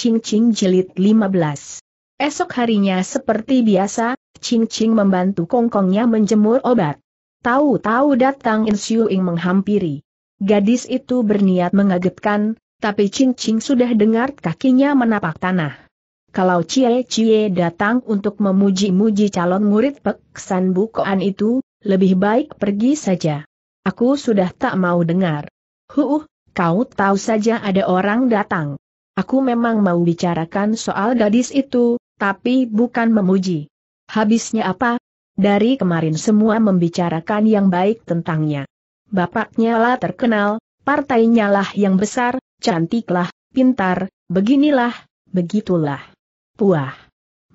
Ching Ching jilid 15. Esok harinya seperti biasa, Ching Ching membantu kongkongnya menjemur obat. Tahu-tahu datang In Siu Ing menghampiri. Gadis itu berniat mengagetkan, tapi Ching Ching sudah dengar kakinya menapak tanah. Kalau Cie Cie datang untuk memuji-muji calon murid peksan Bukoan itu, lebih baik pergi saja. Aku sudah tak mau dengar. Huh, kau tahu saja ada orang datang. Aku memang mau bicarakan soal gadis itu, tapi bukan memuji. Habisnya apa? Dari kemarin semua membicarakan yang baik tentangnya. Bapaknya lah terkenal, partainya lah yang besar, cantiklah, pintar, beginilah, begitulah. Puah.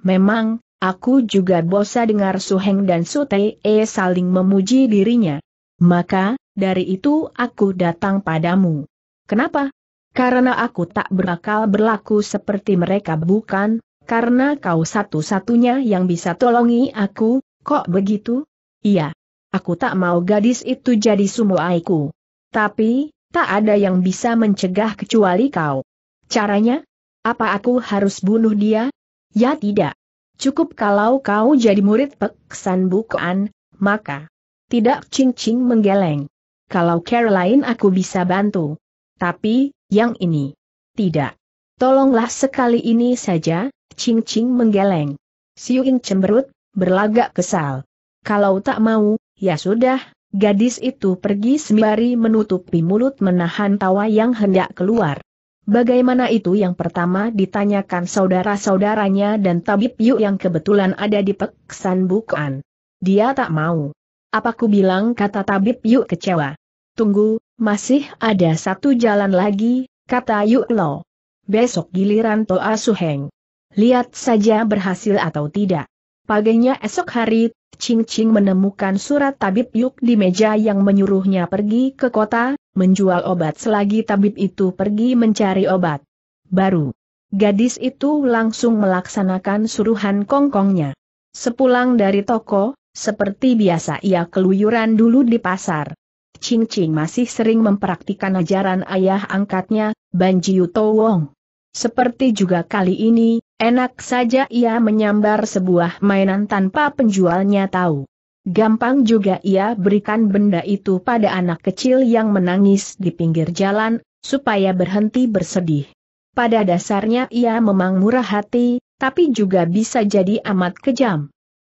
Memang, aku juga bosa dengar Suheng dan Sutee saling memuji dirinya. Maka, dari itu aku datang padamu. Kenapa, karena aku tak berakal berlaku seperti mereka bukan, karena kau satu-satunya yang bisa tolongi aku, kok begitu? Iya. Aku tak mau gadis itu jadi sumuaiku. Tapi, tak ada yang bisa mencegah kecuali kau. Caranya? Apa aku harus bunuh dia? Ya tidak. Cukup kalau kau jadi murid peksan bukaan, maka tidak cincing menggeleng. Kalau Caroline aku bisa bantu. Tapi, yang ini. Tidak. Tolonglah sekali ini saja, Ching Ching menggeleng. Siuin cemberut, berlagak kesal. Kalau tak mau, ya sudah, gadis itu pergi sembari menutupi mulut menahan tawa yang hendak keluar. Bagaimana itu yang pertama ditanyakan saudara-saudaranya dan tabib Yu yang kebetulan ada di peksan bukaan. Dia tak mau. Apa ku bilang kata tabib Yu kecewa. Tunggu, masih ada satu jalan lagi, kata Yuk Lo. Besok giliran Toa Suheng. Lihat saja berhasil atau tidak. Paginya esok hari, Ching Ching menemukan surat tabib Yuk di meja yang menyuruhnya pergi ke kota, menjual obat selagi tabib itu pergi mencari obat. Baru. Gadis itu langsung melaksanakan suruhan kongkongnya. Sepulang dari toko, seperti biasa ia keluyuran dulu di pasar. Ching Ching masih sering mempraktikkan ajaran ayah angkatnya, Ban Jiu Wong. Seperti juga kali ini, enak saja ia menyambar sebuah mainan tanpa penjualnya tahu. Gampang juga ia berikan benda itu pada anak kecil yang menangis di pinggir jalan, supaya berhenti bersedih. Pada dasarnya ia memang murah hati, tapi juga bisa jadi amat kejam.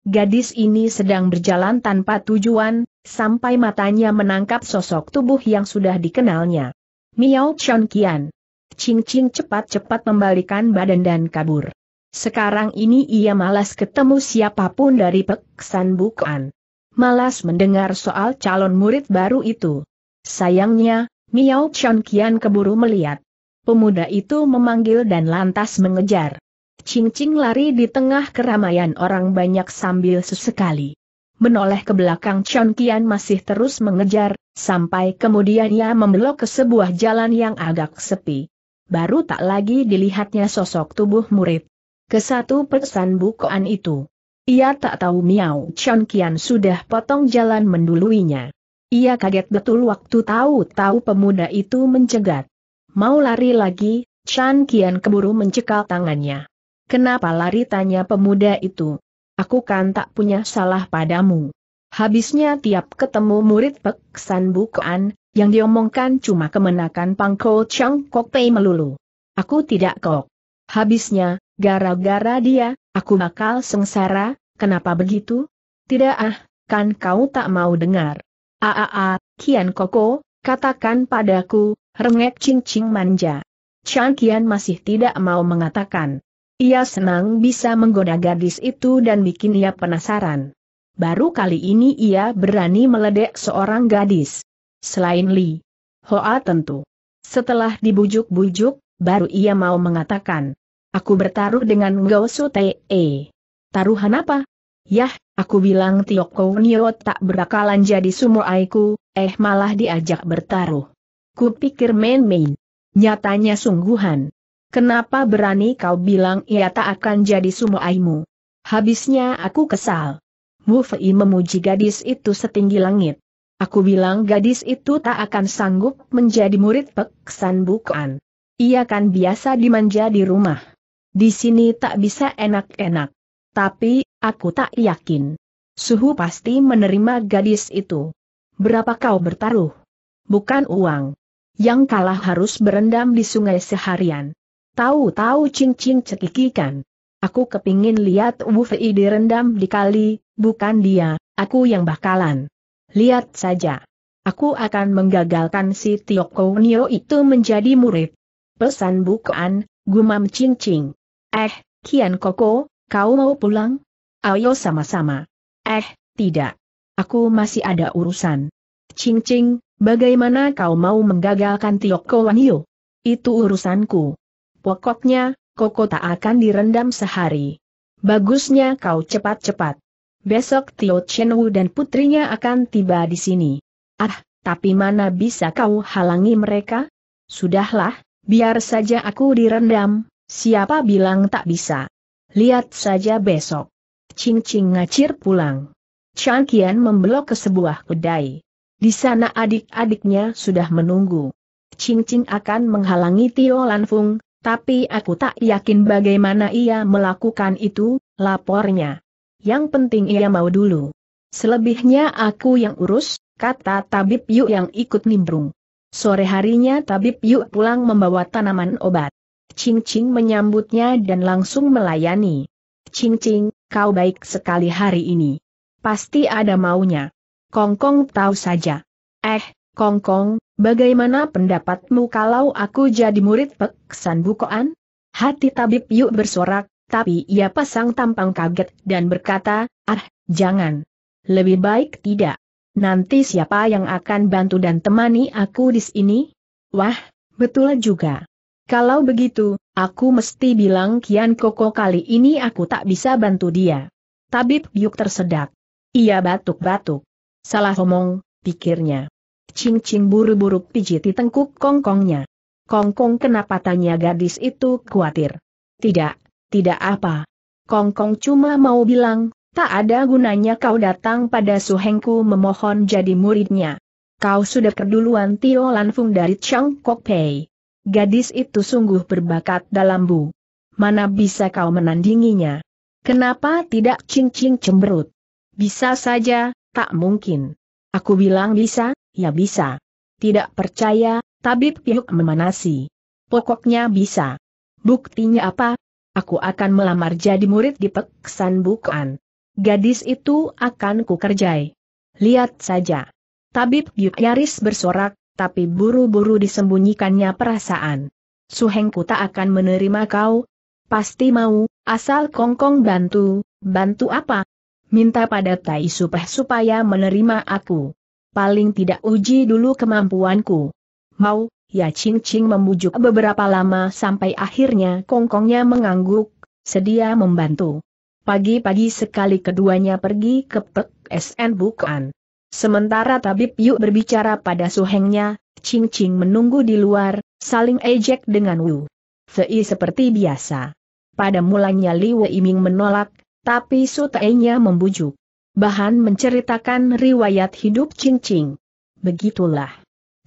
Gadis ini sedang berjalan tanpa tujuan, sampai matanya menangkap sosok tubuh yang sudah dikenalnya. Miao Chon Kian. Ching Ching cepat-cepat membalikan badan dan kabur. Sekarang ini ia malas ketemu siapapun dari peksan bukan. Malas mendengar soal calon murid baru itu. Sayangnya, Miao Chon Kian keburu melihat. Pemuda itu memanggil dan lantas mengejar. Ching Ching lari di tengah keramaian orang banyak sambil sesekali Menoleh ke belakang Chon Kian masih terus mengejar, sampai kemudian ia membelok ke sebuah jalan yang agak sepi. Baru tak lagi dilihatnya sosok tubuh murid. Kesatu pesan bukoan itu. Ia tak tahu Miao Chon Kian sudah potong jalan menduluinya. Ia kaget betul waktu tahu-tahu pemuda itu mencegat. Mau lari lagi, Chon Kian keburu mencekal tangannya. Kenapa lari tanya pemuda itu? Aku kan tak punya salah padamu. Habisnya tiap ketemu murid peksan bukuan, yang diomongkan cuma kemenakan Pangko Chang Kok Pei melulu. Aku tidak kok. Habisnya, gara-gara dia, aku bakal sengsara, kenapa begitu? Tidak ah, kan kau tak mau dengar. Aa, ah, ah, ah, Kian Koko, katakan padaku, rengek cing manja. Chang Kian masih tidak mau mengatakan. Ia senang bisa menggoda gadis itu dan bikin ia penasaran. Baru kali ini ia berani meledek seorang gadis. Selain Li Hoa tentu. Setelah dibujuk-bujuk, baru ia mau mengatakan. Aku bertaruh dengan Ngao Su Te. Eh, taruhan apa? Yah, aku bilang Tio Nio tak berakalan jadi aiku. eh malah diajak bertaruh. Kupikir main-main. Nyatanya sungguhan. Kenapa berani kau bilang ia tak akan jadi sumoaimu? Habisnya aku kesal. Wu Fei memuji gadis itu setinggi langit. Aku bilang gadis itu tak akan sanggup menjadi murid peksan Bukan. Ia kan biasa dimanja di rumah. Di sini tak bisa enak-enak. Tapi, aku tak yakin. Suhu pasti menerima gadis itu. Berapa kau bertaruh? Bukan uang. Yang kalah harus berendam di sungai seharian. Tahu-tahu cincin cekikikan. Aku kepingin lihat Wu Fei direndam di kali, bukan dia, aku yang bakalan. Lihat saja. Aku akan menggagalkan si Tio Nio itu menjadi murid. Pesan bukaan, gumam cincin. Eh, Kian Koko, kau mau pulang? Ayo sama-sama. Eh, tidak. Aku masih ada urusan. Cincin, bagaimana kau mau menggagalkan Tio Nio? Itu urusanku. Pokoknya, Koko tak akan direndam sehari. Bagusnya kau cepat-cepat. Besok Tio Chen Wu dan putrinya akan tiba di sini. Ah, tapi mana bisa kau halangi mereka? Sudahlah, biar saja aku direndam, siapa bilang tak bisa. Lihat saja besok. Ching Ching ngacir pulang. Chang Qian membelok ke sebuah kedai. Di sana adik-adiknya sudah menunggu. Ching Ching akan menghalangi Tio Lanfung, tapi aku tak yakin bagaimana ia melakukan itu, lapornya. Yang penting ia mau dulu. Selebihnya aku yang urus, kata Tabib Yu yang ikut nimbrung. Sore harinya Tabib Yu pulang membawa tanaman obat. Ching Ching menyambutnya dan langsung melayani. Ching Ching, kau baik sekali hari ini. Pasti ada maunya. Kongkong -kong tahu saja. Eh, Kongkong, bagaimana pendapatmu kalau aku jadi murid pesan Bukoan? Hati tabib Yuk bersorak, tapi ia pasang tampang kaget dan berkata, ah, jangan. Lebih baik tidak. Nanti siapa yang akan bantu dan temani aku di sini? Wah, betul juga. Kalau begitu, aku mesti bilang Kian Koko kali ini aku tak bisa bantu dia. Tabib Yuk tersedak. Ia batuk-batuk. Salah omong, pikirnya. Cing Cing buru-buru pijiti tengkuk kongkongnya. Kongkong kenapa tanya gadis itu khawatir? Tidak, tidak apa. Kongkong cuma mau bilang, tak ada gunanya kau datang pada suhengku memohon jadi muridnya. Kau sudah keduluan Tio Lanfung dari Chang Kok Pei. Gadis itu sungguh berbakat dalam bu. Mana bisa kau menandinginya? Kenapa tidak cincin cemberut? Bisa saja, tak mungkin. Aku bilang bisa, ya bisa. Tidak percaya, tabib Piuk memanasi. Pokoknya bisa. Buktinya apa? Aku akan melamar jadi murid di Peksan Bukan. Gadis itu akan kukerjai. Lihat saja. Tabib Piuk nyaris bersorak, tapi buru-buru disembunyikannya perasaan. Suhengku tak akan menerima kau. Pasti mau, asal Kongkong bantu, bantu apa? Minta pada Tai Supeh supaya menerima aku. Paling tidak uji dulu kemampuanku. Mau, ya Ching Ching membujuk beberapa lama sampai akhirnya kongkongnya mengangguk, sedia membantu. Pagi-pagi sekali keduanya pergi ke Pek SN Bukan. Sementara Tabib Yu berbicara pada suhengnya, Ching Ching menunggu di luar, saling ejek dengan Wu. Fei seperti biasa. Pada mulanya Li Wei Ming menolak, tapi sutenya membujuk. Bahan menceritakan riwayat hidup cincing. Begitulah.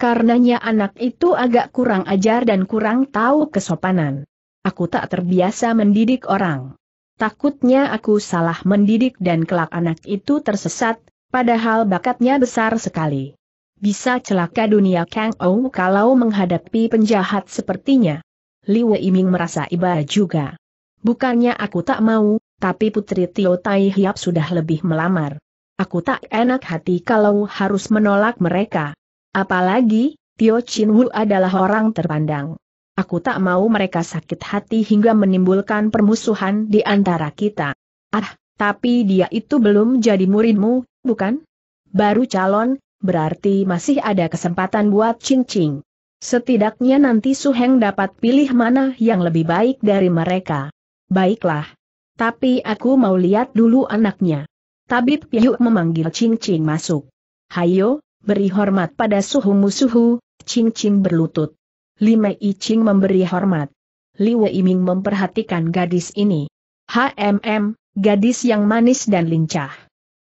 Karenanya anak itu agak kurang ajar dan kurang tahu kesopanan. Aku tak terbiasa mendidik orang. Takutnya aku salah mendidik dan kelak anak itu tersesat, padahal bakatnya besar sekali. Bisa celaka dunia Kang Ou kalau menghadapi penjahat sepertinya. Li Ming merasa iba juga. Bukannya aku tak mau, tapi putri Tio Tai Hiap sudah lebih melamar. Aku tak enak hati kalau harus menolak mereka. Apalagi, Tio Chin Wu adalah orang terpandang. Aku tak mau mereka sakit hati hingga menimbulkan permusuhan di antara kita. Ah, tapi dia itu belum jadi muridmu, bukan? Baru calon, berarti masih ada kesempatan buat Ching. Setidaknya nanti Heng dapat pilih mana yang lebih baik dari mereka. Baiklah, tapi aku mau lihat dulu anaknya. Tabib Piyu memanggil Ching Ching masuk. Hayo, beri hormat pada suhumu suhu, Ching Ching berlutut. Lima I Ching memberi hormat. Li Weiming memperhatikan gadis ini. HMM, gadis yang manis dan lincah.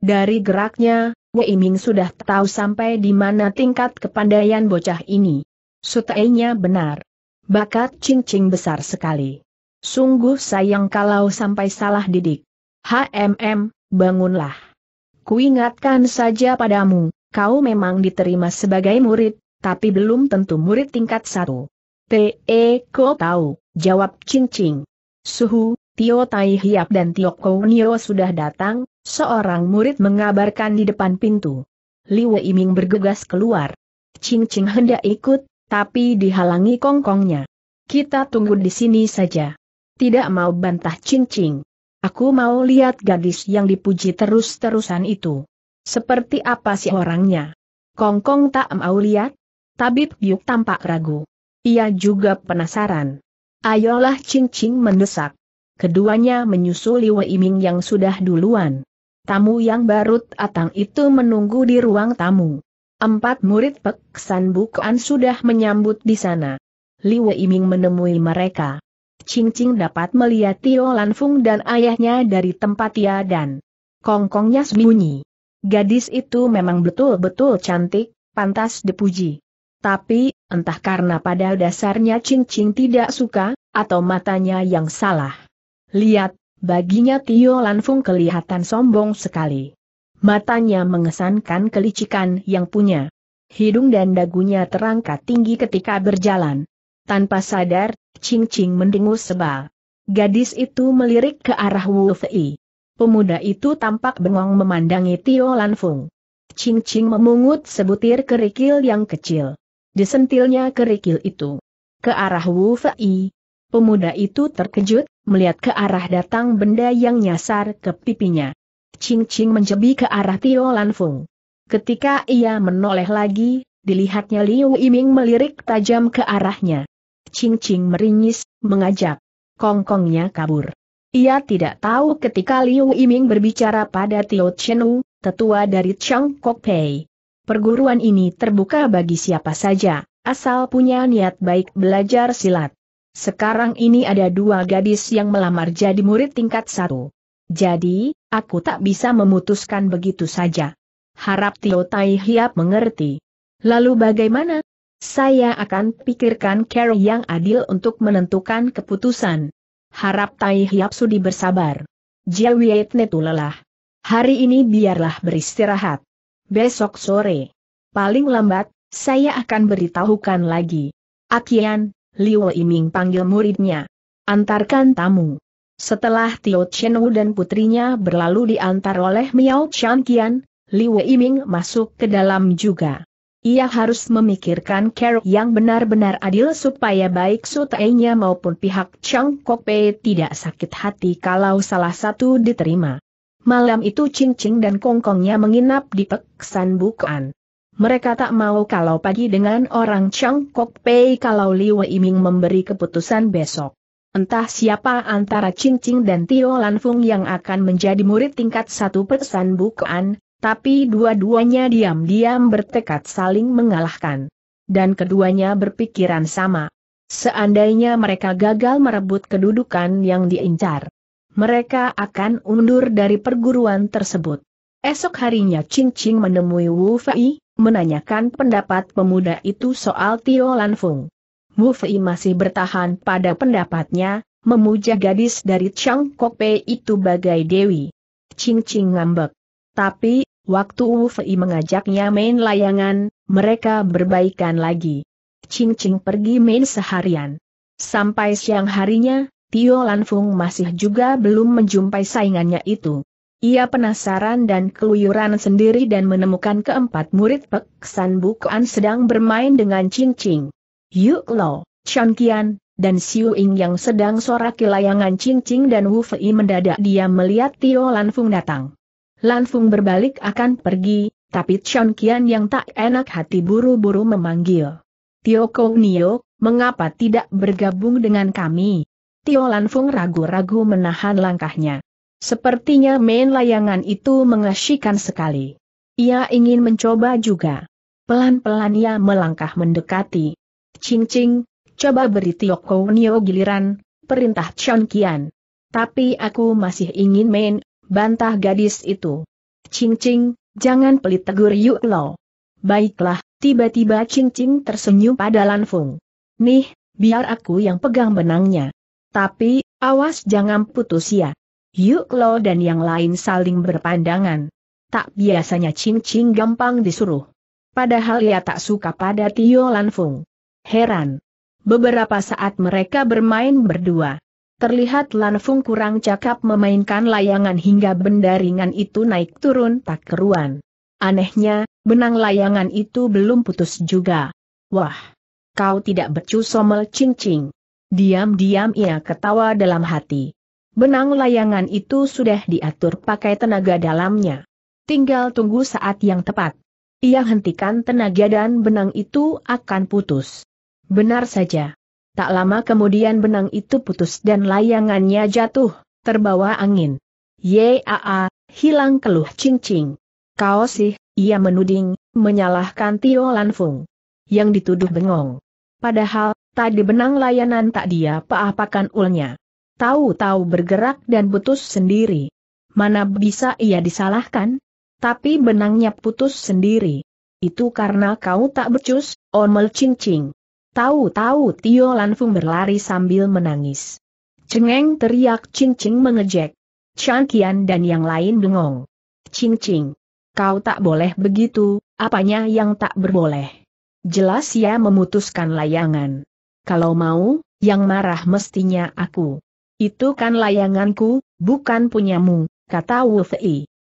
Dari geraknya, Weiming sudah tahu sampai di mana tingkat kepandaian bocah ini. Sutainya benar. Bakat cincing besar sekali. Sungguh sayang kalau sampai salah didik. HMM, bangunlah. Kuingatkan saja padamu, kau memang diterima sebagai murid, tapi belum tentu murid tingkat satu. P.E. kau tahu, jawab Ching Ching. Suhu, Tio Tai Hiap dan Tio Kounio sudah datang, seorang murid mengabarkan di depan pintu. Liwe Ming bergegas keluar. Ching Ching hendak ikut, tapi dihalangi kongkongnya. Kita tunggu di sini saja. Tidak mau bantah cincing. Aku mau lihat gadis yang dipuji terus-terusan itu. Seperti apa sih orangnya? Kongkong tak mau lihat? Tabib Yuk tampak ragu. Ia juga penasaran. Ayolah cincing mendesak. Keduanya menyusul menyusuli Weiming yang sudah duluan. Tamu yang baru atang itu menunggu di ruang tamu. Empat murid peksan bukaan sudah menyambut di sana. Li Weiming menemui mereka. Ching dapat melihat Tio Lanfung dan ayahnya dari tempat ia dan kongkongnya sembunyi. Gadis itu memang betul-betul cantik, pantas dipuji. Tapi, entah karena pada dasarnya Ching tidak suka, atau matanya yang salah. Lihat, baginya Tio Lanfung kelihatan sombong sekali. Matanya mengesankan kelicikan yang punya. Hidung dan dagunya terangkat tinggi ketika berjalan. Tanpa sadar, Ching Ching mendengus sebal. Gadis itu melirik ke arah Wu Fei. Pemuda itu tampak bengong memandangi Tio Fung. Ching Ching memungut sebutir kerikil yang kecil. Disentilnya kerikil itu. Ke arah Wu Fei. Pemuda itu terkejut, melihat ke arah datang benda yang nyasar ke pipinya. Ching Ching menjebi ke arah Tio Fung. Ketika ia menoleh lagi, dilihatnya Liu Iming melirik tajam ke arahnya. Ching Ching meringis, mengajak kongkongnya kabur. Ia tidak tahu ketika Liu Yiming berbicara pada Tio Chenu, tetua dari Chang Kok Pei. Perguruan ini terbuka bagi siapa saja, asal punya niat baik belajar silat. Sekarang ini ada dua gadis yang melamar jadi murid tingkat satu. Jadi, aku tak bisa memutuskan begitu saja. Harap Tio Tai Hiap mengerti. Lalu bagaimana? Saya akan pikirkan cara yang adil untuk menentukan keputusan. Harap Tai Hiap Sudi bersabar. Jiawiet Netu lelah. Hari ini biarlah beristirahat. Besok sore. Paling lambat, saya akan beritahukan lagi. Akian, Liu Iming panggil muridnya. Antarkan tamu. Setelah Tio Chen Wu dan putrinya berlalu diantar oleh Miao Chan Kian, Liu Iming masuk ke dalam juga. Ia harus memikirkan care yang benar-benar adil supaya baik sutainya maupun pihak Chang Kok Pei tidak sakit hati kalau salah satu diterima. Malam itu Ching Ching dan Kongkongnya menginap di Peksan Bukan. Mereka tak mau kalau pagi dengan orang Chang Kok Pei kalau Wei Ming memberi keputusan besok. Entah siapa antara Ching Ching dan Tio Fung yang akan menjadi murid tingkat satu Peksan Bukan, tapi dua-duanya diam-diam bertekad saling mengalahkan. Dan keduanya berpikiran sama. Seandainya mereka gagal merebut kedudukan yang diincar, mereka akan undur dari perguruan tersebut. Esok harinya Ching Ching menemui Wu Fei, menanyakan pendapat pemuda itu soal Tio Fung. Wu Fei masih bertahan pada pendapatnya, memuja gadis dari Chang Kok Pei itu bagai dewi. Ching Ching ngambek. Tapi, Waktu Wu Fei mengajaknya main layangan, mereka berbaikan lagi. Ching Ching pergi main seharian. Sampai siang harinya, Tio Lanfung masih juga belum menjumpai saingannya itu. Ia penasaran dan keluyuran sendiri dan menemukan keempat murid Pek San Bukuan sedang bermain dengan Ching Ching. Yuk Lo, Chan Kian, dan Xiu Ying yang sedang sorak layangan Ching Ching dan Wu Fei mendadak dia melihat Tio Lanfung datang. Lanfung berbalik akan pergi, tapi Chon Kian yang tak enak hati buru-buru memanggil. Tio Kou Nio, mengapa tidak bergabung dengan kami? Tio Lanfung ragu-ragu menahan langkahnya. Sepertinya main layangan itu mengasyikan sekali. Ia ingin mencoba juga. Pelan-pelan ia melangkah mendekati. Cing-cing, coba beri Tio Kounio giliran, perintah Chon Kian. Tapi aku masih ingin main, Bantah gadis itu. Cing Cing, jangan pelit tegur Yuk Lo. Baiklah, tiba-tiba Cing Cing tersenyum pada Lanfung. Nih, biar aku yang pegang benangnya. Tapi, awas jangan putus ya. Yuk Lo dan yang lain saling berpandangan. Tak biasanya Cing Cing gampang disuruh. Padahal ia tak suka pada Tio Lanfung. Heran. Beberapa saat mereka bermain berdua. Terlihat Lan Fung kurang cakap memainkan layangan hingga benda ringan itu naik turun tak keruan. Anehnya, benang layangan itu belum putus juga. Wah! Kau tidak becu somel cincing. Diam-diam ia ketawa dalam hati. Benang layangan itu sudah diatur pakai tenaga dalamnya. Tinggal tunggu saat yang tepat. Ia hentikan tenaga dan benang itu akan putus. Benar saja. Tak lama kemudian benang itu putus dan layangannya jatuh, terbawa angin. Yaa, hilang keluh cincing. Kau sih, ia menuding, menyalahkan Tio Lanfung. Yang dituduh bengong. Padahal, tadi benang layanan tak dia apa-apakan ulnya. Tahu-tahu bergerak dan putus sendiri. Mana bisa ia disalahkan? Tapi benangnya putus sendiri. Itu karena kau tak becus, omel cincing. Tahu-tahu Tio Lanfung berlari sambil menangis. Cengeng teriak cincing mengejek. Changkian dan yang lain bengong. Cincing. Kau tak boleh begitu, apanya yang tak berboleh. Jelas ia memutuskan layangan. Kalau mau, yang marah mestinya aku. Itu kan layanganku, bukan punyamu, kata Wu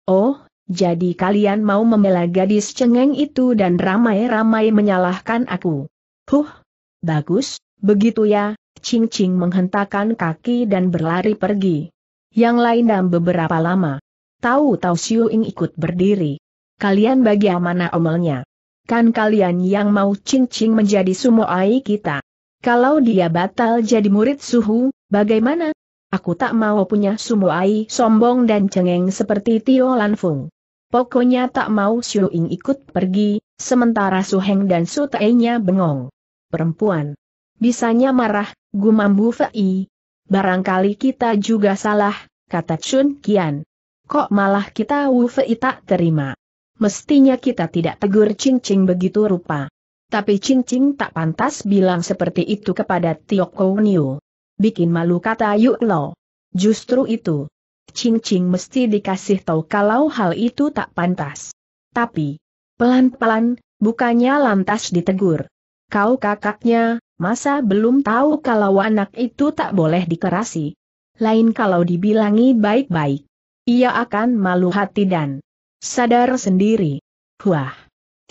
Oh, jadi kalian mau membela gadis cengeng itu dan ramai-ramai menyalahkan aku. Huh, Bagus, begitu ya, Ching Ching menghentakkan kaki dan berlari pergi. Yang lain dalam beberapa lama. Tahu-tahu Siu Ing ikut berdiri. Kalian bagaimana omelnya? Kan kalian yang mau Ching Ching menjadi sumoai kita. Kalau dia batal jadi murid suhu, bagaimana? Aku tak mau punya sumoai sombong dan cengeng seperti Tio Lanfung. Pokoknya tak mau Siu Ing ikut pergi, sementara Su Heng dan Su Tai nya bengong perempuan. Bisanya marah, gumam Bu Fei. Barangkali kita juga salah, kata Chun Kian. Kok malah kita Wu Fei tak terima? Mestinya kita tidak tegur cincin begitu rupa. Tapi cincin tak pantas bilang seperti itu kepada Tiok Niu. Bikin malu kata Yuk Lo. Justru itu. Cincin mesti dikasih tahu kalau hal itu tak pantas. Tapi, pelan-pelan, bukannya lantas ditegur. Kau kakaknya, masa belum tahu kalau anak itu tak boleh dikerasi? Lain kalau dibilangi baik-baik. Ia akan malu hati dan sadar sendiri. Wah!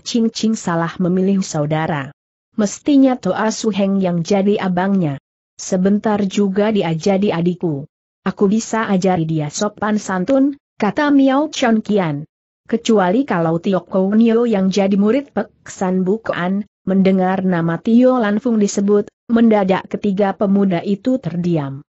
Cing-cing salah memilih saudara. Mestinya Toa Suheng yang jadi abangnya. Sebentar juga dia jadi adikku. Aku bisa ajari dia sopan santun, kata Miao Chon Kian. Kecuali kalau Tio Kounio yang jadi murid Pek San Mendengar nama Tio Lanfung disebut, mendadak ketiga pemuda itu terdiam.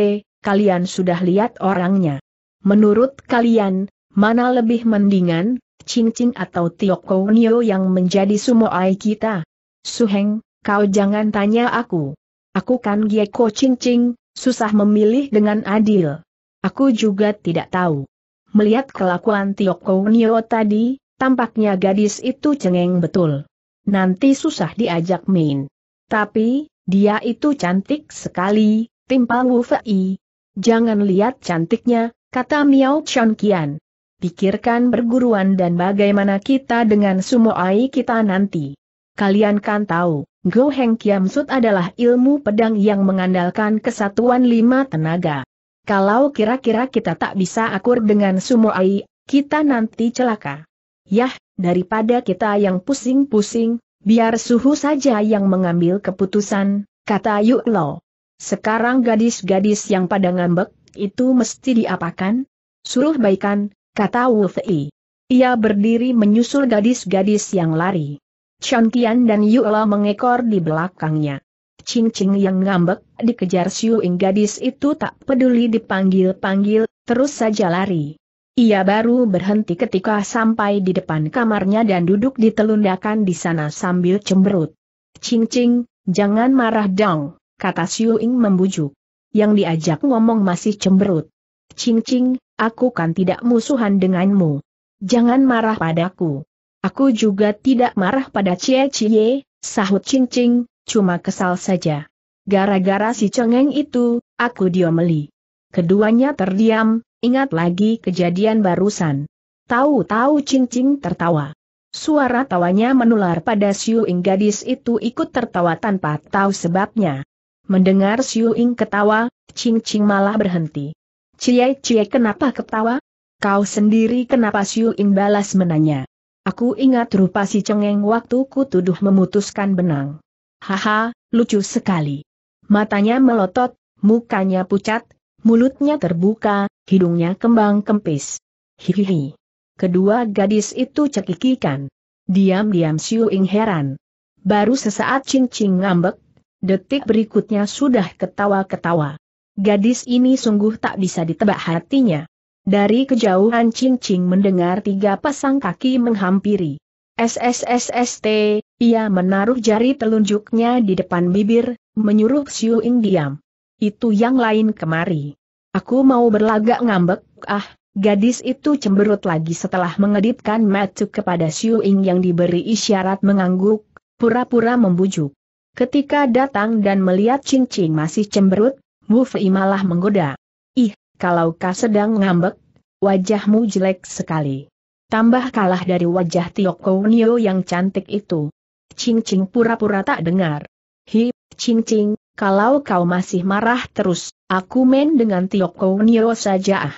eh, kalian sudah lihat orangnya. Menurut kalian, mana lebih mendingan, Cincin atau Tio Kounio yang menjadi sumoai kita? Suheng, kau jangan tanya aku. Aku kan Gieko Cincin, susah memilih dengan adil. Aku juga tidak tahu. Melihat kelakuan Tio Kounio tadi, tampaknya gadis itu cengeng betul nanti susah diajak main. Tapi, dia itu cantik sekali, timpal Wu Fei. Jangan lihat cantiknya, kata Miao Chon Kian. Pikirkan perguruan dan bagaimana kita dengan ai kita nanti. Kalian kan tahu, Go Heng Kiam Sut adalah ilmu pedang yang mengandalkan kesatuan lima tenaga. Kalau kira-kira kita tak bisa akur dengan ai kita nanti celaka. Yah, daripada kita yang pusing-pusing, biar suhu saja yang mengambil keputusan, kata Yuk Lo. Sekarang gadis-gadis yang pada ngambek, itu mesti diapakan? Suruh baikan, kata Wu Fei. Ia berdiri menyusul gadis-gadis yang lari. Chan Tian dan Yuela mengekor di belakangnya. Ching Ching yang ngambek, dikejar Siu Ing gadis itu tak peduli dipanggil-panggil, terus saja lari. Ia baru berhenti ketika sampai di depan kamarnya dan duduk ditelundakan di sana sambil cemberut. Cing Cing, jangan marah dong, kata Siu Ying membujuk. Yang diajak ngomong masih cemberut. Cing Cing, aku kan tidak musuhan denganmu. Jangan marah padaku. Aku juga tidak marah pada Cie Cie, sahut Cing Cing, cuma kesal saja. Gara-gara si cengeng itu, aku diomeli. Keduanya terdiam, Ingat lagi kejadian barusan. Tahu-tahu cincing tertawa. Suara tawanya menular pada Siu Ing gadis itu ikut tertawa tanpa tahu sebabnya. Mendengar Siu Ing ketawa, Cincing malah berhenti. Cie Cie kenapa ketawa? Kau sendiri kenapa Siu Ing balas menanya. Aku ingat rupa si cengeng waktu ku tuduh memutuskan benang. Haha, lucu sekali. Matanya melotot, mukanya pucat, mulutnya terbuka, hidungnya kembang kempis. Hihihi. Kedua gadis itu cekikikan. Diam-diam Siu Ing heran. Baru sesaat cincin ngambek, detik berikutnya sudah ketawa-ketawa. Gadis ini sungguh tak bisa ditebak hatinya. Dari kejauhan cincin mendengar tiga pasang kaki menghampiri. SSSST, ia menaruh jari telunjuknya di depan bibir, menyuruh Siu Ing diam itu yang lain kemari. Aku mau berlagak ngambek, ah, gadis itu cemberut lagi setelah mengedipkan mata kepada Xiu Ying yang diberi isyarat mengangguk, pura-pura membujuk. Ketika datang dan melihat cincin masih cemberut, Mu Fei malah menggoda. Ih, kalau kau sedang ngambek, wajahmu jelek sekali. Tambah kalah dari wajah Tio Kounio yang cantik itu. Cing pura-pura tak dengar. Hi, Cincing, kalau kau masih marah terus, aku main dengan Tio Nio saja ah.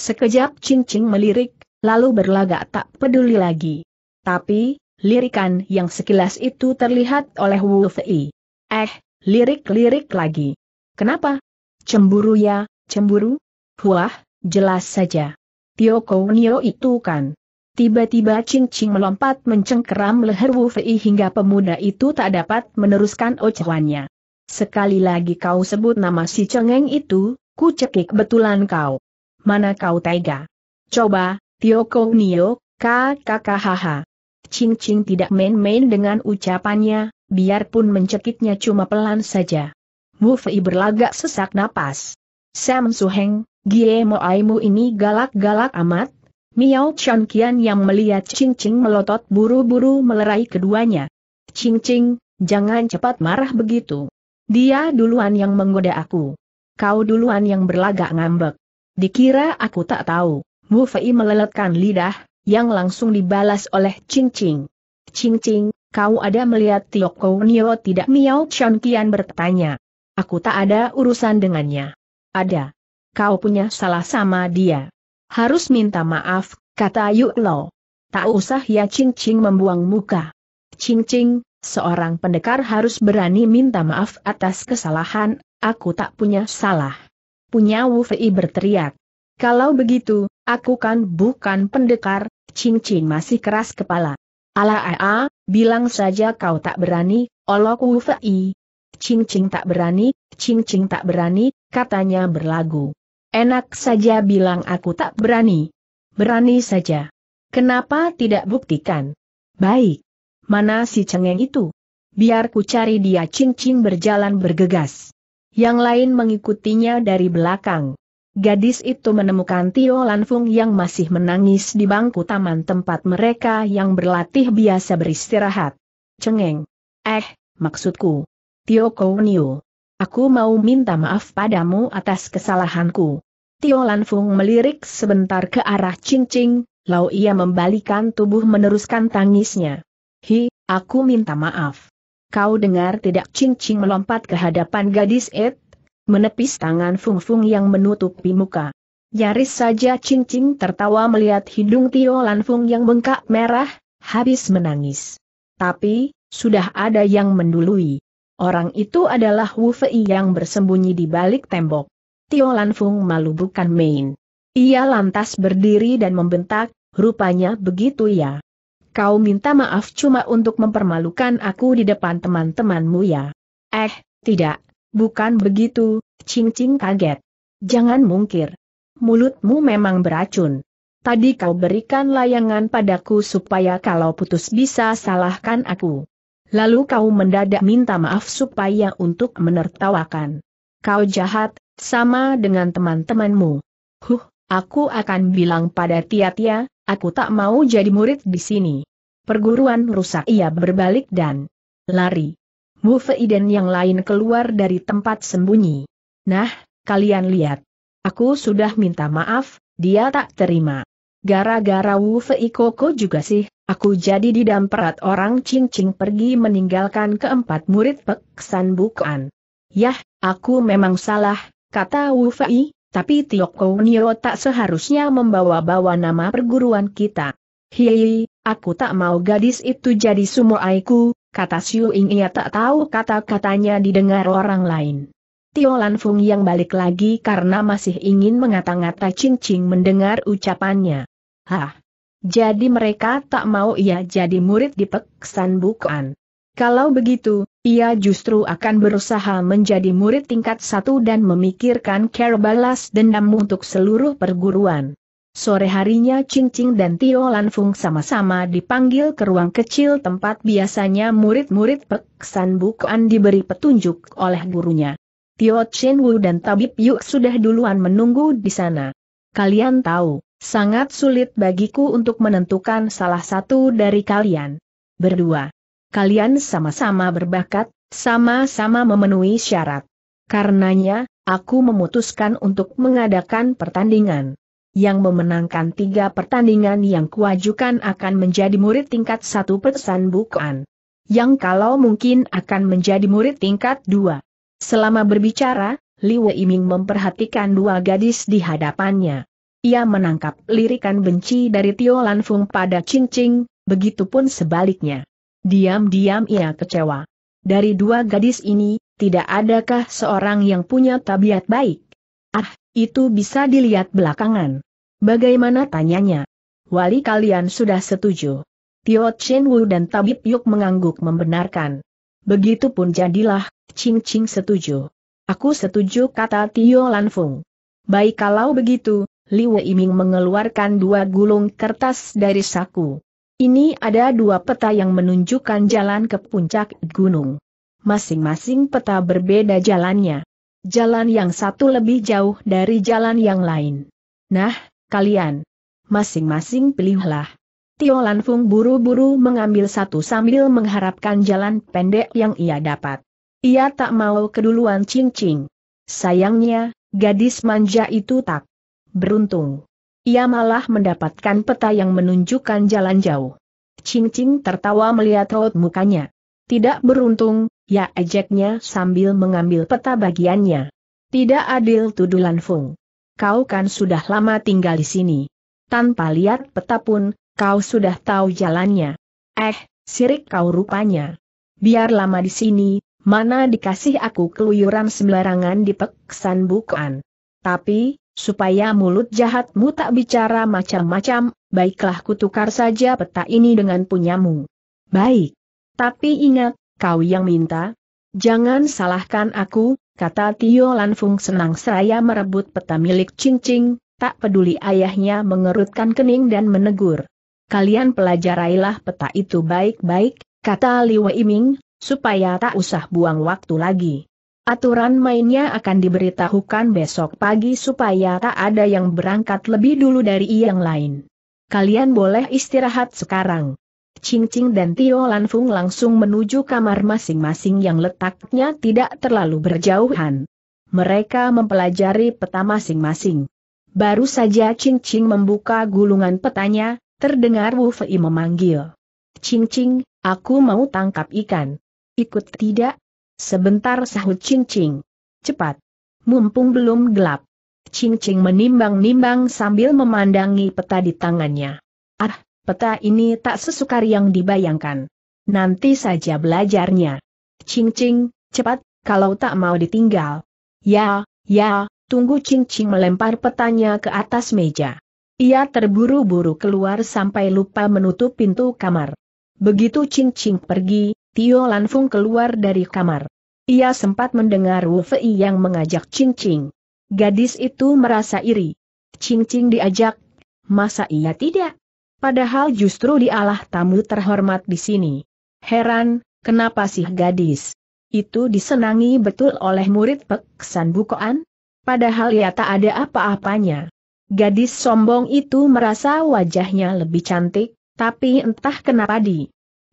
Sekejap cincing melirik, lalu berlagak tak peduli lagi. Tapi, lirikan yang sekilas itu terlihat oleh Wu Fei. Eh, lirik-lirik lagi. Kenapa? Cemburu ya, cemburu? Wah, jelas saja. Tio Nio itu kan. Tiba-tiba cincin melompat mencengkeram leher Wu Fei hingga pemuda itu tak dapat meneruskan ocehannya. Sekali lagi kau sebut nama si cengeng itu, ku cekik betulan kau. Mana kau tega? Coba, Tio Kong Nio, kakakahaha. Ching Ching tidak main-main dengan ucapannya, biarpun mencekiknya cuma pelan saja. Wu Fei berlagak sesak napas. Sam Suheng, Gie Moaimu ini galak-galak amat, Miao Chan Kian yang melihat Ching Ching melotot buru-buru melerai keduanya. Ching Ching, jangan cepat marah begitu. Dia duluan yang menggoda aku. Kau duluan yang berlagak ngambek. Dikira aku tak tahu. Mu Fei meleletkan lidah, yang langsung dibalas oleh Ching Ching. Ching Ching, kau ada melihat Tio Nio tidak Miao Chan Kian bertanya. Aku tak ada urusan dengannya. Ada. Kau punya salah sama dia. Harus minta maaf, kata Yuk Lo. Tak usah ya Ching Ching membuang muka. Ching Ching, seorang pendekar harus berani minta maaf atas kesalahan, aku tak punya salah. Punya Wu Fei berteriak. Kalau begitu, aku kan bukan pendekar, Ching Ching masih keras kepala. Ala aa, bilang saja kau tak berani, olok Wu Fei. Ching Ching tak berani, Ching Ching tak berani, katanya berlagu. Enak saja bilang aku tak berani. Berani saja. Kenapa tidak buktikan? Baik. Mana si cengeng itu? Biar ku cari dia cincing berjalan bergegas. Yang lain mengikutinya dari belakang. Gadis itu menemukan Tio Lanfung yang masih menangis di bangku taman tempat mereka yang berlatih biasa beristirahat. Cengeng. Eh, maksudku. Tio Kounio. Aku mau minta maaf padamu atas kesalahanku. Tio Lanfung melirik sebentar ke arah cincing, lalu ia membalikan tubuh meneruskan tangisnya. Hi, aku minta maaf. Kau dengar tidak cincing melompat ke hadapan gadis Ed, menepis tangan Fung Fung yang menutupi muka. Nyaris saja cincing tertawa melihat hidung Tio Lanfung yang bengkak merah, habis menangis. Tapi, sudah ada yang mendului. Orang itu adalah Wu Fei yang bersembunyi di balik tembok. Tio Lanfung malu bukan main. Ia lantas berdiri dan membentak, rupanya begitu ya. Kau minta maaf cuma untuk mempermalukan aku di depan teman-temanmu ya. Eh, tidak, bukan begitu, Cing Cing kaget. Jangan mungkir. Mulutmu memang beracun. Tadi kau berikan layangan padaku supaya kalau putus bisa salahkan aku. Lalu kau mendadak minta maaf supaya untuk menertawakan. Kau jahat, sama dengan teman-temanmu. Huh, aku akan bilang pada Tia-Tia, aku tak mau jadi murid di sini. Perguruan rusak ia berbalik dan lari. Mu Fei dan yang lain keluar dari tempat sembunyi. Nah, kalian lihat. Aku sudah minta maaf, dia tak terima. Gara-gara Wu Fei Koko juga sih, Aku jadi didamprat orang cincing pergi meninggalkan keempat murid peksan bukan. Yah, aku memang salah, kata Wu Fei, tapi Tio Nio tak seharusnya membawa-bawa nama perguruan kita. Hei, aku tak mau gadis itu jadi sumoaiku, kata Xiu Ying ia tak tahu kata-katanya didengar orang lain. Tio Lanfung yang balik lagi karena masih ingin mengata-ngata cincing mendengar ucapannya. Hah, jadi mereka tak mau ia jadi murid di Peksan Bukan. Kalau begitu, ia justru akan berusaha menjadi murid tingkat satu dan memikirkan cara balas dendam untuk seluruh perguruan. Sore harinya Cincing dan Tio Lanfung sama-sama dipanggil ke ruang kecil tempat biasanya murid-murid Peksan Bukan diberi petunjuk oleh gurunya. Tio Chen Wu dan Tabib Yu sudah duluan menunggu di sana. Kalian tahu, Sangat sulit bagiku untuk menentukan salah satu dari kalian. Berdua. Kalian sama-sama berbakat, sama-sama memenuhi syarat. Karenanya, aku memutuskan untuk mengadakan pertandingan. Yang memenangkan tiga pertandingan yang kuajukan akan menjadi murid tingkat satu pesan bukan. Yang kalau mungkin akan menjadi murid tingkat dua. Selama berbicara, Li Weiming memperhatikan dua gadis di hadapannya. Ia menangkap lirikan benci dari Tio Lanfung pada Ching begitupun sebaliknya. Diam-diam ia kecewa. Dari dua gadis ini, tidak adakah seorang yang punya tabiat baik? Ah, itu bisa dilihat belakangan. Bagaimana tanyanya? Wali kalian sudah setuju. Tio Chen Wu dan Tabib Yuk mengangguk membenarkan. Begitupun jadilah, Ching Ching setuju. Aku setuju kata Tio Lanfung. Baik kalau begitu, Li Wei Ming mengeluarkan dua gulung kertas dari saku. Ini ada dua peta yang menunjukkan jalan ke puncak gunung. Masing-masing peta berbeda jalannya. Jalan yang satu lebih jauh dari jalan yang lain. Nah, kalian. Masing-masing pilihlah. Tio Lanfung buru-buru mengambil satu sambil mengharapkan jalan pendek yang ia dapat. Ia tak mau keduluan cincin. Sayangnya, gadis manja itu tak beruntung. Ia malah mendapatkan peta yang menunjukkan jalan jauh. Ching Ching tertawa melihat raut mukanya. Tidak beruntung, ya ejeknya sambil mengambil peta bagiannya. Tidak adil tuduh Fung. Kau kan sudah lama tinggal di sini. Tanpa lihat peta pun, kau sudah tahu jalannya. Eh, sirik kau rupanya. Biar lama di sini, mana dikasih aku keluyuran sembarangan di peksan bukaan. Tapi, supaya mulut jahatmu tak bicara macam-macam, baiklah kutukar saja peta ini dengan punyamu. Baik. Tapi ingat, kau yang minta. Jangan salahkan aku, kata Tio Lanfung senang seraya merebut peta milik cincing, tak peduli ayahnya mengerutkan kening dan menegur. Kalian pelajarailah peta itu baik-baik, kata Liwe Iming, supaya tak usah buang waktu lagi. Aturan mainnya akan diberitahukan besok pagi supaya tak ada yang berangkat lebih dulu dari yang lain. Kalian boleh istirahat sekarang. Ching Ching dan Tio Lanfung langsung menuju kamar masing-masing yang letaknya tidak terlalu berjauhan. Mereka mempelajari peta masing-masing. Baru saja Ching Ching membuka gulungan petanya, terdengar Wu Fei memanggil. Ching Ching, aku mau tangkap ikan. Ikut tidak? Sebentar sahut cincing. Cepat. Mumpung belum gelap. Cincing menimbang-nimbang sambil memandangi peta di tangannya. Ah, peta ini tak sesukar yang dibayangkan. Nanti saja belajarnya. Cincing, cepat, kalau tak mau ditinggal. Ya, ya, tunggu cincing melempar petanya ke atas meja. Ia terburu-buru keluar sampai lupa menutup pintu kamar. Begitu cincing pergi, Tio Lanfung keluar dari kamar. Ia sempat mendengar Wu Fei yang mengajak Ching Ching. Gadis itu merasa iri. Ching Ching diajak. Masa ia tidak? Padahal justru dialah tamu terhormat di sini. Heran, kenapa sih gadis? Itu disenangi betul oleh murid peksan bukoan? Padahal ia tak ada apa-apanya. Gadis sombong itu merasa wajahnya lebih cantik, tapi entah kenapa di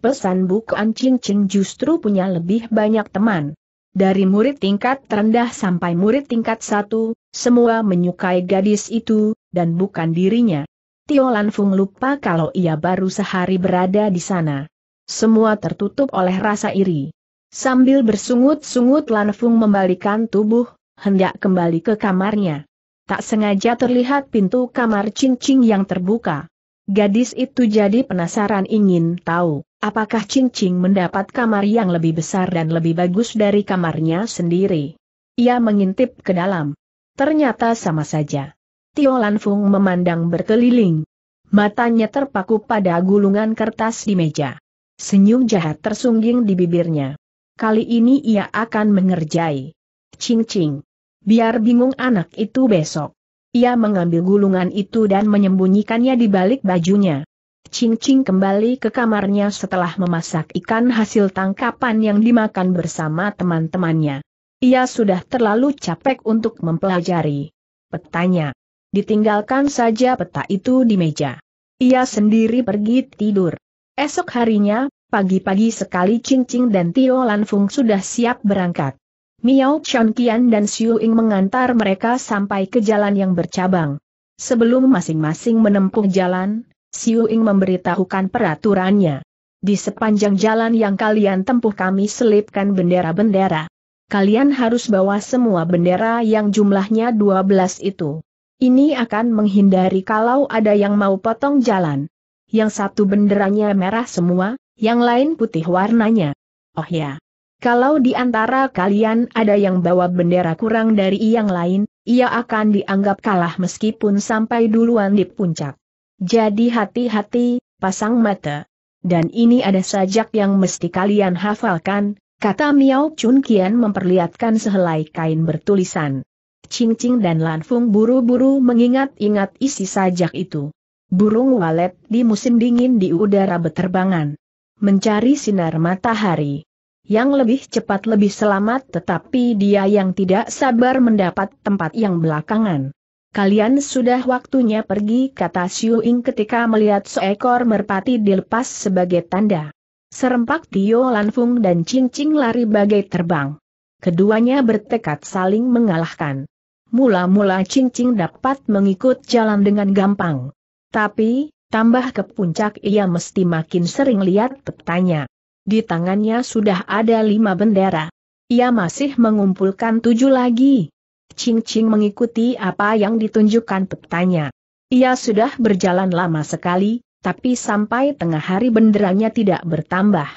pesan Ancing cincin justru punya lebih banyak teman. Dari murid tingkat terendah sampai murid tingkat satu, semua menyukai gadis itu, dan bukan dirinya. Tio Lanfung lupa kalau ia baru sehari berada di sana. Semua tertutup oleh rasa iri. Sambil bersungut-sungut Lanfung membalikan tubuh, hendak kembali ke kamarnya. Tak sengaja terlihat pintu kamar cincin yang terbuka. Gadis itu jadi penasaran ingin tahu, apakah Cincing mendapat kamar yang lebih besar dan lebih bagus dari kamarnya sendiri. Ia mengintip ke dalam. Ternyata sama saja. Tio Lanfung memandang berkeliling. Matanya terpaku pada gulungan kertas di meja. Senyum jahat tersungging di bibirnya. Kali ini ia akan mengerjai. Cincing. Biar bingung anak itu besok. Ia mengambil gulungan itu dan menyembunyikannya di balik bajunya. Ching Ching kembali ke kamarnya setelah memasak ikan hasil tangkapan yang dimakan bersama teman-temannya. Ia sudah terlalu capek untuk mempelajari petanya. Ditinggalkan saja peta itu di meja. Ia sendiri pergi tidur. Esok harinya, pagi-pagi sekali Ching Ching dan Tio Lanfung sudah siap berangkat. Miao Chan Kian dan Xiu Ying mengantar mereka sampai ke jalan yang bercabang. Sebelum masing-masing menempuh jalan, Xiu Ying memberitahukan peraturannya. Di sepanjang jalan yang kalian tempuh kami selipkan bendera-bendera. Kalian harus bawa semua bendera yang jumlahnya 12 itu. Ini akan menghindari kalau ada yang mau potong jalan. Yang satu benderanya merah semua, yang lain putih warnanya. Oh ya, kalau di antara kalian ada yang bawa bendera kurang dari yang lain, ia akan dianggap kalah meskipun sampai duluan di puncak. Jadi hati-hati, pasang mata. Dan ini ada sajak yang mesti kalian hafalkan, kata Miao Chun Kian memperlihatkan sehelai kain bertulisan. Ching Ching dan Lanfung buru-buru mengingat-ingat isi sajak itu. Burung walet di musim dingin di udara beterbangan. Mencari sinar matahari yang lebih cepat lebih selamat tetapi dia yang tidak sabar mendapat tempat yang belakangan. Kalian sudah waktunya pergi kata Xiu ketika melihat seekor merpati dilepas sebagai tanda. Serempak Tio Lanfung dan Ching Ching lari bagai terbang. Keduanya bertekad saling mengalahkan. Mula-mula Ching Ching dapat mengikut jalan dengan gampang. Tapi, tambah ke puncak ia mesti makin sering lihat petanya. Di tangannya sudah ada lima bendera. Ia masih mengumpulkan tujuh lagi. Ching Ching mengikuti apa yang ditunjukkan petanya. Ia sudah berjalan lama sekali, tapi sampai tengah hari benderanya tidak bertambah.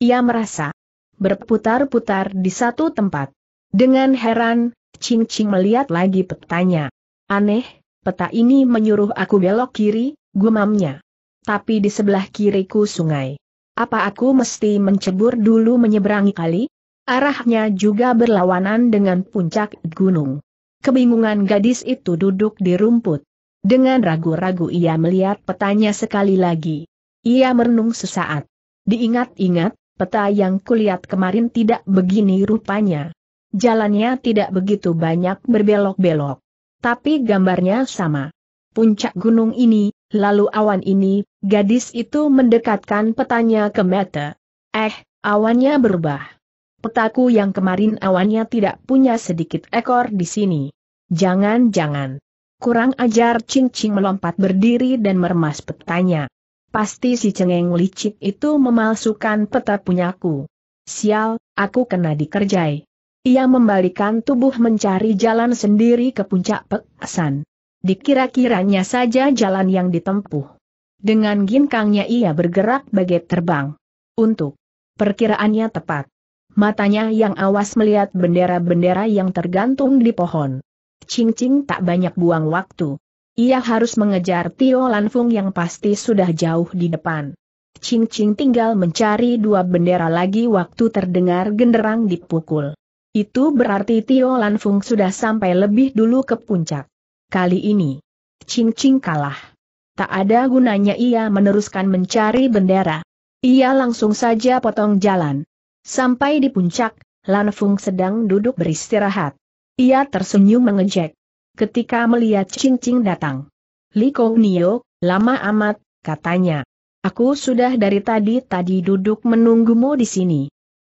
Ia merasa berputar-putar di satu tempat. Dengan heran, Ching Ching melihat lagi petanya. Aneh, peta ini menyuruh aku belok kiri, gumamnya. Tapi di sebelah kiriku sungai. Apa aku mesti mencebur dulu menyeberangi kali? Arahnya juga berlawanan dengan puncak gunung. Kebingungan gadis itu duduk di rumput. Dengan ragu-ragu ia melihat petanya sekali lagi. Ia merenung sesaat. Diingat-ingat, peta yang kulihat kemarin tidak begini rupanya. Jalannya tidak begitu banyak berbelok-belok. Tapi gambarnya sama. Puncak gunung ini, Lalu awan ini, gadis itu mendekatkan petanya ke mata. Eh, awannya berubah. Petaku yang kemarin awannya tidak punya sedikit ekor di sini. Jangan-jangan. Kurang ajar cincin melompat berdiri dan meremas petanya. Pasti si cengeng licik itu memalsukan peta punyaku. Sial, aku kena dikerjai. Ia membalikan tubuh mencari jalan sendiri ke puncak pekasan dikira-kiranya saja jalan yang ditempuh. Dengan ginkangnya ia bergerak bagai terbang. Untuk perkiraannya tepat. Matanya yang awas melihat bendera-bendera yang tergantung di pohon. Ching Ching tak banyak buang waktu. Ia harus mengejar Tio Lanfung yang pasti sudah jauh di depan. Ching Ching tinggal mencari dua bendera lagi waktu terdengar genderang dipukul. Itu berarti Tio Lanfung sudah sampai lebih dulu ke puncak. Kali ini, Ching Ching kalah. Tak ada gunanya ia meneruskan mencari bendera. Ia langsung saja potong jalan. Sampai di puncak, Lan Fung sedang duduk beristirahat. Ia tersenyum mengejek. Ketika melihat Ching Ching datang. Li Kong Nio, lama amat, katanya. Aku sudah dari tadi-tadi duduk menunggumu di sini.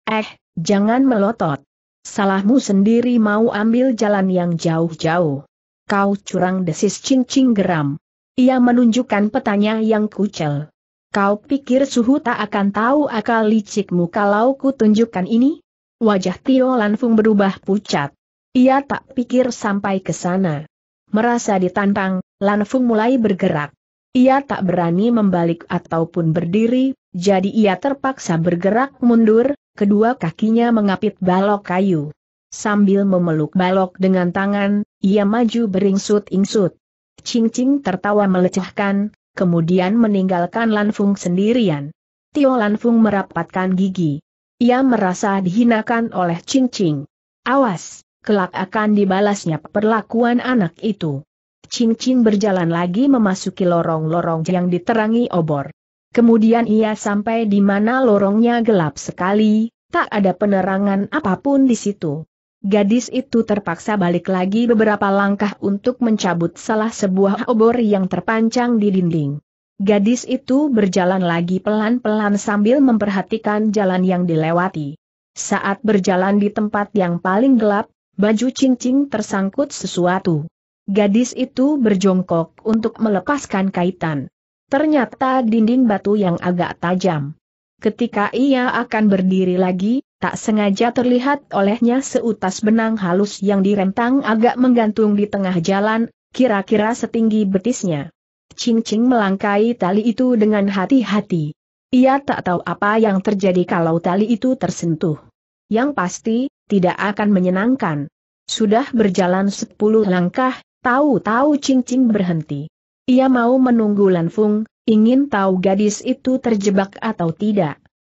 Eh, jangan melotot. Salahmu sendiri mau ambil jalan yang jauh-jauh. Kau curang desis cincing geram. Ia menunjukkan petanya yang kucel. Kau pikir suhu tak akan tahu akal licikmu kalau ku tunjukkan ini? Wajah Tio Lanfung berubah pucat. Ia tak pikir sampai ke sana. Merasa ditantang, Lanfung mulai bergerak. Ia tak berani membalik ataupun berdiri, jadi ia terpaksa bergerak mundur, kedua kakinya mengapit balok kayu. Sambil memeluk balok dengan tangan, ia maju beringsut-ingsut. Cing-cing tertawa melecehkan, kemudian meninggalkan Lanfung sendirian. Tio Lanfung merapatkan gigi. Ia merasa dihinakan oleh Cing-cing. Awas, kelak akan dibalasnya perlakuan anak itu. Cing-cing berjalan lagi memasuki lorong-lorong yang diterangi obor. Kemudian ia sampai di mana lorongnya gelap sekali, tak ada penerangan apapun di situ. Gadis itu terpaksa balik lagi beberapa langkah untuk mencabut salah sebuah obor yang terpancang di dinding. Gadis itu berjalan lagi pelan-pelan sambil memperhatikan jalan yang dilewati. Saat berjalan di tempat yang paling gelap, baju cincin tersangkut sesuatu. Gadis itu berjongkok untuk melepaskan kaitan. Ternyata dinding batu yang agak tajam. Ketika ia akan berdiri lagi, tak sengaja terlihat olehnya seutas benang halus yang direntang agak menggantung di tengah jalan, kira-kira setinggi betisnya. Cing-cing melangkai tali itu dengan hati-hati. Ia tak tahu apa yang terjadi kalau tali itu tersentuh. Yang pasti, tidak akan menyenangkan. Sudah berjalan sepuluh langkah, tahu-tahu Cing-cing berhenti. Ia mau menunggu Lanfung, ingin tahu gadis itu terjebak atau tidak.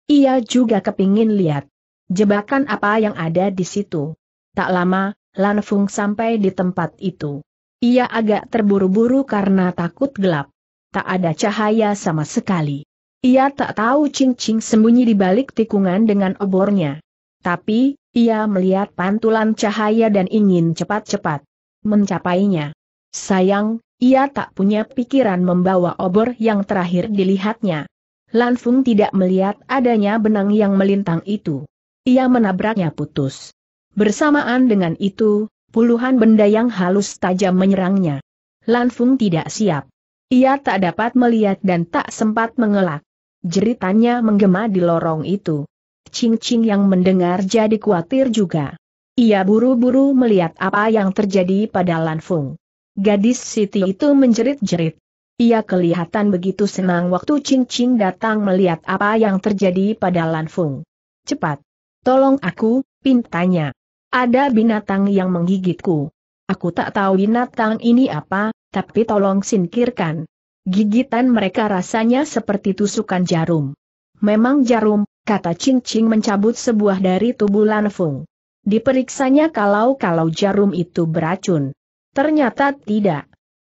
Ia juga kepingin lihat Jebakan apa yang ada di situ? Tak lama, Lan Fung sampai di tempat itu. Ia agak terburu-buru karena takut gelap. Tak ada cahaya sama sekali. Ia tak tahu cincin sembunyi di balik tikungan dengan obornya. Tapi, ia melihat pantulan cahaya dan ingin cepat-cepat mencapainya. Sayang, ia tak punya pikiran membawa obor yang terakhir dilihatnya. Lan Fung tidak melihat adanya benang yang melintang itu ia menabraknya putus. Bersamaan dengan itu, puluhan benda yang halus tajam menyerangnya. Lanfung tidak siap. Ia tak dapat melihat dan tak sempat mengelak. Jeritannya menggema di lorong itu. Cing-cing yang mendengar jadi khawatir juga. Ia buru-buru melihat apa yang terjadi pada Lanfung. Gadis Siti itu menjerit-jerit. Ia kelihatan begitu senang waktu Cing Cing datang melihat apa yang terjadi pada Lanfung. Cepat, Tolong aku, pintanya. Ada binatang yang menggigitku. Aku tak tahu binatang ini apa, tapi tolong singkirkan. Gigitan mereka rasanya seperti tusukan jarum. Memang jarum, kata Ching Ching mencabut sebuah dari tubuh Lanfung. Diperiksanya kalau-kalau jarum itu beracun. Ternyata tidak.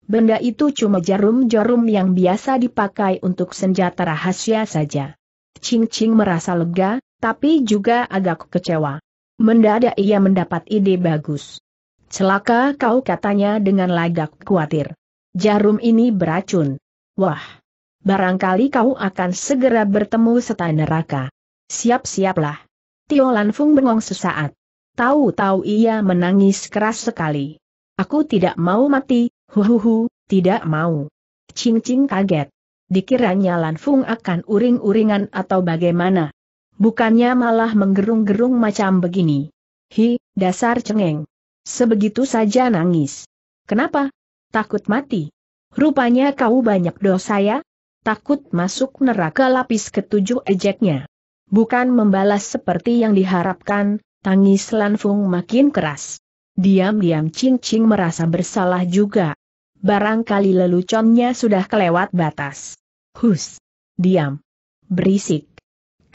Benda itu cuma jarum-jarum yang biasa dipakai untuk senjata rahasia saja. Ching Ching merasa lega, tapi juga agak kecewa. Mendadak ia mendapat ide bagus. Celaka kau katanya dengan lagak khawatir. Jarum ini beracun. Wah! Barangkali kau akan segera bertemu setan neraka. Siap-siaplah. Tio Lanfung bengong sesaat. Tahu-tahu ia menangis keras sekali. Aku tidak mau mati, huhuhu, tidak mau. Cing-cing kaget. Dikiranya Lanfung akan uring-uringan atau bagaimana. Bukannya malah menggerung-gerung macam begini. Hi, dasar cengeng. Sebegitu saja nangis. Kenapa? Takut mati. Rupanya kau banyak dosa ya? Takut masuk neraka lapis ketujuh ejeknya. Bukan membalas seperti yang diharapkan, tangis Lanfung makin keras. Diam-diam Ching Ching merasa bersalah juga. Barangkali leluconnya sudah kelewat batas. Hus. Diam. Berisik.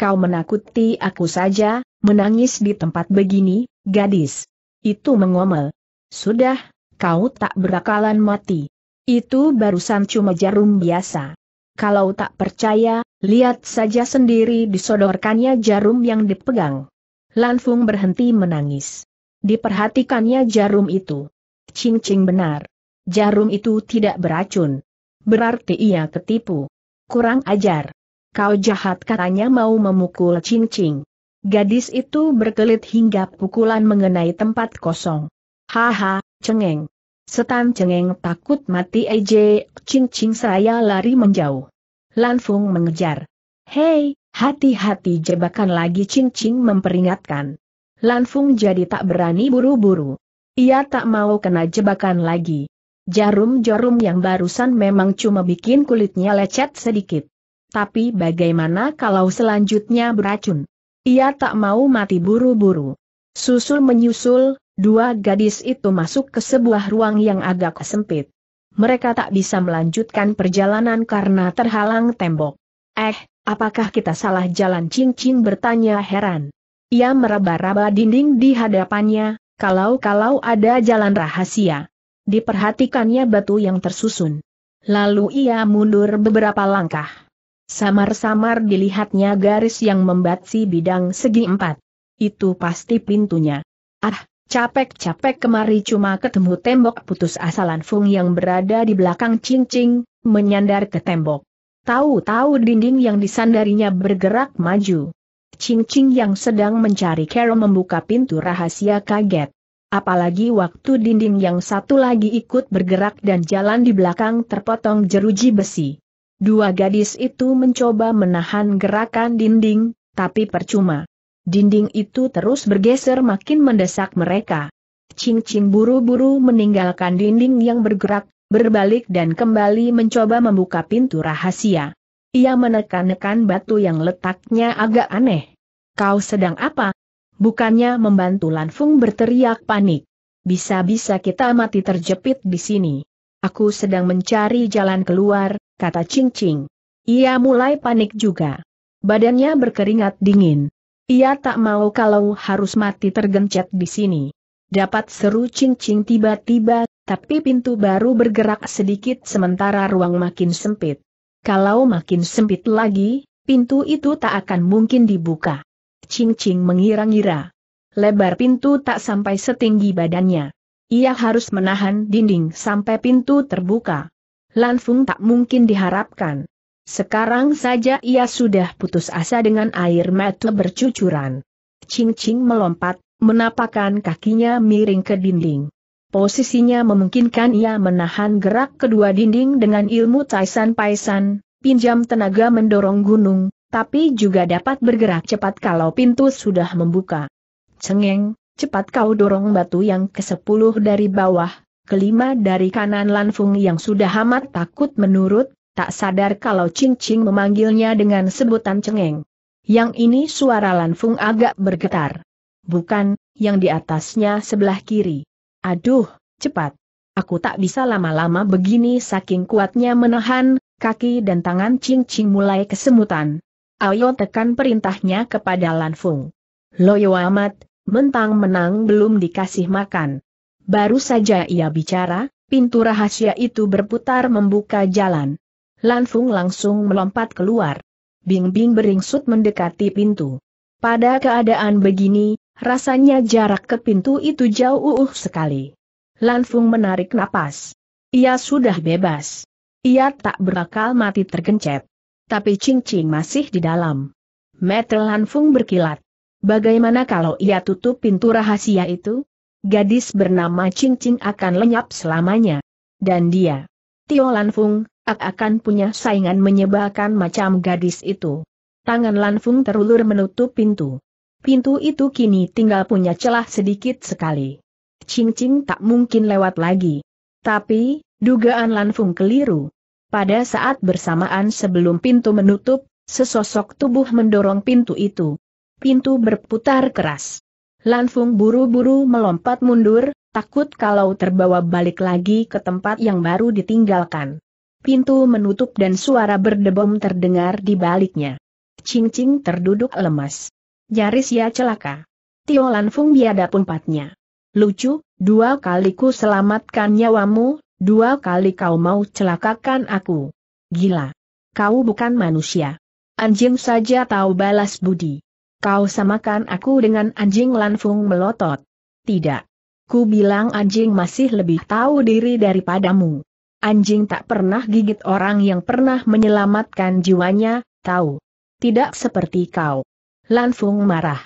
Kau menakuti aku saja, menangis di tempat begini, gadis. Itu mengomel. Sudah, kau tak berakalan mati. Itu barusan cuma jarum biasa. Kalau tak percaya, lihat saja sendiri disodorkannya jarum yang dipegang. Lanfung berhenti menangis. Diperhatikannya jarum itu. Cing-cing benar. Jarum itu tidak beracun. Berarti ia ketipu. Kurang ajar kau jahat katanya mau memukul Ching Ching. Gadis itu berkelit hingga pukulan mengenai tempat kosong. Haha, cengeng. Setan cengeng takut mati ej. Ching Ching seraya lari menjauh. Lanfung mengejar. Hei, hati-hati jebakan lagi Ching Ching memperingatkan. Lanfung jadi tak berani buru-buru. Ia tak mau kena jebakan lagi. Jarum-jarum yang barusan memang cuma bikin kulitnya lecet sedikit tapi bagaimana kalau selanjutnya beracun? Ia tak mau mati buru-buru. Susul menyusul, dua gadis itu masuk ke sebuah ruang yang agak sempit. Mereka tak bisa melanjutkan perjalanan karena terhalang tembok. Eh, apakah kita salah jalan cincin bertanya heran. Ia meraba-raba dinding di hadapannya, kalau-kalau ada jalan rahasia. Diperhatikannya batu yang tersusun. Lalu ia mundur beberapa langkah. Samar-samar dilihatnya garis yang membatasi bidang segi empat. Itu pasti pintunya. Ah, capek-capek kemari cuma ketemu tembok putus asalan Fung yang berada di belakang cincing, menyandar ke tembok. Tahu-tahu dinding yang disandarinya bergerak maju. Cincing yang sedang mencari Carol membuka pintu rahasia kaget. Apalagi waktu dinding yang satu lagi ikut bergerak dan jalan di belakang terpotong jeruji besi. Dua gadis itu mencoba menahan gerakan dinding, tapi percuma. Dinding itu terus bergeser makin mendesak mereka. Cing-cing buru-buru meninggalkan dinding yang bergerak, berbalik dan kembali mencoba membuka pintu rahasia. Ia menekan-nekan batu yang letaknya agak aneh. Kau sedang apa? Bukannya membantu Lanfung berteriak panik. Bisa-bisa kita mati terjepit di sini. Aku sedang mencari jalan keluar, kata Ching Ching. Ia mulai panik juga. Badannya berkeringat dingin. Ia tak mau kalau harus mati tergencet di sini. Dapat seru Ching Ching tiba-tiba, tapi pintu baru bergerak sedikit sementara ruang makin sempit. Kalau makin sempit lagi, pintu itu tak akan mungkin dibuka. Ching Ching mengira-ngira. Lebar pintu tak sampai setinggi badannya. Ia harus menahan dinding sampai pintu terbuka. Lanfung tak mungkin diharapkan. Sekarang saja ia sudah putus asa dengan air mata bercucuran. Cing-cing melompat, menapakan kakinya miring ke dinding. Posisinya memungkinkan ia menahan gerak kedua dinding dengan ilmu Taisan Paisan, pinjam tenaga mendorong gunung, tapi juga dapat bergerak cepat kalau pintu sudah membuka. Cengeng, cepat kau dorong batu yang ke-10 dari bawah, kelima dari kanan Lanfung yang sudah amat takut menurut, tak sadar kalau Ching memanggilnya dengan sebutan cengeng. Yang ini suara Lanfung agak bergetar. Bukan, yang di atasnya sebelah kiri. Aduh, cepat. Aku tak bisa lama-lama begini saking kuatnya menahan, kaki dan tangan Ching mulai kesemutan. Ayo tekan perintahnya kepada Lanfung. Loyo amat, mentang-menang belum dikasih makan. Baru saja ia bicara, pintu rahasia itu berputar membuka jalan. Lanfung langsung melompat keluar. Bing-bing beringsut mendekati pintu. Pada keadaan begini, rasanya jarak ke pintu itu jauh uh sekali. Lanfung menarik napas. Ia sudah bebas. Ia tak berakal mati tergencet. Tapi cincin masih di dalam. Metel Lanfung berkilat. Bagaimana kalau ia tutup pintu rahasia itu? gadis bernama Cincin akan lenyap selamanya. Dan dia, Tio Lanfung, akan punya saingan menyebalkan macam gadis itu. Tangan Lanfung terulur menutup pintu. Pintu itu kini tinggal punya celah sedikit sekali. Cincin tak mungkin lewat lagi. Tapi, dugaan Lanfung keliru. Pada saat bersamaan sebelum pintu menutup, sesosok tubuh mendorong pintu itu. Pintu berputar keras. Lanfung buru-buru melompat mundur, takut kalau terbawa balik lagi ke tempat yang baru ditinggalkan. Pintu menutup dan suara berdebom terdengar di baliknya. Cing-cing terduduk lemas. Nyaris ya celaka. Tio Lanfung biadab empatnya. Lucu, dua kali ku selamatkan nyawamu, dua kali kau mau celakakan aku. Gila. Kau bukan manusia. Anjing saja tahu balas budi. Kau samakan aku dengan anjing Lanfung melotot. Tidak. Ku bilang anjing masih lebih tahu diri daripadamu. Anjing tak pernah gigit orang yang pernah menyelamatkan jiwanya, tahu. Tidak seperti kau. Lanfung marah.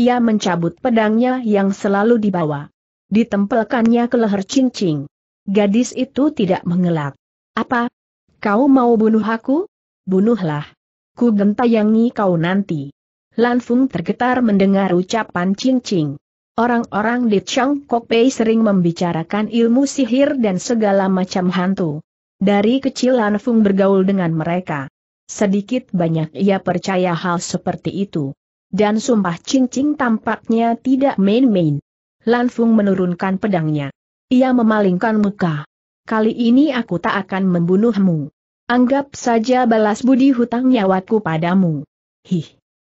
Ia mencabut pedangnya yang selalu dibawa. Ditempelkannya ke leher cincing. Gadis itu tidak mengelak. Apa? Kau mau bunuh aku? Bunuhlah. Ku gentayangi kau nanti. Lan Feng tergetar mendengar ucapan Ching Ching. Orang-orang di Chang Kokpei sering membicarakan ilmu sihir dan segala macam hantu. Dari kecil Lan Fung bergaul dengan mereka. Sedikit banyak ia percaya hal seperti itu. Dan sumpah Ching Ching tampaknya tidak main-main. Lan Fung menurunkan pedangnya. Ia memalingkan muka. Kali ini aku tak akan membunuhmu. Anggap saja balas budi hutang nyawaku padamu. Hih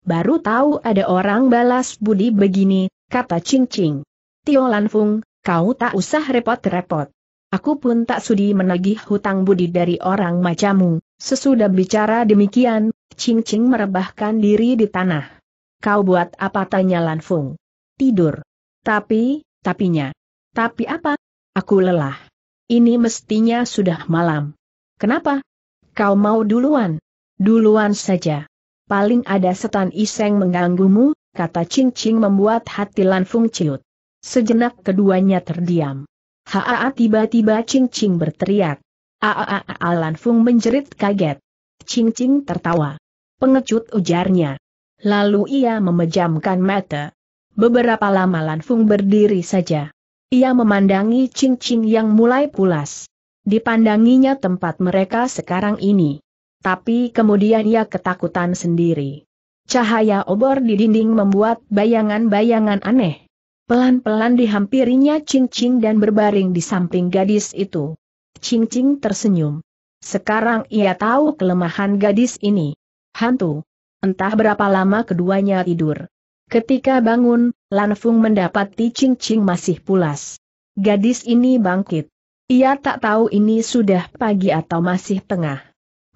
baru tahu ada orang balas budi begini, kata Ching Ching. Tio Lanfung, kau tak usah repot-repot. Aku pun tak sudi menagih hutang budi dari orang macamu. Sesudah bicara demikian, Ching Ching merebahkan diri di tanah. Kau buat apa tanya Lanfung? Tidur. Tapi, tapinya. Tapi apa? Aku lelah. Ini mestinya sudah malam. Kenapa? Kau mau duluan? Duluan saja paling ada setan iseng mengganggumu, kata Ching Ching membuat hati Lan Fung ciut. Sejenak keduanya terdiam. Haa tiba-tiba Ching Ching berteriak. Lan Fung menjerit kaget. Ching Ching tertawa. Pengecut ujarnya. Lalu ia memejamkan mata. Beberapa lama Lan Fung berdiri saja. Ia memandangi Ching Ching yang mulai pulas. Dipandanginya tempat mereka sekarang ini. Tapi kemudian ia ketakutan sendiri. Cahaya obor di dinding membuat bayangan-bayangan aneh. Pelan-pelan dihampirinya cincin dan berbaring di samping gadis itu. Cincin tersenyum. Sekarang ia tahu kelemahan gadis ini. Hantu. Entah berapa lama keduanya tidur. Ketika bangun, Lanfung mendapati cincin masih pulas. Gadis ini bangkit. Ia tak tahu ini sudah pagi atau masih tengah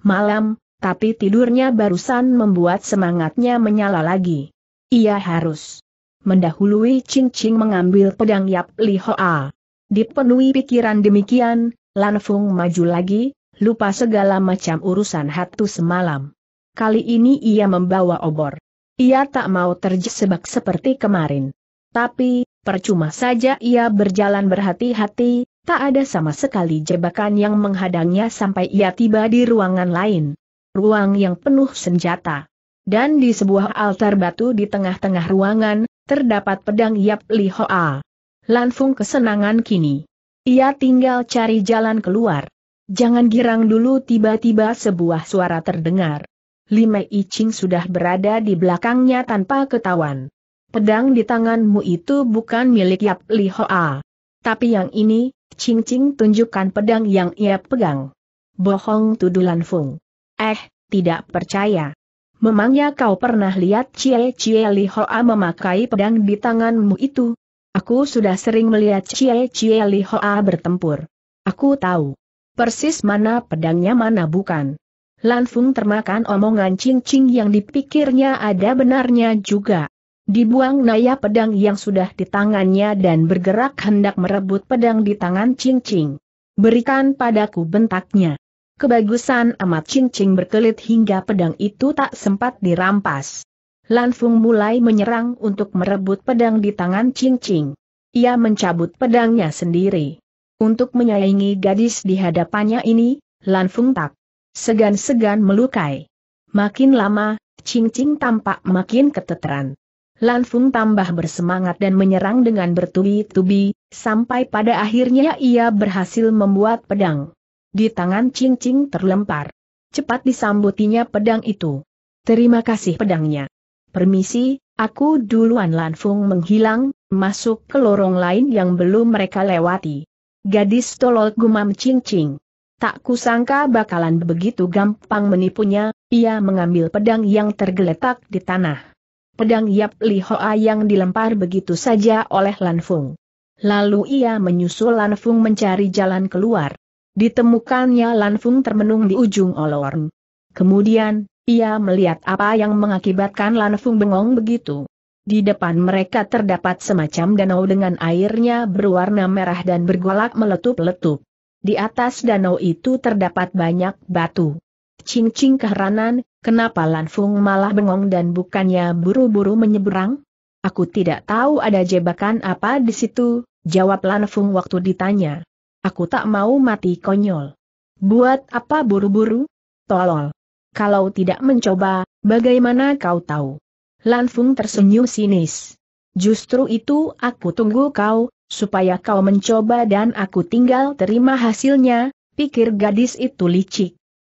malam, tapi tidurnya barusan membuat semangatnya menyala lagi. Ia harus mendahului Ching Ching mengambil pedang Yap Li Hoa. Dipenuhi pikiran demikian, Lan Fung maju lagi, lupa segala macam urusan hatu semalam. Kali ini ia membawa obor. Ia tak mau terjebak seperti kemarin. Tapi, percuma saja ia berjalan berhati-hati, Tak ada sama sekali jebakan yang menghadangnya sampai ia tiba di ruangan lain. Ruang yang penuh senjata. Dan di sebuah altar batu di tengah-tengah ruangan, terdapat pedang Yap Li Hoa. Lanfung kesenangan kini. Ia tinggal cari jalan keluar. Jangan girang dulu tiba-tiba sebuah suara terdengar. Mei Iching sudah berada di belakangnya tanpa ketahuan. Pedang di tanganmu itu bukan milik Yap Li Hoa. Tapi yang ini, Ching Ching tunjukkan pedang yang ia pegang. Bohong tuduh Lan Fung. Eh, tidak percaya. Memangnya kau pernah lihat Cie Cie Li Hoa memakai pedang di tanganmu itu? Aku sudah sering melihat Cie Cie Li Hoa bertempur. Aku tahu. Persis mana pedangnya mana bukan. Lan Fung termakan omongan Ching Ching yang dipikirnya ada benarnya juga. Dibuang naya pedang yang sudah di tangannya dan bergerak hendak merebut pedang di tangan cincing. Berikan padaku bentaknya. Kebagusan amat cincing berkelit hingga pedang itu tak sempat dirampas. Lanfung mulai menyerang untuk merebut pedang di tangan cincing. Ia mencabut pedangnya sendiri. Untuk menyaingi gadis di hadapannya ini, Lanfung tak segan-segan melukai. Makin lama, cincing tampak makin keteteran. Lan Fung tambah bersemangat dan menyerang dengan bertubi-tubi, sampai pada akhirnya ia berhasil membuat pedang. Di tangan Ching Ching terlempar. Cepat disambutinya pedang itu. Terima kasih pedangnya. Permisi, aku duluan Lan Fung menghilang, masuk ke lorong lain yang belum mereka lewati. Gadis tolol gumam Ching Ching. Tak kusangka bakalan begitu gampang menipunya, ia mengambil pedang yang tergeletak di tanah pedang Yap Li Hoa yang dilempar begitu saja oleh Lan Fung. Lalu ia menyusul Lan Fung mencari jalan keluar. Ditemukannya Lan Fung termenung di ujung olorn. Kemudian, ia melihat apa yang mengakibatkan Lan Fung bengong begitu. Di depan mereka terdapat semacam danau dengan airnya berwarna merah dan bergolak meletup-letup. Di atas danau itu terdapat banyak batu. Cing Cing keheranan, kenapa Lan Lanfung malah bengong dan bukannya buru-buru menyeberang? Aku tidak tahu ada jebakan apa di situ, jawab Lan Lanfung waktu ditanya. Aku tak mau mati konyol. Buat apa buru-buru? Tolol. Kalau tidak mencoba, bagaimana kau tahu? Lan Lanfung tersenyum sinis. Justru itu aku tunggu kau, supaya kau mencoba dan aku tinggal terima hasilnya, pikir gadis itu licik.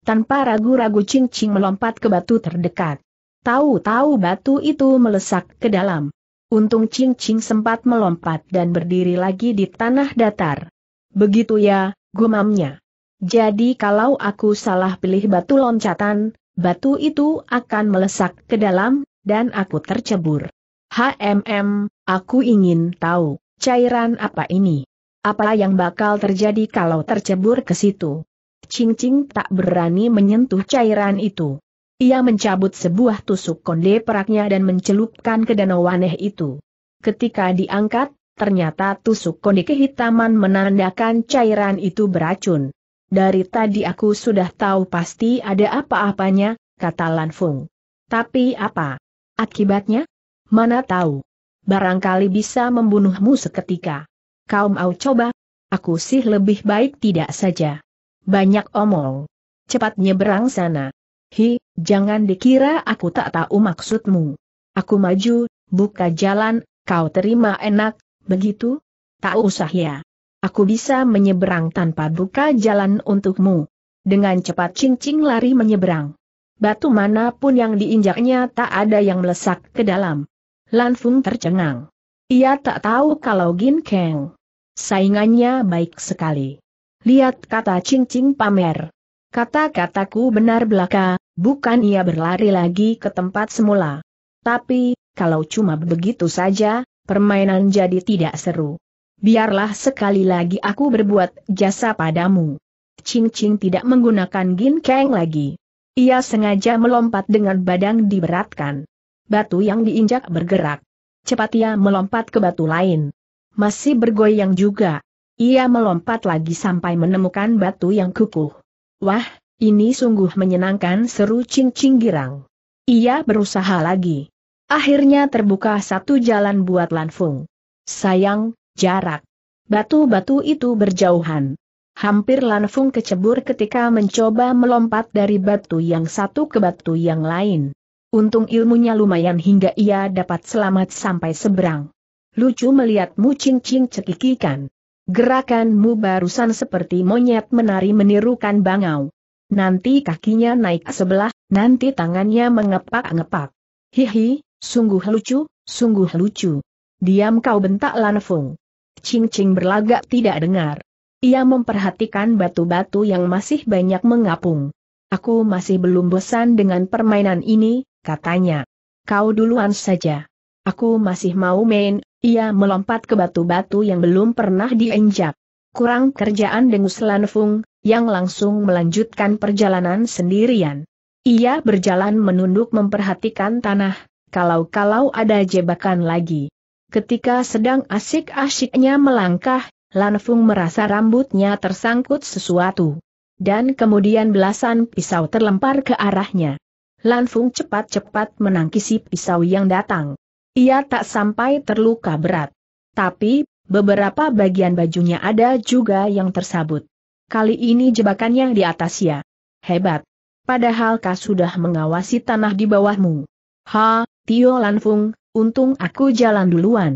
Tanpa ragu-ragu cincin melompat ke batu terdekat. Tahu-tahu batu itu melesak ke dalam. Untung cincin sempat melompat dan berdiri lagi di tanah datar. Begitu ya, gumamnya. Jadi kalau aku salah pilih batu loncatan, batu itu akan melesak ke dalam, dan aku tercebur. HMM, aku ingin tahu, cairan apa ini? Apa yang bakal terjadi kalau tercebur ke situ? cing tak berani menyentuh cairan itu. Ia mencabut sebuah tusuk konde peraknya dan mencelupkan ke danau aneh itu. Ketika diangkat, ternyata tusuk konde kehitaman menandakan cairan itu beracun. Dari tadi aku sudah tahu pasti ada apa-apanya, kata Lanfung. Tapi apa? Akibatnya? Mana tahu. Barangkali bisa membunuhmu seketika. Kau mau coba? Aku sih lebih baik tidak saja banyak omong. Cepat nyeberang sana. Hi, jangan dikira aku tak tahu maksudmu. Aku maju, buka jalan, kau terima enak, begitu? Tak usah ya. Aku bisa menyeberang tanpa buka jalan untukmu. Dengan cepat cincing lari menyeberang. Batu manapun yang diinjaknya tak ada yang melesak ke dalam. Lanfung tercengang. Ia tak tahu kalau Gin Kang. Saingannya baik sekali. Lihat kata cincin pamer. Kata-kataku benar belaka, bukan ia berlari lagi ke tempat semula. Tapi, kalau cuma begitu saja, permainan jadi tidak seru. Biarlah sekali lagi aku berbuat jasa padamu. Ching tidak menggunakan ginkeng lagi. Ia sengaja melompat dengan badan diberatkan. Batu yang diinjak bergerak. Cepat ia melompat ke batu lain. Masih bergoyang juga. Ia melompat lagi sampai menemukan batu yang kukuh. Wah, ini sungguh menyenangkan seru Cing Cing girang. Ia berusaha lagi. Akhirnya terbuka satu jalan buat Lanfung. Sayang, jarak. Batu-batu itu berjauhan. Hampir Lanfung kecebur ketika mencoba melompat dari batu yang satu ke batu yang lain. Untung ilmunya lumayan hingga ia dapat selamat sampai seberang. Lucu melihatmu cing-cing cekikikan. Gerakanmu barusan seperti monyet menari menirukan bangau. Nanti kakinya naik sebelah, nanti tangannya mengepak-ngepak. Hihi, sungguh lucu, sungguh lucu. Diam kau bentak Lanfung. Cing-cing berlagak tidak dengar. Ia memperhatikan batu-batu yang masih banyak mengapung. Aku masih belum bosan dengan permainan ini, katanya. Kau duluan saja. Aku masih mau main, ia melompat ke batu-batu yang belum pernah diinjak. Kurang kerjaan dengus Lanfung, yang langsung melanjutkan perjalanan sendirian. Ia berjalan menunduk memperhatikan tanah, kalau-kalau ada jebakan lagi. Ketika sedang asik-asiknya melangkah, Lanfung merasa rambutnya tersangkut sesuatu. Dan kemudian belasan pisau terlempar ke arahnya. Lanfung cepat-cepat menangkisi pisau yang datang. Ia tak sampai terluka berat. Tapi, beberapa bagian bajunya ada juga yang tersabut. Kali ini jebakannya di atas ya. Hebat. Padahal kau sudah mengawasi tanah di bawahmu. Ha, Tio Lanfung, untung aku jalan duluan.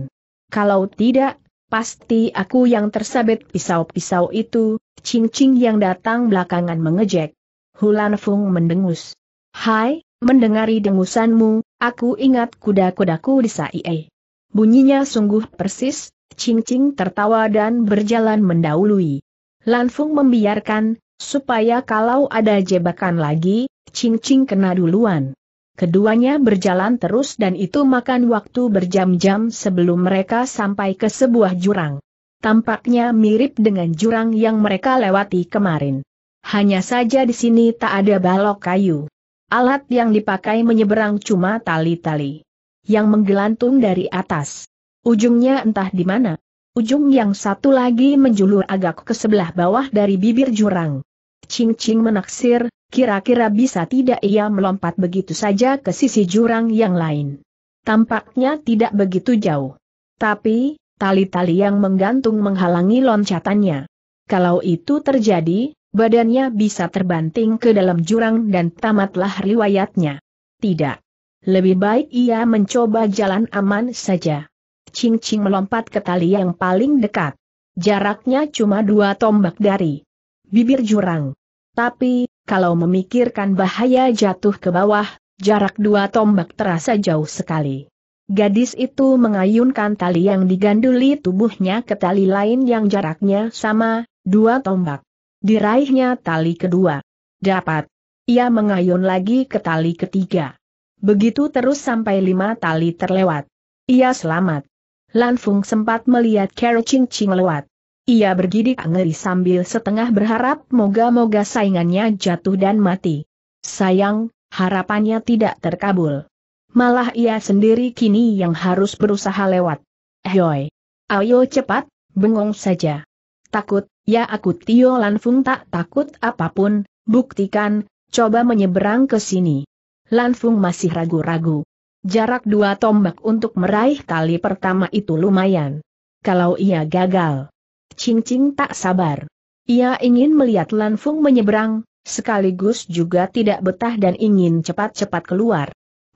Kalau tidak, pasti aku yang tersabet pisau-pisau itu, cincin yang datang belakangan mengejek. Hulanfung mendengus. Hai, Mendengari dengusanmu, aku ingat kuda-kudaku di Saie. Bunyinya sungguh persis, Cing-Cing tertawa dan berjalan mendahului. Lanfung membiarkan, supaya kalau ada jebakan lagi, Cing-Cing kena duluan. Keduanya berjalan terus dan itu makan waktu berjam-jam sebelum mereka sampai ke sebuah jurang. Tampaknya mirip dengan jurang yang mereka lewati kemarin. Hanya saja di sini tak ada balok kayu. Alat yang dipakai menyeberang cuma tali-tali. Yang menggelantung dari atas. Ujungnya entah di mana. Ujung yang satu lagi menjulur agak ke sebelah bawah dari bibir jurang. Ching Ching menaksir, kira-kira bisa tidak ia melompat begitu saja ke sisi jurang yang lain. Tampaknya tidak begitu jauh. Tapi, tali-tali yang menggantung menghalangi loncatannya. Kalau itu terjadi, Badannya bisa terbanting ke dalam jurang dan tamatlah riwayatnya. Tidak. Lebih baik ia mencoba jalan aman saja. Cing Cing melompat ke tali yang paling dekat. Jaraknya cuma dua tombak dari bibir jurang. Tapi, kalau memikirkan bahaya jatuh ke bawah, jarak dua tombak terasa jauh sekali. Gadis itu mengayunkan tali yang diganduli tubuhnya ke tali lain yang jaraknya sama, dua tombak. Diraihnya tali kedua. Dapat. Ia mengayun lagi ke tali ketiga. Begitu terus sampai lima tali terlewat. Ia selamat. Lan Lanfung sempat melihat Kero Ching Ching lewat. Ia bergidik ngeri sambil setengah berharap moga-moga saingannya jatuh dan mati. Sayang, harapannya tidak terkabul. Malah ia sendiri kini yang harus berusaha lewat. Ehoi. Ayo cepat, bengong saja. Takut, ya aku Tio Lanfung tak takut apapun, buktikan, coba menyeberang ke sini. Lanfung masih ragu-ragu. Jarak dua tombak untuk meraih tali pertama itu lumayan. Kalau ia gagal, Ching tak sabar. Ia ingin melihat Lanfung menyeberang, sekaligus juga tidak betah dan ingin cepat-cepat keluar.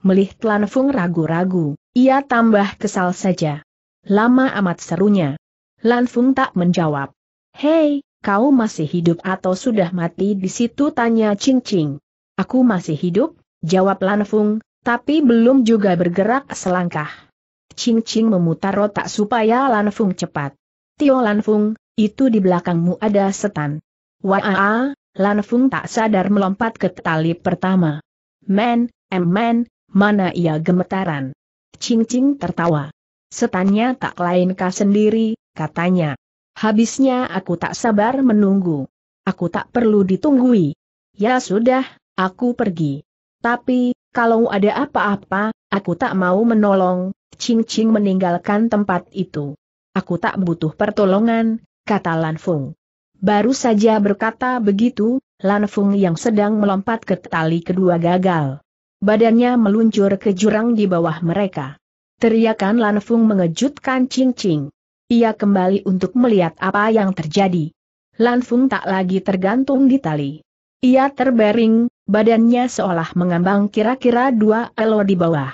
Melihat Lanfung ragu-ragu, ia tambah kesal saja. Lama amat serunya. Lanfung tak menjawab. Hei, kau masih hidup atau sudah mati di situ tanya Ching Ching. Aku masih hidup, jawab Lan Fung, tapi belum juga bergerak selangkah. Ching Ching memutar otak supaya Lan Fung cepat. Tio Lan Fung, itu di belakangmu ada setan. Wah, ah, ah. Lan Fung tak sadar melompat ke tali pertama. Men, em men, mana ia gemetaran. Ching Ching tertawa. Setannya tak lain kah sendiri, katanya. Habisnya aku tak sabar menunggu. Aku tak perlu ditunggui. Ya sudah, aku pergi. Tapi, kalau ada apa-apa, aku tak mau menolong, Ching Ching meninggalkan tempat itu. Aku tak butuh pertolongan, kata Lan Fung. Baru saja berkata begitu, Lan Fung yang sedang melompat ke tali kedua gagal. Badannya meluncur ke jurang di bawah mereka. Teriakan Lan Fung mengejutkan Ching Ching. Ia kembali untuk melihat apa yang terjadi. Lanfung tak lagi tergantung di tali. Ia terbaring, badannya seolah mengambang kira-kira dua elo di bawah.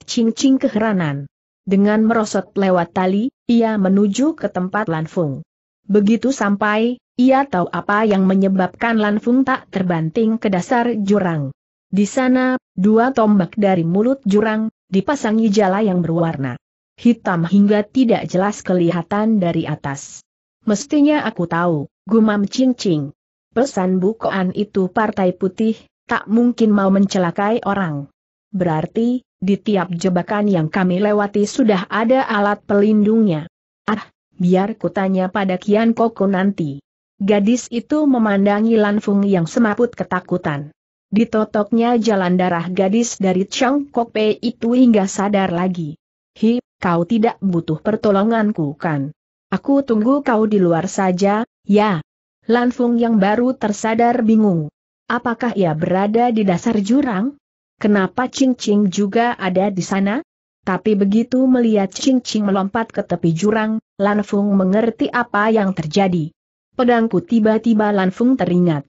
Cing-cing keheranan. Dengan merosot lewat tali, ia menuju ke tempat Lanfung. Begitu sampai, ia tahu apa yang menyebabkan Lanfung tak terbanting ke dasar jurang. Di sana, dua tombak dari mulut jurang, dipasangi jala yang berwarna hitam hingga tidak jelas kelihatan dari atas. Mestinya aku tahu, gumam cincing. Pesan bukoan itu partai putih, tak mungkin mau mencelakai orang. Berarti, di tiap jebakan yang kami lewati sudah ada alat pelindungnya. Ah, biar kutanya pada Kian Koko nanti. Gadis itu memandangi Lanfung yang semaput ketakutan. Ditotoknya jalan darah gadis dari Chang Kok Pei itu hingga sadar lagi. Hi, kau tidak butuh pertolonganku kan? Aku tunggu kau di luar saja, ya. Lanfung yang baru tersadar bingung. Apakah ia berada di dasar jurang? Kenapa Ching Ching juga ada di sana? Tapi begitu melihat Ching Ching melompat ke tepi jurang, Lanfung mengerti apa yang terjadi. Pedangku tiba-tiba Lanfung teringat.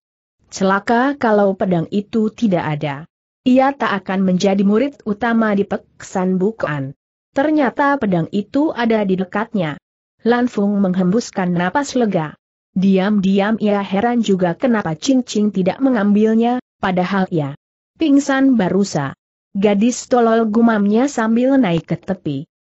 Celaka kalau pedang itu tidak ada. Ia tak akan menjadi murid utama di Peksan Bukan. Ternyata pedang itu ada di dekatnya. Lansung menghembuskan napas lega. Diam-diam ia heran juga kenapa Ching tidak mengambilnya, padahal ia pingsan barusa. Gadis tolol gumamnya sambil naik ke tepi.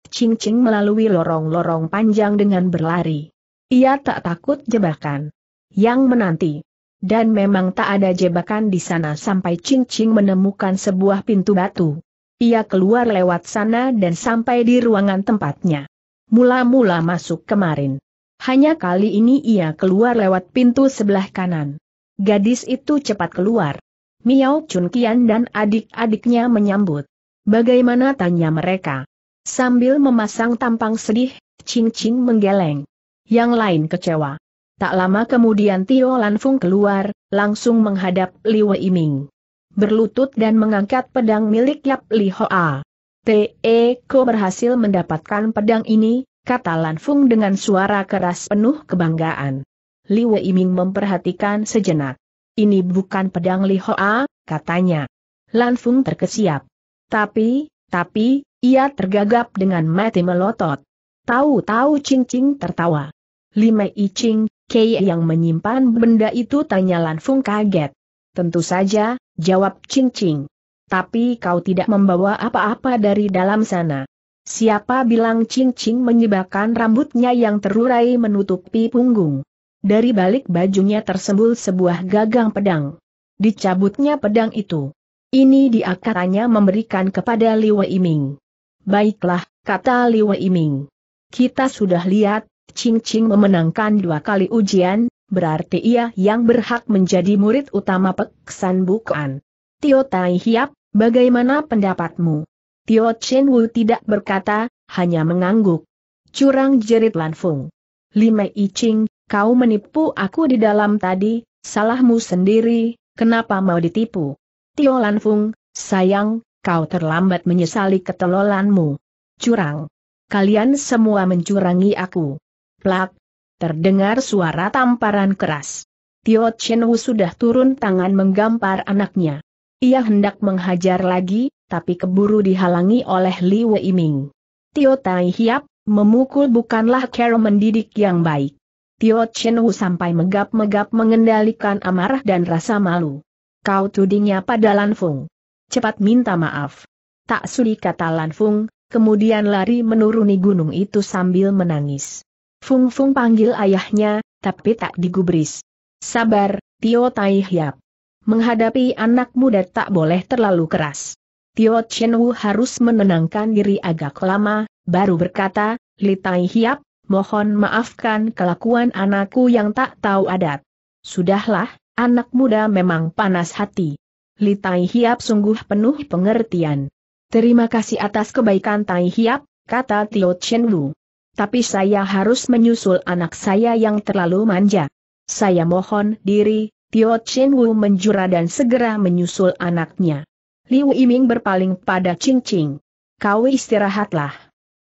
Ching melalui lorong-lorong panjang dengan berlari. Ia tak takut jebakan yang menanti. Dan memang tak ada jebakan di sana sampai Ching menemukan sebuah pintu batu. Ia keluar lewat sana dan sampai di ruangan tempatnya. Mula-mula masuk kemarin. Hanya kali ini ia keluar lewat pintu sebelah kanan. Gadis itu cepat keluar. Miao Chun Kian dan adik-adiknya menyambut. Bagaimana tanya mereka? Sambil memasang tampang sedih, Ching Ching menggeleng. Yang lain kecewa. Tak lama kemudian Tio Lanfung keluar, langsung menghadap Liu Yiming berlutut dan mengangkat pedang milik Yap Li Hoa. Te Ko berhasil mendapatkan pedang ini, kata Lan Fung dengan suara keras penuh kebanggaan. Li Wei Ming memperhatikan sejenak. Ini bukan pedang Li Hoa, katanya. Lan Fung terkesiap. Tapi, tapi, ia tergagap dengan mati melotot. Tahu-tahu Ching Ching tertawa. Lima I Ching, Kei yang menyimpan benda itu tanya Lan Fung kaget. Tentu saja, Jawab cincing. Tapi kau tidak membawa apa-apa dari dalam sana. Siapa bilang cincing menyebabkan rambutnya yang terurai menutupi punggung. Dari balik bajunya tersembul sebuah gagang pedang. Dicabutnya pedang itu. Ini dia katanya memberikan kepada Liu Iming. Baiklah, kata Liu Iming. Kita sudah lihat, Cincing memenangkan dua kali ujian, berarti ia yang berhak menjadi murid utama Peksan bukuan. Tio Tai Hiap, bagaimana pendapatmu? Tio Chen Wu tidak berkata, hanya mengangguk. Curang jerit Lanfung. Lime I Ching, kau menipu aku di dalam tadi, salahmu sendiri, kenapa mau ditipu? Tio Lan Lanfung, sayang, kau terlambat menyesali ketelolanmu. Curang. Kalian semua mencurangi aku. Plak, Terdengar suara tamparan keras. Tio Chen Wu sudah turun tangan menggampar anaknya. Ia hendak menghajar lagi, tapi keburu dihalangi oleh Li Wei Ming. Tio Tai Hiap, memukul bukanlah cara mendidik yang baik. Tio Chen Wu sampai megap-megap mengendalikan amarah dan rasa malu. Kau tudingnya pada Lanfung. Cepat minta maaf. Tak sudi kata Lanfung, kemudian lari menuruni gunung itu sambil menangis. Fung Fung panggil ayahnya, tapi tak digubris. Sabar, Tio Tai Hiap. Menghadapi anak muda tak boleh terlalu keras. Tio Chen Wu harus menenangkan diri agak lama, baru berkata, Li Tai Hiap, mohon maafkan kelakuan anakku yang tak tahu adat. Sudahlah, anak muda memang panas hati. Li Tai Hiap sungguh penuh pengertian. Terima kasih atas kebaikan Tai Hiap, kata Tio Chen Wu. Tapi saya harus menyusul anak saya yang terlalu manja. Saya mohon diri, Tio Chin Wu menjura dan segera menyusul anaknya. Liu Yiming berpaling pada Ching Ching. Kau istirahatlah.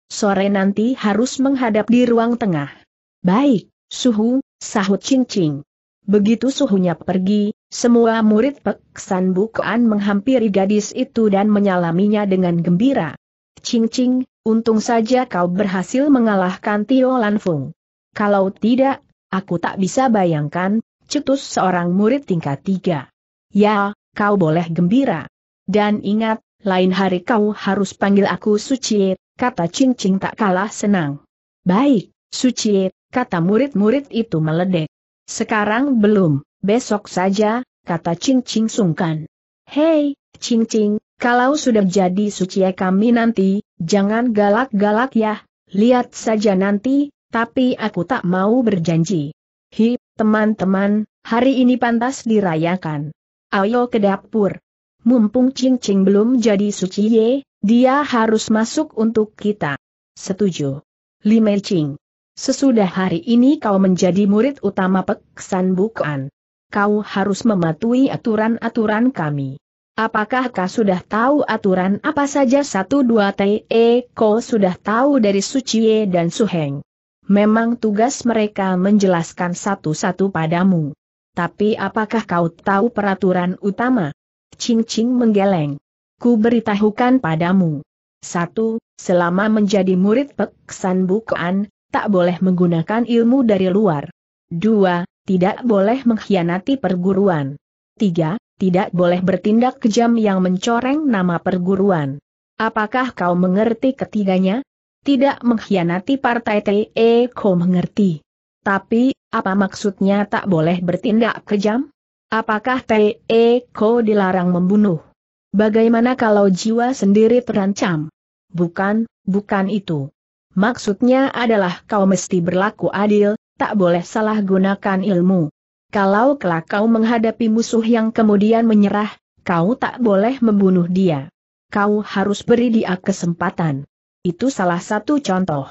Sore nanti harus menghadap di ruang tengah. Baik, suhu, sahut Ching Ching. Begitu suhunya pergi, semua murid peksan bukaan menghampiri gadis itu dan menyalaminya dengan gembira. Ching Ching, Untung saja kau berhasil mengalahkan Tio Lanfung. Kalau tidak, aku tak bisa bayangkan, cetus seorang murid tingkat tiga. Ya, kau boleh gembira. Dan ingat, lain hari kau harus panggil aku Suci, kata Cincing tak kalah senang. Baik, Suci, kata murid-murid itu meledek. Sekarang belum, besok saja, kata Cincing sungkan. Hei, Cincing, kalau sudah jadi Suci kami nanti, Jangan galak-galak ya, lihat saja nanti, tapi aku tak mau berjanji. Hi, teman-teman, hari ini pantas dirayakan. Ayo ke dapur. Mumpung Cing Cing belum jadi suci ye, dia harus masuk untuk kita. Setuju. Lime Cing. Sesudah hari ini kau menjadi murid utama Peksan Bukan. Kau harus mematuhi aturan-aturan kami. Apakah kau sudah tahu aturan apa saja satu dua TE kau sudah tahu dari Suciye dan Suheng? Memang tugas mereka menjelaskan satu-satu padamu. Tapi apakah kau tahu peraturan utama? Ching Ching menggeleng. Ku beritahukan padamu. Satu, Selama menjadi murid peksan bukaan, tak boleh menggunakan ilmu dari luar. Dua, Tidak boleh mengkhianati perguruan. Tiga tidak boleh bertindak kejam yang mencoreng nama perguruan. Apakah kau mengerti ketiganya? Tidak mengkhianati partai TE kau mengerti. Tapi, apa maksudnya tak boleh bertindak kejam? Apakah TE kau dilarang membunuh? Bagaimana kalau jiwa sendiri terancam? Bukan, bukan itu. Maksudnya adalah kau mesti berlaku adil, tak boleh salah gunakan ilmu. Kalau kelak kau menghadapi musuh yang kemudian menyerah, kau tak boleh membunuh dia. Kau harus beri dia kesempatan. Itu salah satu contoh.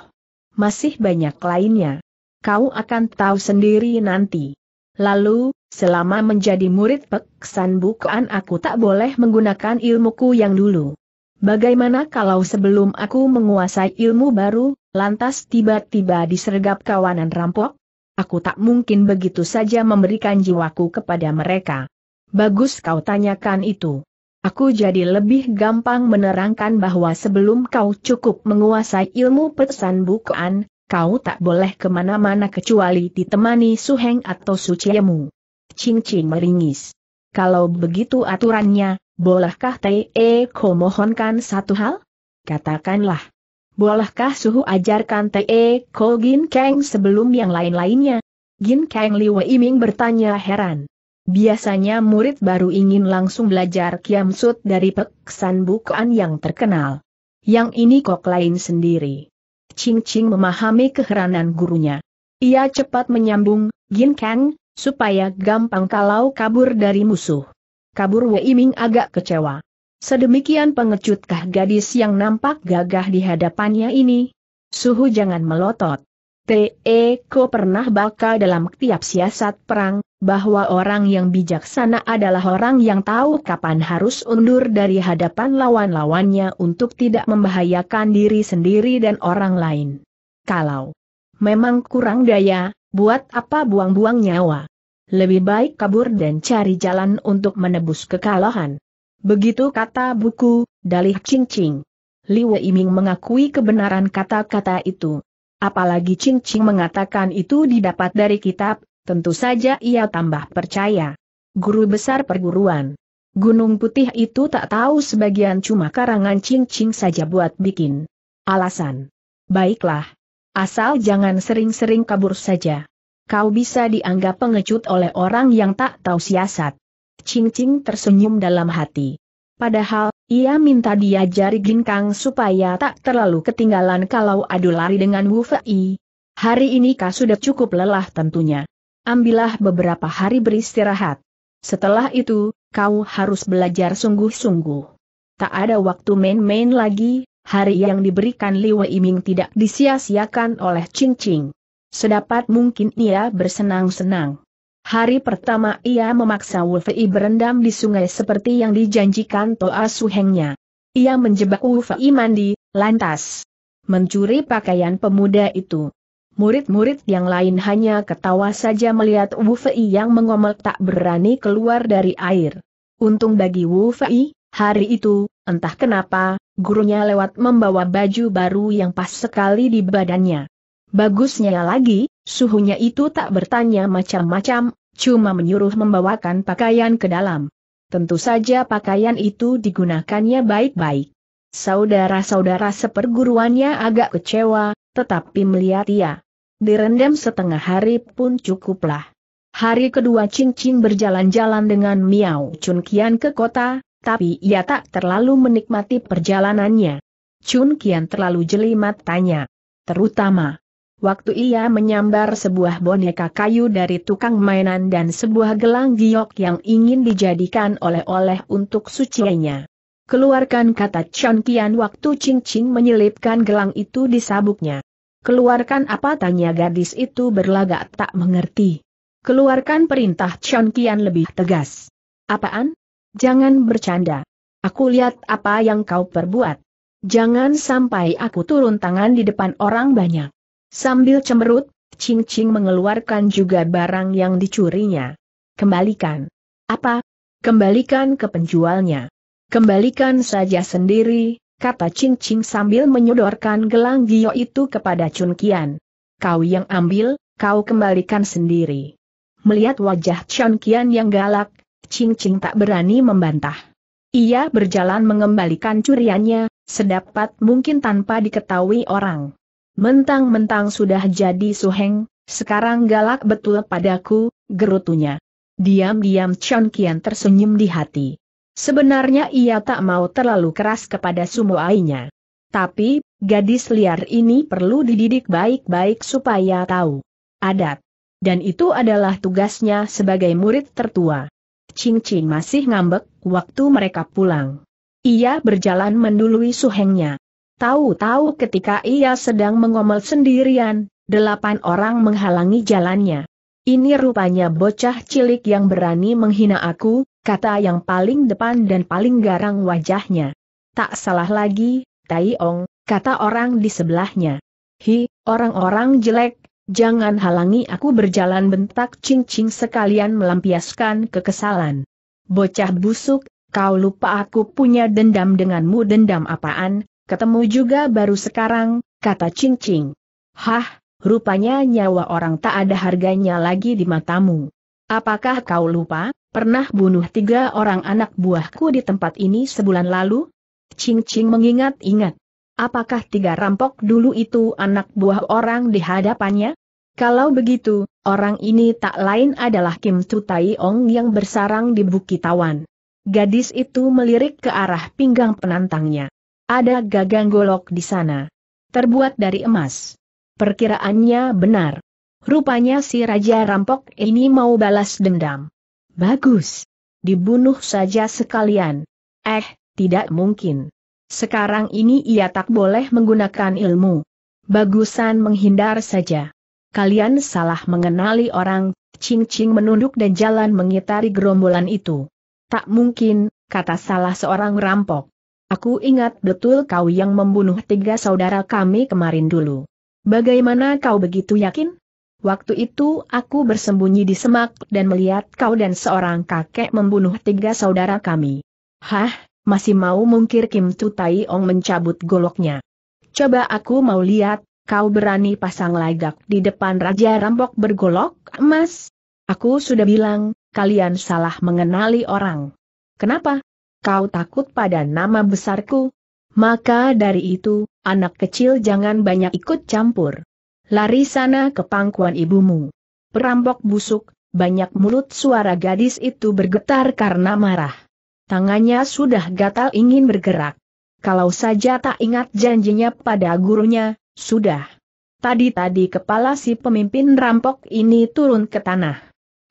Masih banyak lainnya. Kau akan tahu sendiri nanti. Lalu, selama menjadi murid peksan bukaan aku tak boleh menggunakan ilmuku yang dulu. Bagaimana kalau sebelum aku menguasai ilmu baru, lantas tiba-tiba disergap kawanan rampok? Aku tak mungkin begitu saja memberikan jiwaku kepada mereka. Bagus kau tanyakan itu. Aku jadi lebih gampang menerangkan bahwa sebelum kau cukup menguasai ilmu pesan bukaan, kau tak boleh kemana-mana kecuali ditemani suheng atau suciemu. Cing Cing meringis. Kalau begitu aturannya, bolehkah T.E. Ko mohonkan satu hal? Katakanlah. Bolehkah suhu ajarkan Te Ko Gin Kang sebelum yang lain-lainnya? Gin Kang Li Wei Ming bertanya heran. Biasanya murid baru ingin langsung belajar Kiam Sut dari peksan bukaan yang terkenal. Yang ini kok lain sendiri. Ching Ching memahami keheranan gurunya. Ia cepat menyambung, Gin Kang, supaya gampang kalau kabur dari musuh. Kabur Wei Ming agak kecewa. Sedemikian pengecutkah gadis yang nampak gagah di hadapannya ini? Suhu jangan melotot. T.E. Ko pernah bakal dalam tiap siasat perang, bahwa orang yang bijaksana adalah orang yang tahu kapan harus undur dari hadapan lawan-lawannya untuk tidak membahayakan diri sendiri dan orang lain. Kalau memang kurang daya, buat apa buang-buang nyawa? Lebih baik kabur dan cari jalan untuk menebus kekalahan. Begitu kata buku, dalih cincing. Li Ming mengakui kebenaran kata-kata itu. Apalagi cincing mengatakan itu didapat dari kitab, tentu saja ia tambah percaya. Guru besar perguruan. Gunung putih itu tak tahu sebagian cuma karangan cincing saja buat bikin. Alasan. Baiklah. Asal jangan sering-sering kabur saja. Kau bisa dianggap pengecut oleh orang yang tak tahu siasat cing tersenyum dalam hati. Padahal, ia minta diajari ginkang supaya tak terlalu ketinggalan kalau adu lari dengan Wu Fei. Hari ini kau sudah cukup lelah tentunya. Ambillah beberapa hari beristirahat. Setelah itu, kau harus belajar sungguh-sungguh. Tak ada waktu main-main lagi, hari yang diberikan Li Ming tidak disia-siakan oleh Ching Sedapat mungkin ia bersenang-senang. Hari pertama ia memaksa Wufei berendam di sungai seperti yang dijanjikan Toa Suhengnya. Ia menjebak Wufei mandi, lantas mencuri pakaian pemuda itu. Murid-murid yang lain hanya ketawa saja melihat Wufei yang mengomel tak berani keluar dari air. Untung bagi Wufei, hari itu, entah kenapa, gurunya lewat membawa baju baru yang pas sekali di badannya. Bagusnya lagi, Suhunya itu tak bertanya macam-macam, cuma menyuruh membawakan pakaian ke dalam. Tentu saja pakaian itu digunakannya baik-baik. Saudara-saudara seperguruannya agak kecewa, tetapi melihat ia. Direndam setengah hari pun cukuplah. Hari kedua Ching berjalan-jalan dengan Miao Chun Kian ke kota, tapi ia tak terlalu menikmati perjalanannya. Chun Kian terlalu jeli matanya. Terutama, Waktu ia menyambar sebuah boneka kayu dari tukang mainan dan sebuah gelang giok yang ingin dijadikan oleh-oleh untuk sucinya. Keluarkan kata Chan Kian waktu Ching Ching menyelipkan gelang itu di sabuknya. Keluarkan apa tanya gadis itu berlagak tak mengerti. Keluarkan perintah Chan Kian lebih tegas. Apaan? Jangan bercanda. Aku lihat apa yang kau perbuat. Jangan sampai aku turun tangan di depan orang banyak. Sambil cemberut, Ching Ching mengeluarkan juga barang yang dicurinya. Kembalikan. Apa? Kembalikan ke penjualnya. Kembalikan saja sendiri, kata Ching Ching sambil menyodorkan gelang Gio itu kepada Chun Kian. Kau yang ambil, kau kembalikan sendiri. Melihat wajah Chun Kian yang galak, Ching Ching tak berani membantah. Ia berjalan mengembalikan curiannya, sedapat mungkin tanpa diketahui orang. Mentang-mentang sudah jadi suheng, sekarang galak betul padaku, gerutunya. Diam-diam Chon Kian tersenyum di hati. Sebenarnya ia tak mau terlalu keras kepada sumoainya. Tapi, gadis liar ini perlu dididik baik-baik supaya tahu adat. Dan itu adalah tugasnya sebagai murid tertua. Ching Ching masih ngambek waktu mereka pulang. Ia berjalan mendului suhengnya. Tahu-tahu ketika ia sedang mengomel sendirian, delapan orang menghalangi jalannya. Ini rupanya bocah cilik yang berani menghina aku, kata yang paling depan dan paling garang wajahnya. Tak salah lagi, Tai Ong, kata orang di sebelahnya. Hi, orang-orang jelek, jangan halangi aku berjalan bentak cincing sekalian melampiaskan kekesalan. Bocah busuk, kau lupa aku punya dendam denganmu dendam apaan, Ketemu juga baru sekarang, kata Cing Cing. Hah, rupanya nyawa orang tak ada harganya lagi di matamu. Apakah kau lupa, pernah bunuh tiga orang anak buahku di tempat ini sebulan lalu? Cing Cing mengingat-ingat. Apakah tiga rampok dulu itu anak buah orang di hadapannya? Kalau begitu, orang ini tak lain adalah Kim Tu Ong yang bersarang di Bukit Tawan. Gadis itu melirik ke arah pinggang penantangnya. Ada gagang golok di sana. Terbuat dari emas. Perkiraannya benar. Rupanya si Raja Rampok ini mau balas dendam. Bagus. Dibunuh saja sekalian. Eh, tidak mungkin. Sekarang ini ia tak boleh menggunakan ilmu. Bagusan menghindar saja. Kalian salah mengenali orang, Ching Ching menunduk dan jalan mengitari gerombolan itu. Tak mungkin, kata salah seorang rampok. Aku ingat betul kau yang membunuh tiga saudara kami kemarin dulu. Bagaimana kau begitu yakin? Waktu itu aku bersembunyi di semak dan melihat kau dan seorang kakek membunuh tiga saudara kami. Hah, masih mau mungkir Kim Tu Tai Ong mencabut goloknya. Coba aku mau lihat, kau berani pasang lagak di depan Raja Rampok bergolok emas? Aku sudah bilang, kalian salah mengenali orang. Kenapa? kau takut pada nama besarku? Maka dari itu, anak kecil jangan banyak ikut campur. Lari sana ke pangkuan ibumu. Perampok busuk, banyak mulut suara gadis itu bergetar karena marah. Tangannya sudah gatal ingin bergerak. Kalau saja tak ingat janjinya pada gurunya, sudah. Tadi-tadi kepala si pemimpin rampok ini turun ke tanah.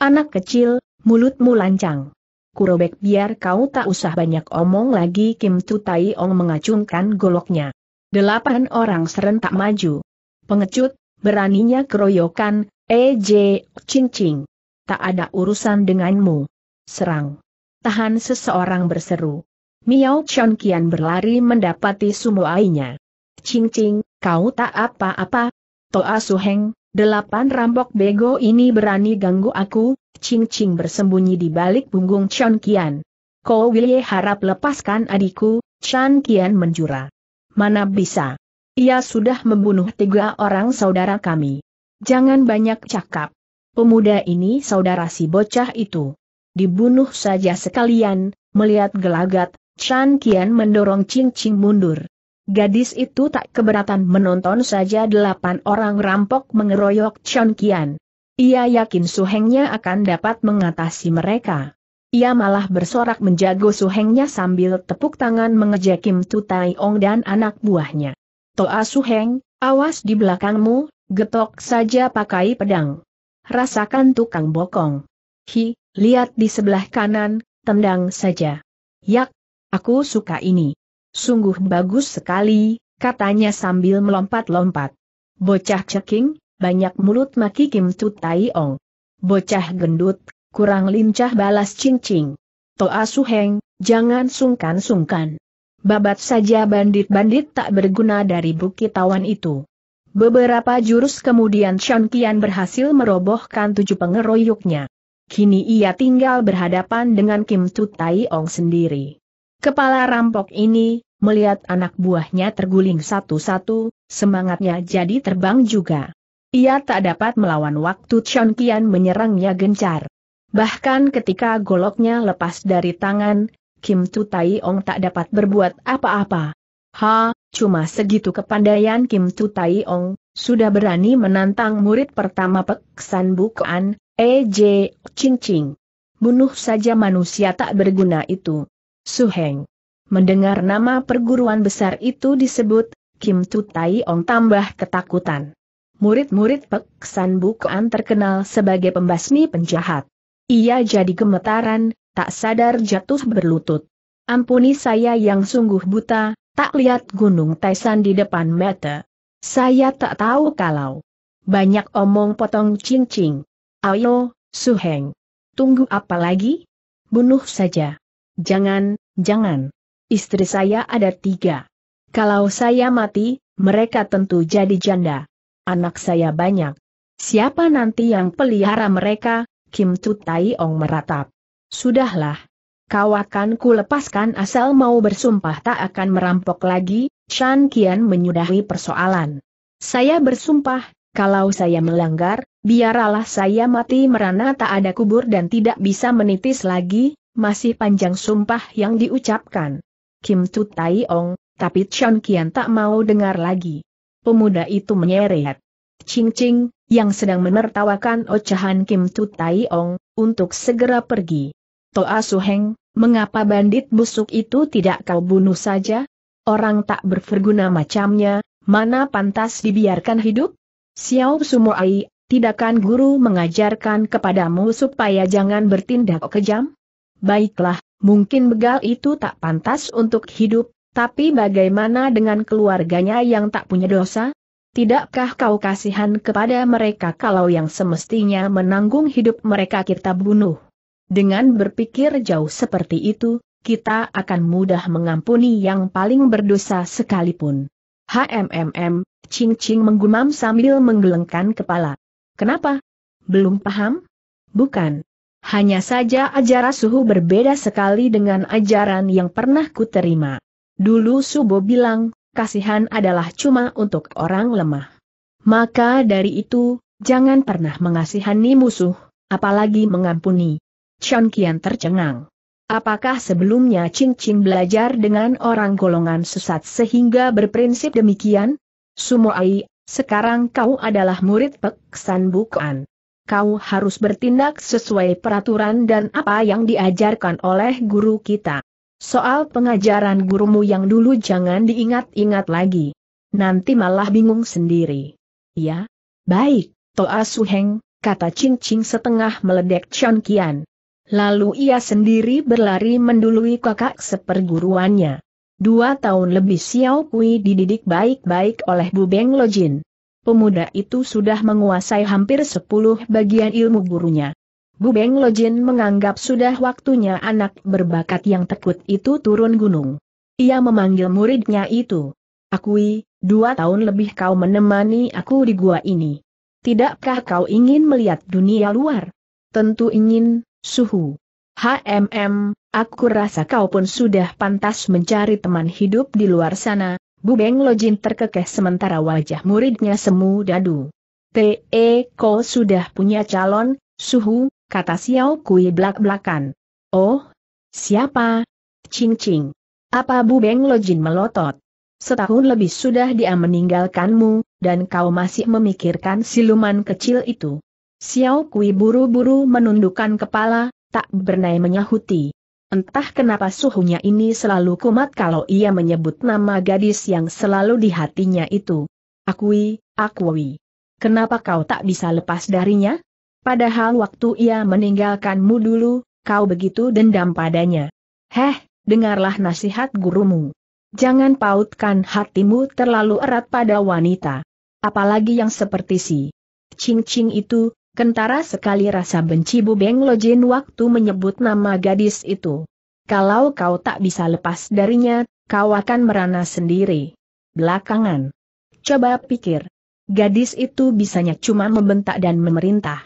Anak kecil, mulutmu lancang kurobek biar kau tak usah banyak omong lagi Kim Tu Tai Ong mengacungkan goloknya. Delapan orang serentak maju. Pengecut, beraninya keroyokan, EJ, eh cincing. Tak ada urusan denganmu. Serang. Tahan seseorang berseru. Miao Chon Kian berlari mendapati sumuainya. Cincing, kau tak apa-apa. Toa Suheng, delapan rambok bego ini berani ganggu aku, Ching Ching bersembunyi di balik punggung Chan Kian. Ko Wilye harap lepaskan adikku, Chan Kian menjura. Mana bisa. Ia sudah membunuh tiga orang saudara kami. Jangan banyak cakap. Pemuda ini saudara si bocah itu. Dibunuh saja sekalian, melihat gelagat, Chan Kian mendorong Ching Ching mundur. Gadis itu tak keberatan menonton saja delapan orang rampok mengeroyok Chan Kian. Ia yakin suhengnya akan dapat mengatasi mereka. Ia malah bersorak menjago suhengnya sambil tepuk tangan mengejek Kim Tu Ong dan anak buahnya. Toa suheng, awas di belakangmu, getok saja pakai pedang. Rasakan tukang bokong. Hi, lihat di sebelah kanan, tendang saja. Yak, aku suka ini. Sungguh bagus sekali, katanya sambil melompat-lompat. Bocah ceking, banyak mulut maki Kim Tu Tai Ong. Bocah gendut, kurang lincah balas cincing. Toa Su Heng, jangan sungkan-sungkan. Babat saja bandit-bandit tak berguna dari bukit tawan itu. Beberapa jurus kemudian Sean Kian berhasil merobohkan tujuh pengeroyoknya. Kini ia tinggal berhadapan dengan Kim Tu Tai Ong sendiri. Kepala rampok ini, melihat anak buahnya terguling satu-satu, semangatnya jadi terbang juga. Ia tak dapat melawan waktu Chon Kian menyerangnya gencar. Bahkan ketika goloknya lepas dari tangan, Kim Tu Tai Ong tak dapat berbuat apa-apa. Ha, cuma segitu kepandaian Kim Tu Tai Ong, sudah berani menantang murid pertama Pek San Bukaan, E.J. Ching Ching. Bunuh saja manusia tak berguna itu. Su Heng. Mendengar nama perguruan besar itu disebut, Kim Tu Tai Ong tambah ketakutan murid-murid Pek San Bukoan terkenal sebagai pembasmi penjahat. Ia jadi gemetaran, tak sadar jatuh berlutut. Ampuni saya yang sungguh buta, tak lihat gunung Taisan di depan mata. Saya tak tahu kalau banyak omong potong cincing. Ayo, Suheng. Tunggu apa lagi? Bunuh saja. Jangan, jangan. Istri saya ada tiga. Kalau saya mati, mereka tentu jadi janda. Anak saya banyak. Siapa nanti yang pelihara mereka? Kim Tut Ong meratap. Sudahlah. Kau akan ku lepaskan asal mau bersumpah tak akan merampok lagi, Shan Kian menyudahi persoalan. Saya bersumpah, kalau saya melanggar, biaralah saya mati merana tak ada kubur dan tidak bisa menitis lagi, masih panjang sumpah yang diucapkan. Kim Tut Ong, tapi Shan Kian tak mau dengar lagi. Pemuda itu menyeret. Ching Ching, yang sedang menertawakan ocehan Kim Tu Tai Ong, untuk segera pergi. Toa Su Heng, mengapa bandit busuk itu tidak kau bunuh saja? Orang tak berguna macamnya, mana pantas dibiarkan hidup? Xiao Ai, tidakkan guru mengajarkan kepadamu supaya jangan bertindak kejam? Baiklah, mungkin begal itu tak pantas untuk hidup, tapi bagaimana dengan keluarganya yang tak punya dosa? Tidakkah kau kasihan kepada mereka kalau yang semestinya menanggung hidup mereka kita bunuh? Dengan berpikir jauh seperti itu, kita akan mudah mengampuni yang paling berdosa sekalipun. HMMM, Ching Ching menggumam sambil menggelengkan kepala. Kenapa? Belum paham? Bukan. Hanya saja ajaran suhu berbeda sekali dengan ajaran yang pernah kuterima. Dulu Subo bilang, kasihan adalah cuma untuk orang lemah. Maka dari itu, jangan pernah mengasihani musuh, apalagi mengampuni. Chan Kian tercengang. Apakah sebelumnya Ching Ching belajar dengan orang golongan sesat sehingga berprinsip demikian? Sumo Ai, sekarang kau adalah murid Peksan Bukan. Kau harus bertindak sesuai peraturan dan apa yang diajarkan oleh guru kita. Soal pengajaran gurumu yang dulu jangan diingat-ingat lagi. Nanti malah bingung sendiri. Ya, baik, Toa Suheng, kata Ching Ching setengah meledek Chon Kian. Lalu ia sendiri berlari mendului kakak seperguruannya. Dua tahun lebih Xiao Kui dididik baik-baik oleh Bu Beng Lojin. Pemuda itu sudah menguasai hampir sepuluh bagian ilmu gurunya. Bu Beng Lojin menganggap sudah waktunya anak berbakat yang tekut itu turun gunung. Ia memanggil muridnya itu. Akui, dua tahun lebih kau menemani aku di gua ini. Tidakkah kau ingin melihat dunia luar? Tentu ingin, suhu. HMM, aku rasa kau pun sudah pantas mencari teman hidup di luar sana, Bu Beng Lojin terkekeh sementara wajah muridnya semu dadu. T.E. kau sudah punya calon, Suhu, kata Xiao Kui belak-belakan. Oh, siapa? Ching Ching. Apa Bu Beng Lojin melotot? Setahun lebih sudah dia meninggalkanmu, dan kau masih memikirkan siluman kecil itu. Xiao Kui buru-buru menundukkan kepala, tak bernai menyahuti. Entah kenapa suhunya ini selalu kumat kalau ia menyebut nama gadis yang selalu di hatinya itu. Akui, Akui. Kenapa kau tak bisa lepas darinya? Padahal waktu ia meninggalkanmu dulu, kau begitu dendam padanya. Heh, dengarlah nasihat gurumu. Jangan pautkan hatimu terlalu erat pada wanita. Apalagi yang seperti si Ching Ching itu, kentara sekali rasa benci Bu Beng Lojin waktu menyebut nama gadis itu. Kalau kau tak bisa lepas darinya, kau akan merana sendiri. Belakangan. Coba pikir. Gadis itu bisanya cuma membentak dan memerintah.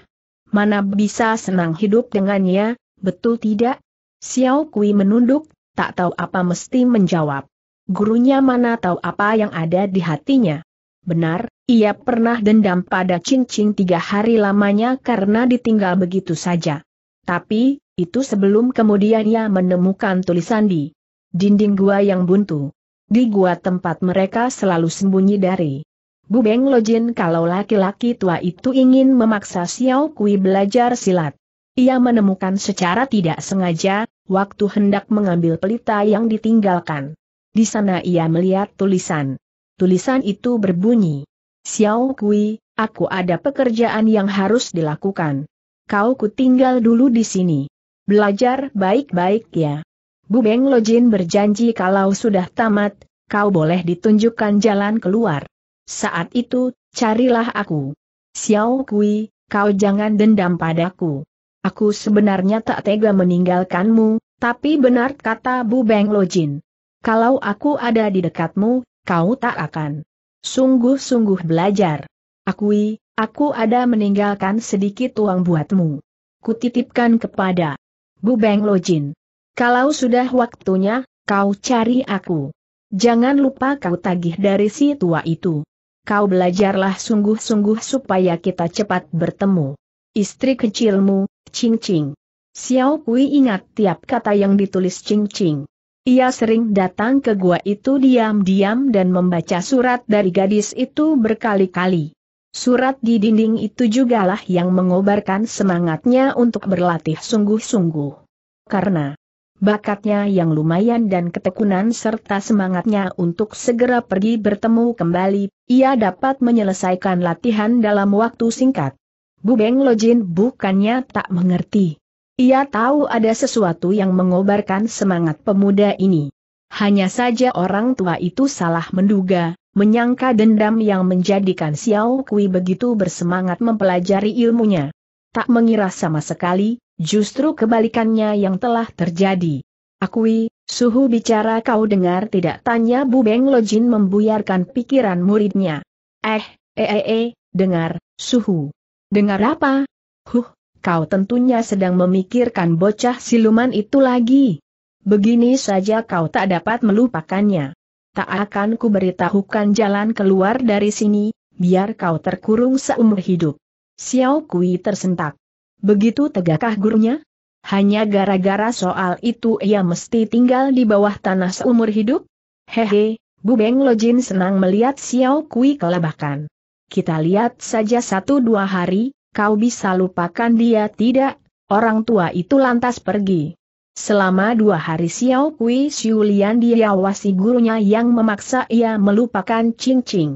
Mana bisa senang hidup dengannya, betul tidak? Xiao Kui menunduk, tak tahu apa mesti menjawab. Gurunya mana tahu apa yang ada di hatinya. Benar, ia pernah dendam pada cincin tiga hari lamanya karena ditinggal begitu saja. Tapi, itu sebelum kemudian ia menemukan tulisan di dinding gua yang buntu. Di gua tempat mereka selalu sembunyi dari Bu Beng Lojin kalau laki-laki tua itu ingin memaksa Xiao Kui belajar silat. Ia menemukan secara tidak sengaja, waktu hendak mengambil pelita yang ditinggalkan. Di sana ia melihat tulisan. Tulisan itu berbunyi, Xiao Kui, aku ada pekerjaan yang harus dilakukan. Kau ku tinggal dulu di sini. Belajar baik-baik ya. Bu Beng Lojin berjanji kalau sudah tamat, kau boleh ditunjukkan jalan keluar. Saat itu, carilah aku. Xiao Kui, kau jangan dendam padaku. Aku sebenarnya tak tega meninggalkanmu, tapi benar kata Bu Beng Lojin. Kalau aku ada di dekatmu, kau tak akan. Sungguh-sungguh belajar. Akui, aku ada meninggalkan sedikit uang buatmu. Kutitipkan kepada Bu Beng Lojin. Kalau sudah waktunya, kau cari aku. Jangan lupa kau tagih dari si tua itu kau belajarlah sungguh-sungguh supaya kita cepat bertemu. Istri kecilmu, Ching Ching. Xiao Kui ingat tiap kata yang ditulis Ching Ching. Ia sering datang ke gua itu diam-diam dan membaca surat dari gadis itu berkali-kali. Surat di dinding itu jugalah yang mengobarkan semangatnya untuk berlatih sungguh-sungguh. Karena bakatnya yang lumayan dan ketekunan serta semangatnya untuk segera pergi bertemu kembali, ia dapat menyelesaikan latihan dalam waktu singkat. Bu Beng Lojin bukannya tak mengerti. Ia tahu ada sesuatu yang mengobarkan semangat pemuda ini. Hanya saja orang tua itu salah menduga, menyangka dendam yang menjadikan Xiao Kui begitu bersemangat mempelajari ilmunya. Tak mengira sama sekali, Justru kebalikannya yang telah terjadi. Akui, suhu bicara kau dengar tidak tanya Bu Beng Lojin membuyarkan pikiran muridnya. Eh, eh, eh eh dengar, suhu. Dengar apa? Huh, kau tentunya sedang memikirkan bocah siluman itu lagi. Begini saja kau tak dapat melupakannya. Tak akan ku beritahukan jalan keluar dari sini, biar kau terkurung seumur hidup. Xiao Kui tersentak. Begitu tegakkah gurunya? Hanya gara-gara soal itu ia mesti tinggal di bawah tanah seumur hidup? Hehe, Bu Beng Lojin senang melihat Xiao Kui kelabakan. Kita lihat saja satu dua hari, kau bisa lupakan dia tidak, orang tua itu lantas pergi. Selama dua hari Xiao Kui Siulian diawasi gurunya yang memaksa ia melupakan Ching Ching.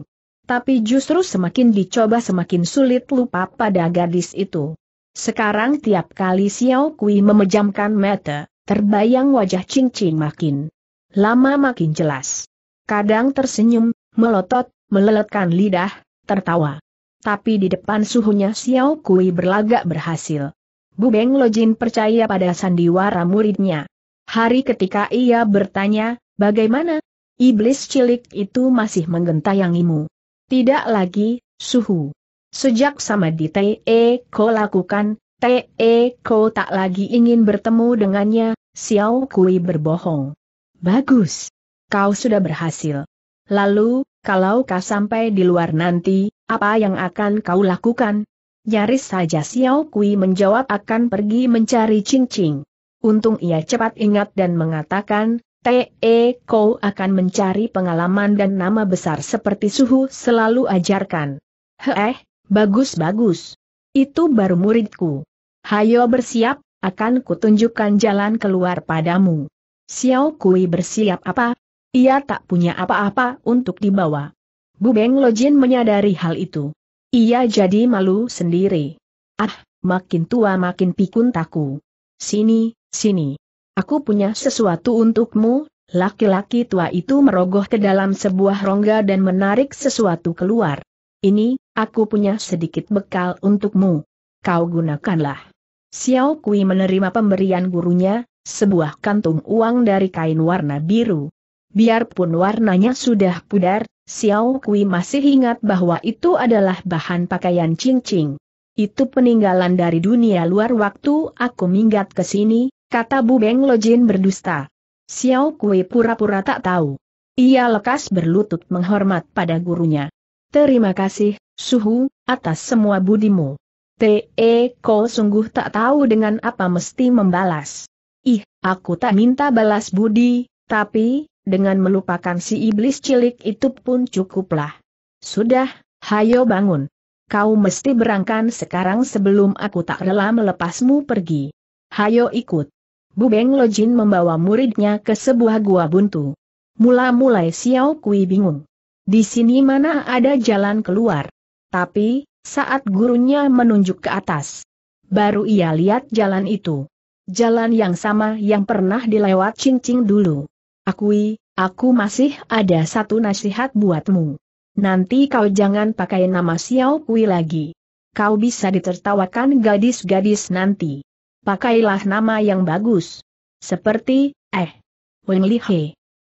Tapi justru semakin dicoba semakin sulit lupa pada gadis itu. Sekarang tiap kali Xiao Kui memejamkan mata, terbayang wajah Ching Ching makin lama makin jelas. Kadang tersenyum, melotot, meleletkan lidah, tertawa. Tapi di depan suhunya Xiao Kui berlagak berhasil. Bu Bubeng Lojin percaya pada sandiwara muridnya. Hari ketika ia bertanya, bagaimana? Iblis cilik itu masih menggentayangimu. Tidak lagi, suhu. Sejak sama di T.E. Ko lakukan, T.E. Ko tak lagi ingin bertemu dengannya, Xiao Kui berbohong. Bagus. Kau sudah berhasil. Lalu, kalau kau sampai di luar nanti, apa yang akan kau lakukan? Nyaris saja Xiao Kui menjawab akan pergi mencari Ching Untung ia cepat ingat dan mengatakan, T.E. Ko akan mencari pengalaman dan nama besar seperti suhu selalu ajarkan. Heh, Bagus-bagus. Itu baru muridku. Hayo bersiap, akan kutunjukkan jalan keluar padamu. Xiao Kui bersiap apa? Ia tak punya apa-apa untuk dibawa. Bu Beng Lojin menyadari hal itu. Ia jadi malu sendiri. Ah, makin tua makin pikun taku. Sini, sini. Aku punya sesuatu untukmu, laki-laki tua itu merogoh ke dalam sebuah rongga dan menarik sesuatu keluar. Ini, aku punya sedikit bekal untukmu. Kau gunakanlah. Xiao Kui menerima pemberian gurunya, sebuah kantung uang dari kain warna biru. Biarpun warnanya sudah pudar, Xiao Kui masih ingat bahwa itu adalah bahan pakaian cincing. Itu peninggalan dari dunia luar waktu aku minggat ke sini, kata Bu Beng Lojin berdusta. Xiao Kui pura-pura tak tahu. Ia lekas berlutut menghormat pada gurunya. Terima kasih, Suhu, atas semua budimu. T.E. kau sungguh tak tahu dengan apa mesti membalas. Ih, aku tak minta balas budi, tapi, dengan melupakan si iblis cilik itu pun cukuplah. Sudah, hayo bangun. Kau mesti berangkat sekarang sebelum aku tak rela melepasmu pergi. Hayo ikut. Bu Beng Lojin membawa muridnya ke sebuah gua buntu. Mula-mulai Xiao Kui bingung. Di sini mana ada jalan keluar? Tapi, saat gurunya menunjuk ke atas, baru ia lihat jalan itu. Jalan yang sama yang pernah dilewat cincing dulu. Akui, aku masih ada satu nasihat buatmu. Nanti kau jangan pakai nama Xiao Kui lagi. Kau bisa ditertawakan gadis-gadis nanti. Pakailah nama yang bagus. Seperti, eh, Wen Li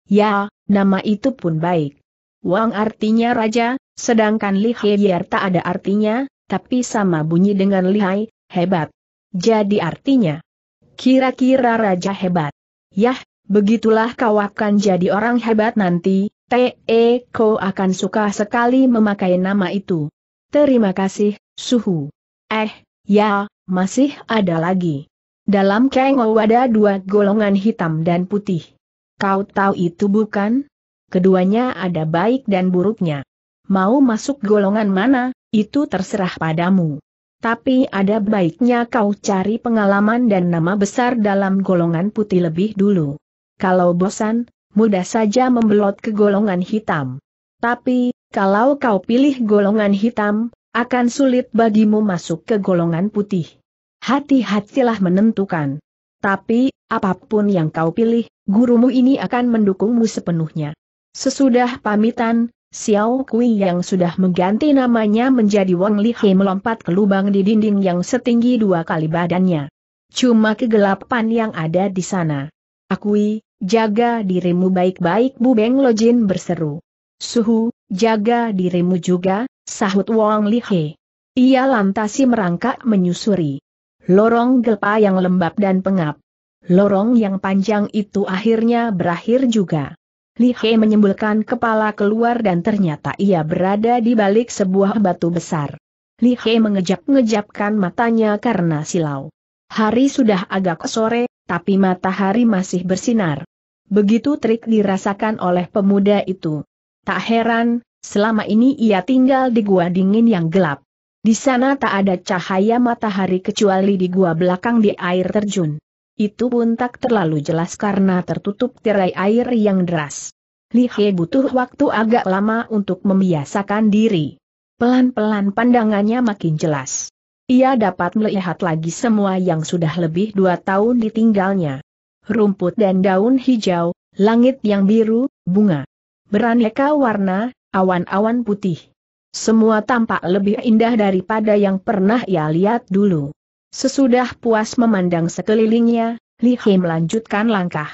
Ya, nama itu pun baik. Wang artinya raja, sedangkan Li Heyar tak ada artinya, tapi sama bunyi dengan lihai, hebat. Jadi artinya, kira-kira raja hebat. Yah, begitulah kau akan jadi orang hebat nanti, T.E. E, Ko akan suka sekali memakai nama itu. Terima kasih, Suhu. Eh, ya, masih ada lagi. Dalam Kengou ada dua golongan hitam dan putih. Kau tahu itu bukan? Keduanya ada baik dan buruknya. Mau masuk golongan mana, itu terserah padamu. Tapi ada baiknya kau cari pengalaman dan nama besar dalam golongan putih lebih dulu. Kalau bosan, mudah saja membelot ke golongan hitam. Tapi, kalau kau pilih golongan hitam, akan sulit bagimu masuk ke golongan putih. Hati-hatilah menentukan. Tapi, apapun yang kau pilih, gurumu ini akan mendukungmu sepenuhnya. Sesudah pamitan, Xiao Kui yang sudah mengganti namanya menjadi Wang Lihe melompat ke lubang di dinding yang setinggi dua kali badannya. Cuma kegelapan yang ada di sana. Akui, jaga dirimu baik-baik Bu Beng Lojin berseru. Suhu, jaga dirimu juga, sahut Wang Lihe. Ia lantasi merangkak menyusuri. Lorong gelpa yang lembab dan pengap. Lorong yang panjang itu akhirnya berakhir juga. Li He menyembulkan kepala keluar dan ternyata ia berada di balik sebuah batu besar. Li He mengejap-ngejapkan matanya karena silau. Hari sudah agak sore, tapi matahari masih bersinar. Begitu trik dirasakan oleh pemuda itu. Tak heran, selama ini ia tinggal di gua dingin yang gelap. Di sana tak ada cahaya matahari kecuali di gua belakang di air terjun. Itu pun tak terlalu jelas karena tertutup tirai air yang deras. Li He butuh waktu agak lama untuk membiasakan diri. Pelan-pelan pandangannya makin jelas. Ia dapat melihat lagi semua yang sudah lebih dua tahun ditinggalnya. Rumput dan daun hijau, langit yang biru, bunga. Beraneka warna, awan-awan putih. Semua tampak lebih indah daripada yang pernah ia lihat dulu. Sesudah puas memandang sekelilingnya, Li He melanjutkan langkah.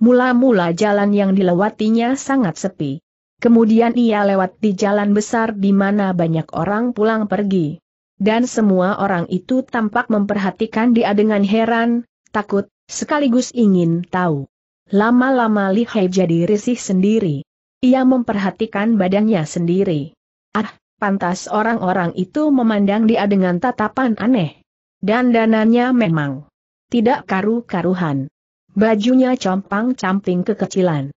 Mula-mula jalan yang dilewatinya sangat sepi. Kemudian ia lewat di jalan besar di mana banyak orang pulang pergi. Dan semua orang itu tampak memperhatikan dia dengan heran, takut, sekaligus ingin tahu. Lama-lama Li Hai jadi risih sendiri. Ia memperhatikan badannya sendiri. Ah, pantas orang-orang itu memandang dia dengan tatapan aneh. Dan dananya memang tidak karu-karuhan. Bajunya compang-camping kekecilan.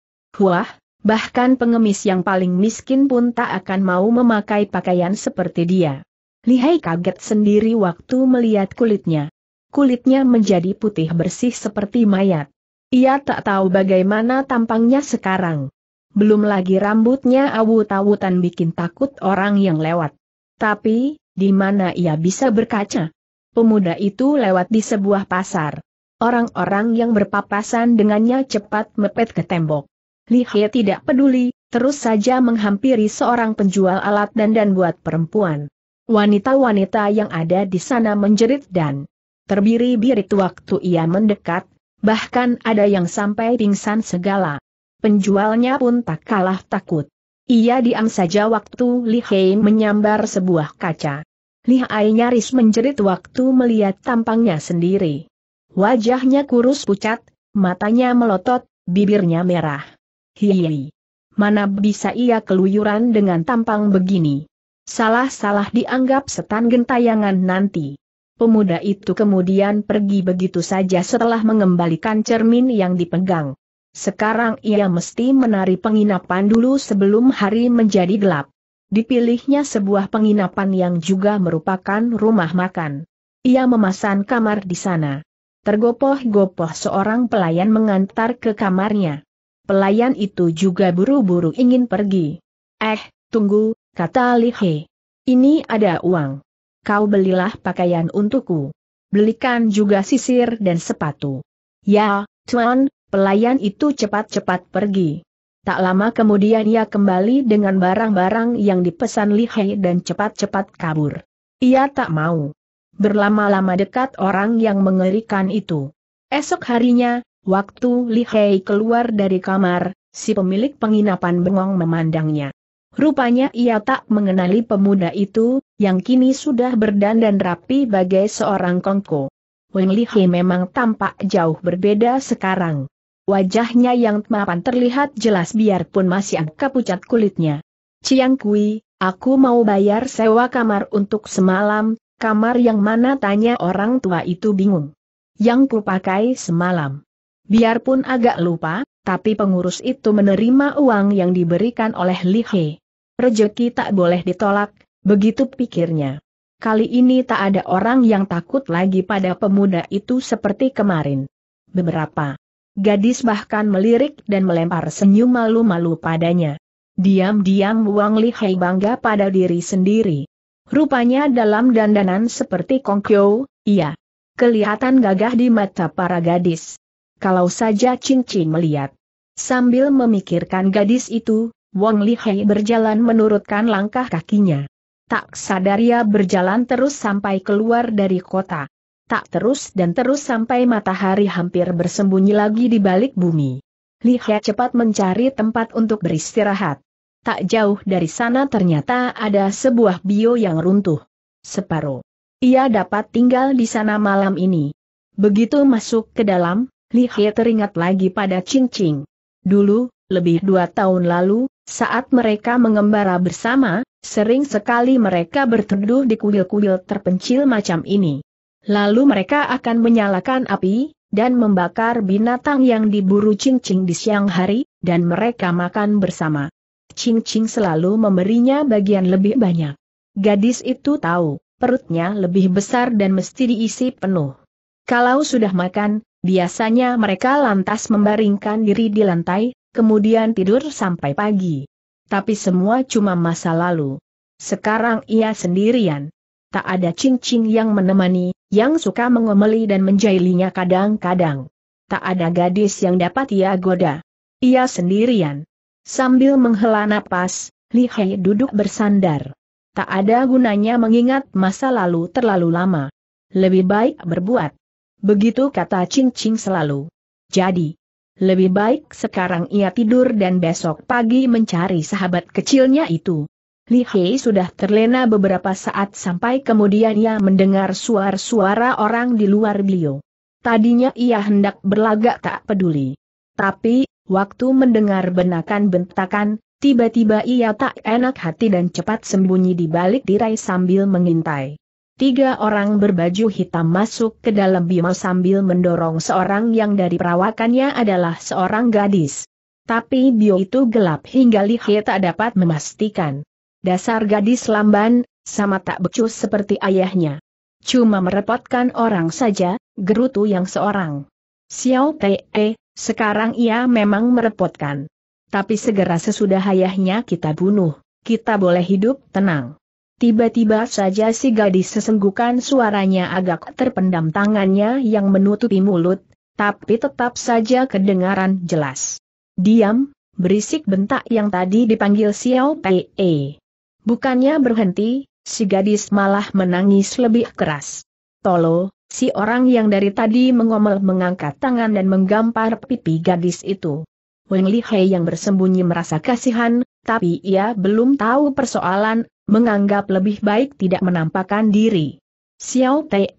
Wah, bahkan pengemis yang paling miskin pun tak akan mau memakai pakaian seperti dia. Lihai kaget sendiri waktu melihat kulitnya. Kulitnya menjadi putih bersih seperti mayat. Ia tak tahu bagaimana tampangnya sekarang. Belum lagi rambutnya awut-awutan bikin takut orang yang lewat. Tapi, di mana ia bisa berkaca? Pemuda itu lewat di sebuah pasar. Orang-orang yang berpapasan dengannya cepat mepet ke tembok. Li He tidak peduli, terus saja menghampiri seorang penjual alat dandan buat perempuan. Wanita-wanita yang ada di sana menjerit dan terbiri-birit waktu ia mendekat, bahkan ada yang sampai pingsan segala. Penjualnya pun tak kalah takut. Ia diam saja waktu Li He menyambar sebuah kaca. Lihai nyaris menjerit waktu melihat tampangnya sendiri. Wajahnya kurus pucat, matanya melotot, bibirnya merah. Hihihi. Mana bisa ia keluyuran dengan tampang begini? Salah-salah dianggap setan gentayangan nanti. Pemuda itu kemudian pergi begitu saja setelah mengembalikan cermin yang dipegang. Sekarang ia mesti menari penginapan dulu sebelum hari menjadi gelap. Dipilihnya sebuah penginapan yang juga merupakan rumah makan. Ia memesan kamar di sana. Tergopoh-gopoh seorang pelayan mengantar ke kamarnya. Pelayan itu juga buru-buru ingin pergi. Eh, tunggu, kata Lihe. Ini ada uang. Kau belilah pakaian untukku. Belikan juga sisir dan sepatu. Ya, Tuan, pelayan itu cepat-cepat pergi. Tak lama kemudian ia kembali dengan barang-barang yang dipesan Lihei dan cepat-cepat kabur. Ia tak mau. Berlama-lama dekat orang yang mengerikan itu. Esok harinya, waktu Lihei keluar dari kamar, si pemilik penginapan bengong memandangnya. Rupanya ia tak mengenali pemuda itu, yang kini sudah berdandan rapi bagai seorang kongko. Weng Lihei memang tampak jauh berbeda sekarang. Wajahnya yang mapan terlihat jelas biarpun masih angka pucat kulitnya. Ciang Kui, aku mau bayar sewa kamar untuk semalam, kamar yang mana tanya orang tua itu bingung. Yang kupakai semalam. Biarpun agak lupa, tapi pengurus itu menerima uang yang diberikan oleh Li He. Rejeki tak boleh ditolak, begitu pikirnya. Kali ini tak ada orang yang takut lagi pada pemuda itu seperti kemarin. Beberapa Gadis bahkan melirik dan melempar senyum malu-malu padanya. Diam-diam Wang Lihai bangga pada diri sendiri. Rupanya dalam dandanan seperti Kong Kyo, iya. Kelihatan gagah di mata para gadis. Kalau saja cincin melihat. Sambil memikirkan gadis itu, Wang Lihai berjalan menurutkan langkah kakinya. Tak sadar ia berjalan terus sampai keluar dari kota tak terus dan terus sampai matahari hampir bersembunyi lagi di balik bumi. Lihat cepat mencari tempat untuk beristirahat. Tak jauh dari sana ternyata ada sebuah bio yang runtuh. Separuh. Ia dapat tinggal di sana malam ini. Begitu masuk ke dalam, He teringat lagi pada Ching Ching. Dulu, lebih dua tahun lalu, saat mereka mengembara bersama, sering sekali mereka berteduh di kuil-kuil terpencil macam ini. Lalu mereka akan menyalakan api, dan membakar binatang yang diburu cincing di siang hari, dan mereka makan bersama. Cincing selalu memberinya bagian lebih banyak. Gadis itu tahu, perutnya lebih besar dan mesti diisi penuh. Kalau sudah makan, biasanya mereka lantas membaringkan diri di lantai, kemudian tidur sampai pagi. Tapi semua cuma masa lalu. Sekarang ia sendirian tak ada cincin yang menemani, yang suka mengomeli dan menjailinya kadang-kadang. Tak ada gadis yang dapat ia goda. Ia sendirian. Sambil menghela napas, Li Hai duduk bersandar. Tak ada gunanya mengingat masa lalu terlalu lama. Lebih baik berbuat. Begitu kata cincin selalu. Jadi, lebih baik sekarang ia tidur dan besok pagi mencari sahabat kecilnya itu. Li Hei sudah terlena beberapa saat sampai kemudian ia mendengar suara-suara orang di luar Bio. Tadinya ia hendak berlagak tak peduli. Tapi, waktu mendengar benakan-bentakan, tiba-tiba ia tak enak hati dan cepat sembunyi di balik tirai sambil mengintai. Tiga orang berbaju hitam masuk ke dalam Bima sambil mendorong seorang yang dari perawakannya adalah seorang gadis. Tapi Bio itu gelap hingga Li tak dapat memastikan. Dasar gadis lamban, sama tak becus seperti ayahnya. Cuma merepotkan orang saja, gerutu yang seorang. Xiao Te, -e, eh, sekarang ia memang merepotkan. Tapi segera sesudah ayahnya kita bunuh, kita boleh hidup tenang. Tiba-tiba saja si gadis sesenggukan suaranya agak terpendam tangannya yang menutupi mulut, tapi tetap saja kedengaran jelas. Diam, berisik bentak yang tadi dipanggil Xiao Pei. Eh. Bukannya berhenti, si gadis malah menangis lebih keras. Tolo, si orang yang dari tadi mengomel mengangkat tangan dan menggampar pipi gadis itu. Weng Lihei yang bersembunyi merasa kasihan, tapi ia belum tahu persoalan, menganggap lebih baik tidak menampakkan diri. Xiao Te,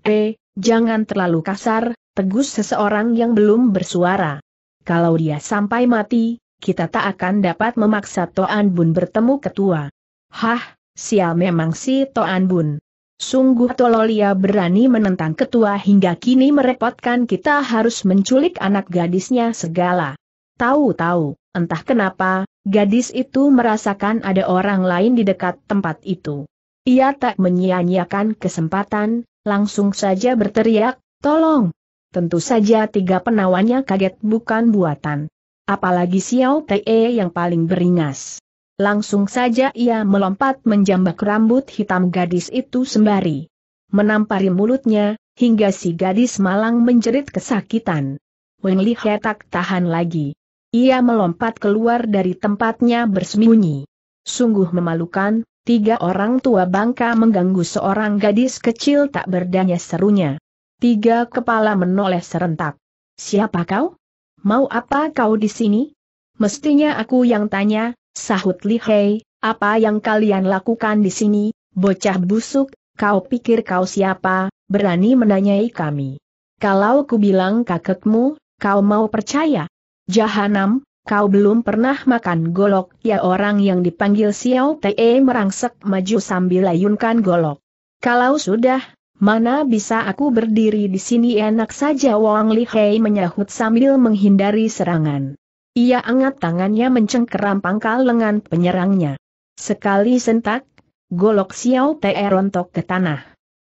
jangan terlalu kasar, tegus seseorang yang belum bersuara. Kalau dia sampai mati, kita tak akan dapat memaksa Toan Bun bertemu ketua. Hah, sial memang si Toan Bun. Sungguh Tololia berani menentang ketua hingga kini merepotkan kita harus menculik anak gadisnya segala. Tahu-tahu, entah kenapa, gadis itu merasakan ada orang lain di dekat tempat itu. Ia tak menyia-nyiakan kesempatan, langsung saja berteriak, tolong. Tentu saja tiga penawannya kaget bukan buatan. Apalagi Xiao Te yang paling beringas. Langsung saja ia melompat menjambak rambut hitam gadis itu sembari menampari mulutnya, hingga si gadis malang menjerit kesakitan. Wen Li tak tahan lagi. Ia melompat keluar dari tempatnya bersembunyi. Sungguh memalukan, tiga orang tua bangka mengganggu seorang gadis kecil tak berdaya serunya. Tiga kepala menoleh serentak. Siapa kau? Mau apa kau di sini? Mestinya aku yang tanya, Sahut Lihei, apa yang kalian lakukan di sini, bocah busuk, kau pikir kau siapa, berani menanyai kami. Kalau ku bilang kakekmu, kau mau percaya? Jahanam, kau belum pernah makan golok, ya orang yang dipanggil Xiao Te merangsek maju sambil layunkan golok. Kalau sudah, mana bisa aku berdiri di sini enak saja Wang Lihei menyahut sambil menghindari serangan. Ia angkat tangannya mencengkeram pangkal lengan penyerangnya. Sekali sentak, golok Xiao Te rontok ke tanah.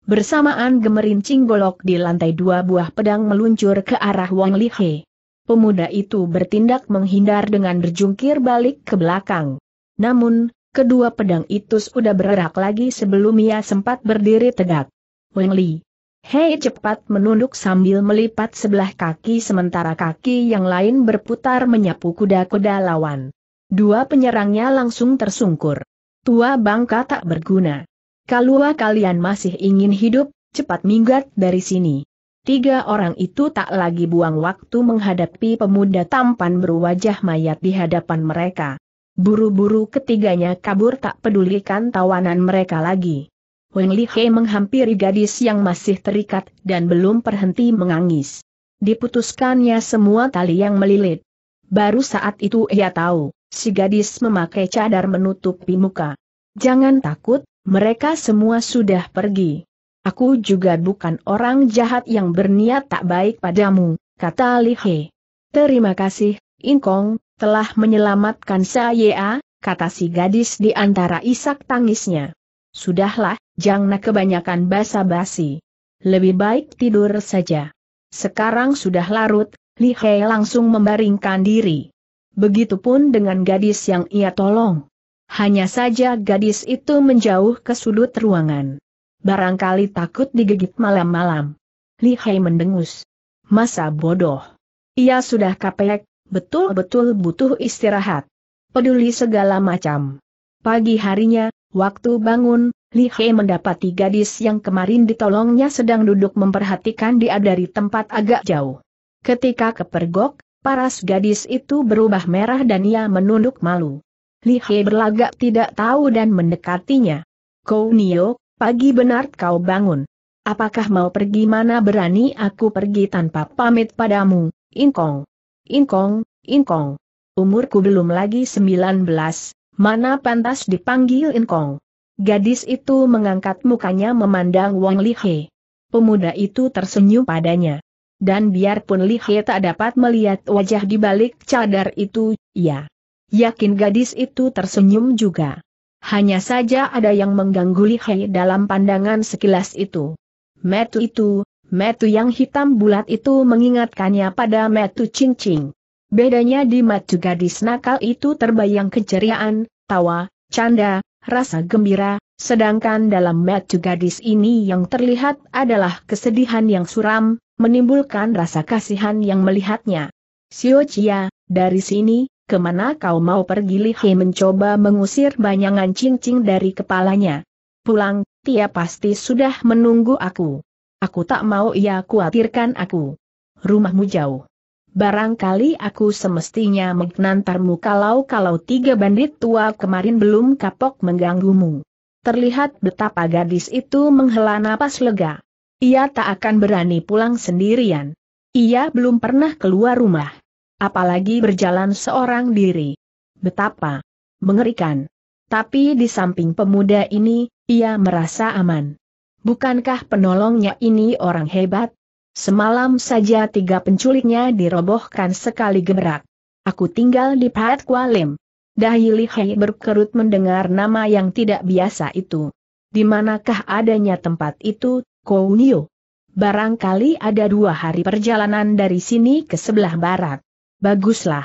Bersamaan gemerincing golok di lantai dua buah pedang meluncur ke arah Wang Lihe. Pemuda itu bertindak menghindar dengan berjungkir balik ke belakang. Namun, kedua pedang itu sudah bergerak lagi sebelum ia sempat berdiri tegak. Wang Li, Hei cepat menunduk sambil melipat sebelah kaki sementara kaki yang lain berputar menyapu kuda-kuda lawan. Dua penyerangnya langsung tersungkur. Tua bangka tak berguna. Kalau kalian masih ingin hidup, cepat minggat dari sini. Tiga orang itu tak lagi buang waktu menghadapi pemuda tampan berwajah mayat di hadapan mereka. Buru-buru ketiganya kabur tak pedulikan tawanan mereka lagi. Weng Lihei menghampiri gadis yang masih terikat dan belum berhenti mengangis. Diputuskannya semua tali yang melilit. Baru saat itu ia tahu, si gadis memakai cadar menutupi muka. Jangan takut, mereka semua sudah pergi. Aku juga bukan orang jahat yang berniat tak baik padamu, kata Lihei. Terima kasih, Inkong, telah menyelamatkan saya, kata si gadis di antara isak tangisnya. Sudahlah, jangan kebanyakan basa-basi. Lebih baik tidur saja. Sekarang sudah larut, Li Hei langsung membaringkan diri. Begitupun dengan gadis yang ia tolong. Hanya saja gadis itu menjauh ke sudut ruangan. Barangkali takut digigit malam-malam. Li Hei mendengus. Masa bodoh. Ia sudah kapek, betul-betul butuh istirahat. Peduli segala macam. Pagi harinya, Waktu bangun, Li He mendapati gadis yang kemarin ditolongnya sedang duduk memperhatikan dia dari tempat agak jauh. Ketika kepergok, paras gadis itu berubah merah dan ia menunduk malu. Li He berlagak tidak tahu dan mendekatinya. Kau Nio, pagi benar kau bangun. Apakah mau pergi mana berani aku pergi tanpa pamit padamu, Inkong? Inkong, Inkong. Umurku belum lagi sembilan belas mana pantas dipanggil Inkong. Gadis itu mengangkat mukanya memandang Wang Lihe. Pemuda itu tersenyum padanya. Dan biarpun Lihe tak dapat melihat wajah di balik cadar itu, ya. Yakin gadis itu tersenyum juga. Hanya saja ada yang mengganggu Lihe dalam pandangan sekilas itu. Metu itu, metu yang hitam bulat itu mengingatkannya pada metu cincing. Bedanya di mata gadis nakal itu terbayang keceriaan, tawa, canda, rasa gembira, sedangkan dalam mata gadis ini yang terlihat adalah kesedihan yang suram, menimbulkan rasa kasihan yang melihatnya. Sio Chia, dari sini, kemana kau mau pergi Lihe mencoba mengusir bayangan cincin dari kepalanya. Pulang, dia pasti sudah menunggu aku. Aku tak mau ia khawatirkan aku. Rumahmu jauh. Barangkali aku semestinya menantarmu kalau-kalau tiga bandit tua kemarin belum kapok mengganggumu. Terlihat betapa gadis itu menghela napas lega. Ia tak akan berani pulang sendirian. Ia belum pernah keluar rumah. Apalagi berjalan seorang diri. Betapa mengerikan. Tapi di samping pemuda ini, ia merasa aman. Bukankah penolongnya ini orang hebat? Semalam saja tiga penculiknya dirobohkan sekali gebrak. Aku tinggal di Pahat Kualim. Dahili Hei berkerut mendengar nama yang tidak biasa itu. Di manakah adanya tempat itu, Kounio? Barangkali ada dua hari perjalanan dari sini ke sebelah barat. Baguslah.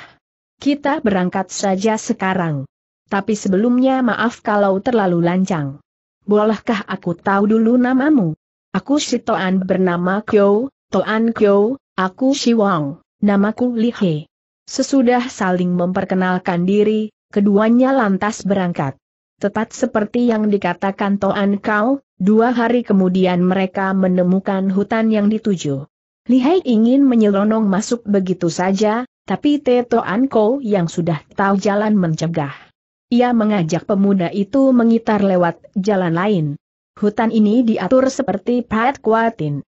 Kita berangkat saja sekarang. Tapi sebelumnya maaf kalau terlalu lancang. Bolehkah aku tahu dulu namamu? Aku Sitoan bernama Kyo, Toan Kyo, aku Shi Wang, namaku Li He. Sesudah saling memperkenalkan diri, keduanya lantas berangkat. Tepat seperti yang dikatakan Toan Kau, dua hari kemudian mereka menemukan hutan yang dituju. Li He ingin menyelonong masuk begitu saja, tapi Te Toan Anko yang sudah tahu jalan mencegah. Ia mengajak pemuda itu mengitar lewat jalan lain. Hutan ini diatur seperti Pat Kuatin.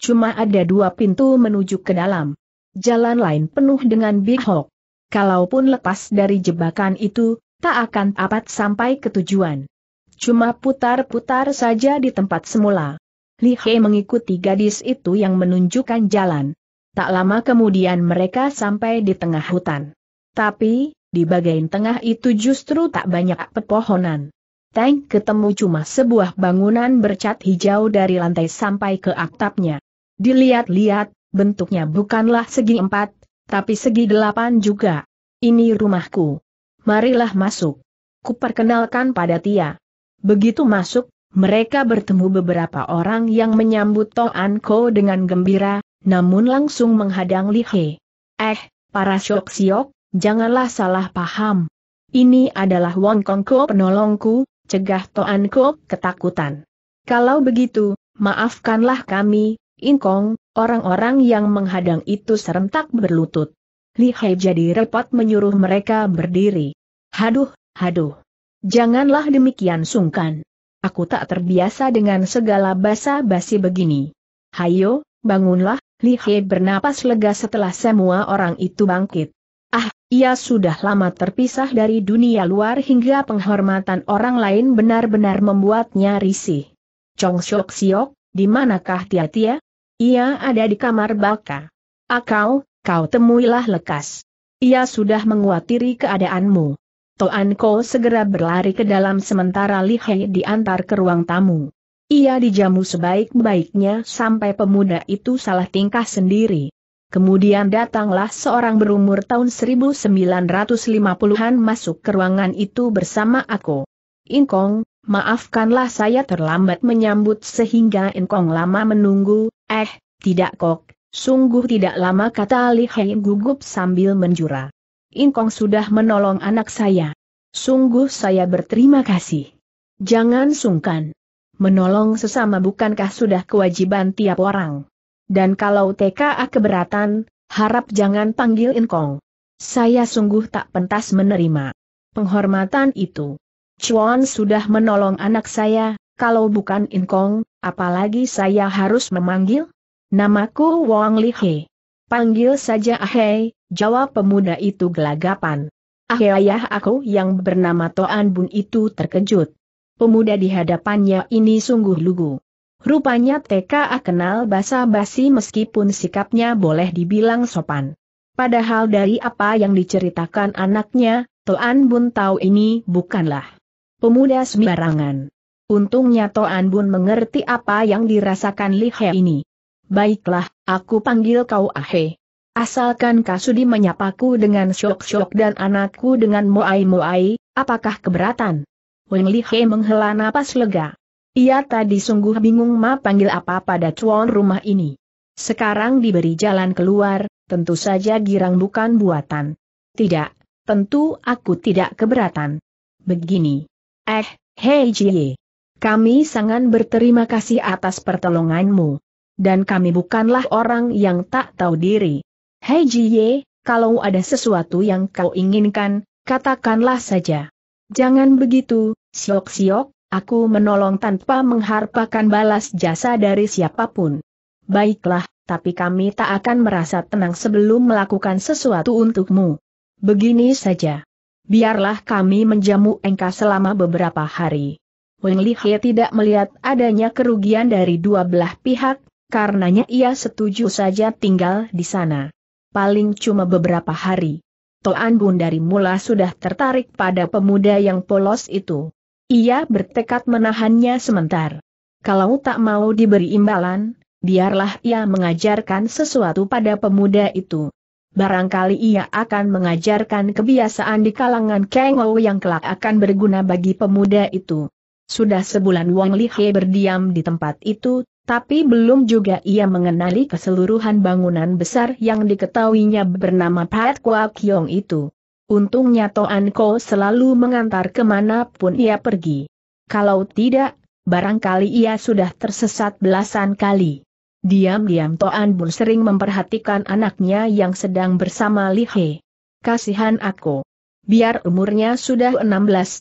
Cuma ada dua pintu menuju ke dalam. Jalan lain penuh dengan Big Hawk. Kalaupun lepas dari jebakan itu, tak akan apat sampai ke tujuan. Cuma putar-putar saja di tempat semula. Li He mengikuti gadis itu yang menunjukkan jalan. Tak lama kemudian mereka sampai di tengah hutan. Tapi, di bagian tengah itu justru tak banyak pepohonan. Tank ketemu cuma sebuah bangunan bercat hijau dari lantai sampai ke atapnya. Dilihat-lihat, bentuknya bukanlah segi empat, tapi segi delapan juga. Ini rumahku. Marilah masuk. Kuperkenalkan pada Tia. Begitu masuk, mereka bertemu beberapa orang yang menyambut Toan Ko dengan gembira, namun langsung menghadang Li He. Eh, para syok siok, janganlah salah paham. Ini adalah Wong Kong Ko penolongku, cegah Toan Ko ketakutan. Kalau begitu, maafkanlah kami, Inkong, orang-orang yang menghadang itu serentak berlutut. Li Hai jadi repot menyuruh mereka berdiri. Haduh, haduh. Janganlah demikian sungkan. Aku tak terbiasa dengan segala basa-basi begini. Hayo, bangunlah, Li Hai bernapas lega setelah semua orang itu bangkit. Ah, ia sudah lama terpisah dari dunia luar hingga penghormatan orang lain benar-benar membuatnya risih. Chong Siok Siok, di manakah Tia Tia? Ia ada di kamar Baka. Akau, ah, kau temuilah lekas. Ia sudah menguatiri keadaanmu. Toan Ko segera berlari ke dalam sementara Li Hei diantar ke ruang tamu. Ia dijamu sebaik-baiknya sampai pemuda itu salah tingkah sendiri. Kemudian datanglah seorang berumur tahun 1950-an masuk ke ruangan itu bersama aku. Inkong, maafkanlah saya terlambat menyambut sehingga Inkong lama menunggu, Eh, tidak kok, sungguh tidak lama kata Li Hei gugup sambil menjura. Ingkong sudah menolong anak saya. Sungguh saya berterima kasih. Jangan sungkan. Menolong sesama bukankah sudah kewajiban tiap orang? Dan kalau TKA keberatan, harap jangan panggil Inkong. Saya sungguh tak pentas menerima penghormatan itu. Chuan sudah menolong anak saya, kalau bukan Inkong, apalagi saya harus memanggil? Namaku Wang Lihe. Panggil saja Ahei, jawab pemuda itu gelagapan. Ahei ayah aku yang bernama Toan Bun itu terkejut. Pemuda di hadapannya ini sungguh lugu. Rupanya TKA kenal basa-basi meskipun sikapnya boleh dibilang sopan. Padahal dari apa yang diceritakan anaknya, Toan Bun tahu ini bukanlah pemuda sembarangan. Untungnya Toan Bun mengerti apa yang dirasakan Li He ini. Baiklah, aku panggil kau Ahe. Asalkan Kasudi menyapaku dengan syok-syok dan anakku dengan moai-moai, apakah keberatan? Weng Li He menghela napas lega. Ia tadi sungguh bingung ma panggil apa pada cuan rumah ini. Sekarang diberi jalan keluar, tentu saja girang bukan buatan. Tidak, tentu aku tidak keberatan. Begini. Eh, hei Jie. Kami sangat berterima kasih atas pertolonganmu. Dan kami bukanlah orang yang tak tahu diri. Hei Jiye, kalau ada sesuatu yang kau inginkan, katakanlah saja. Jangan begitu, siok-siok, aku menolong tanpa mengharapkan balas jasa dari siapapun. Baiklah, tapi kami tak akan merasa tenang sebelum melakukan sesuatu untukmu. Begini saja. Biarlah kami menjamu engkau selama beberapa hari. Weng Lihe tidak melihat adanya kerugian dari dua belah pihak, karenanya ia setuju saja tinggal di sana. Paling cuma beberapa hari. Toan Bun dari mula sudah tertarik pada pemuda yang polos itu. Ia bertekad menahannya sementara. Kalau tak mau diberi imbalan, biarlah ia mengajarkan sesuatu pada pemuda itu. Barangkali ia akan mengajarkan kebiasaan di kalangan Kengou yang kelak akan berguna bagi pemuda itu. Sudah sebulan Wang Lihe berdiam di tempat itu, tapi belum juga ia mengenali keseluruhan bangunan besar yang diketahuinya bernama Pat Kwa Kiong itu. Untungnya Toan Ko selalu mengantar kemanapun ia pergi. Kalau tidak, barangkali ia sudah tersesat belasan kali. Diam-diam Toan Bun sering memperhatikan anaknya yang sedang bersama Lihe. Kasihan aku. Biar umurnya sudah 16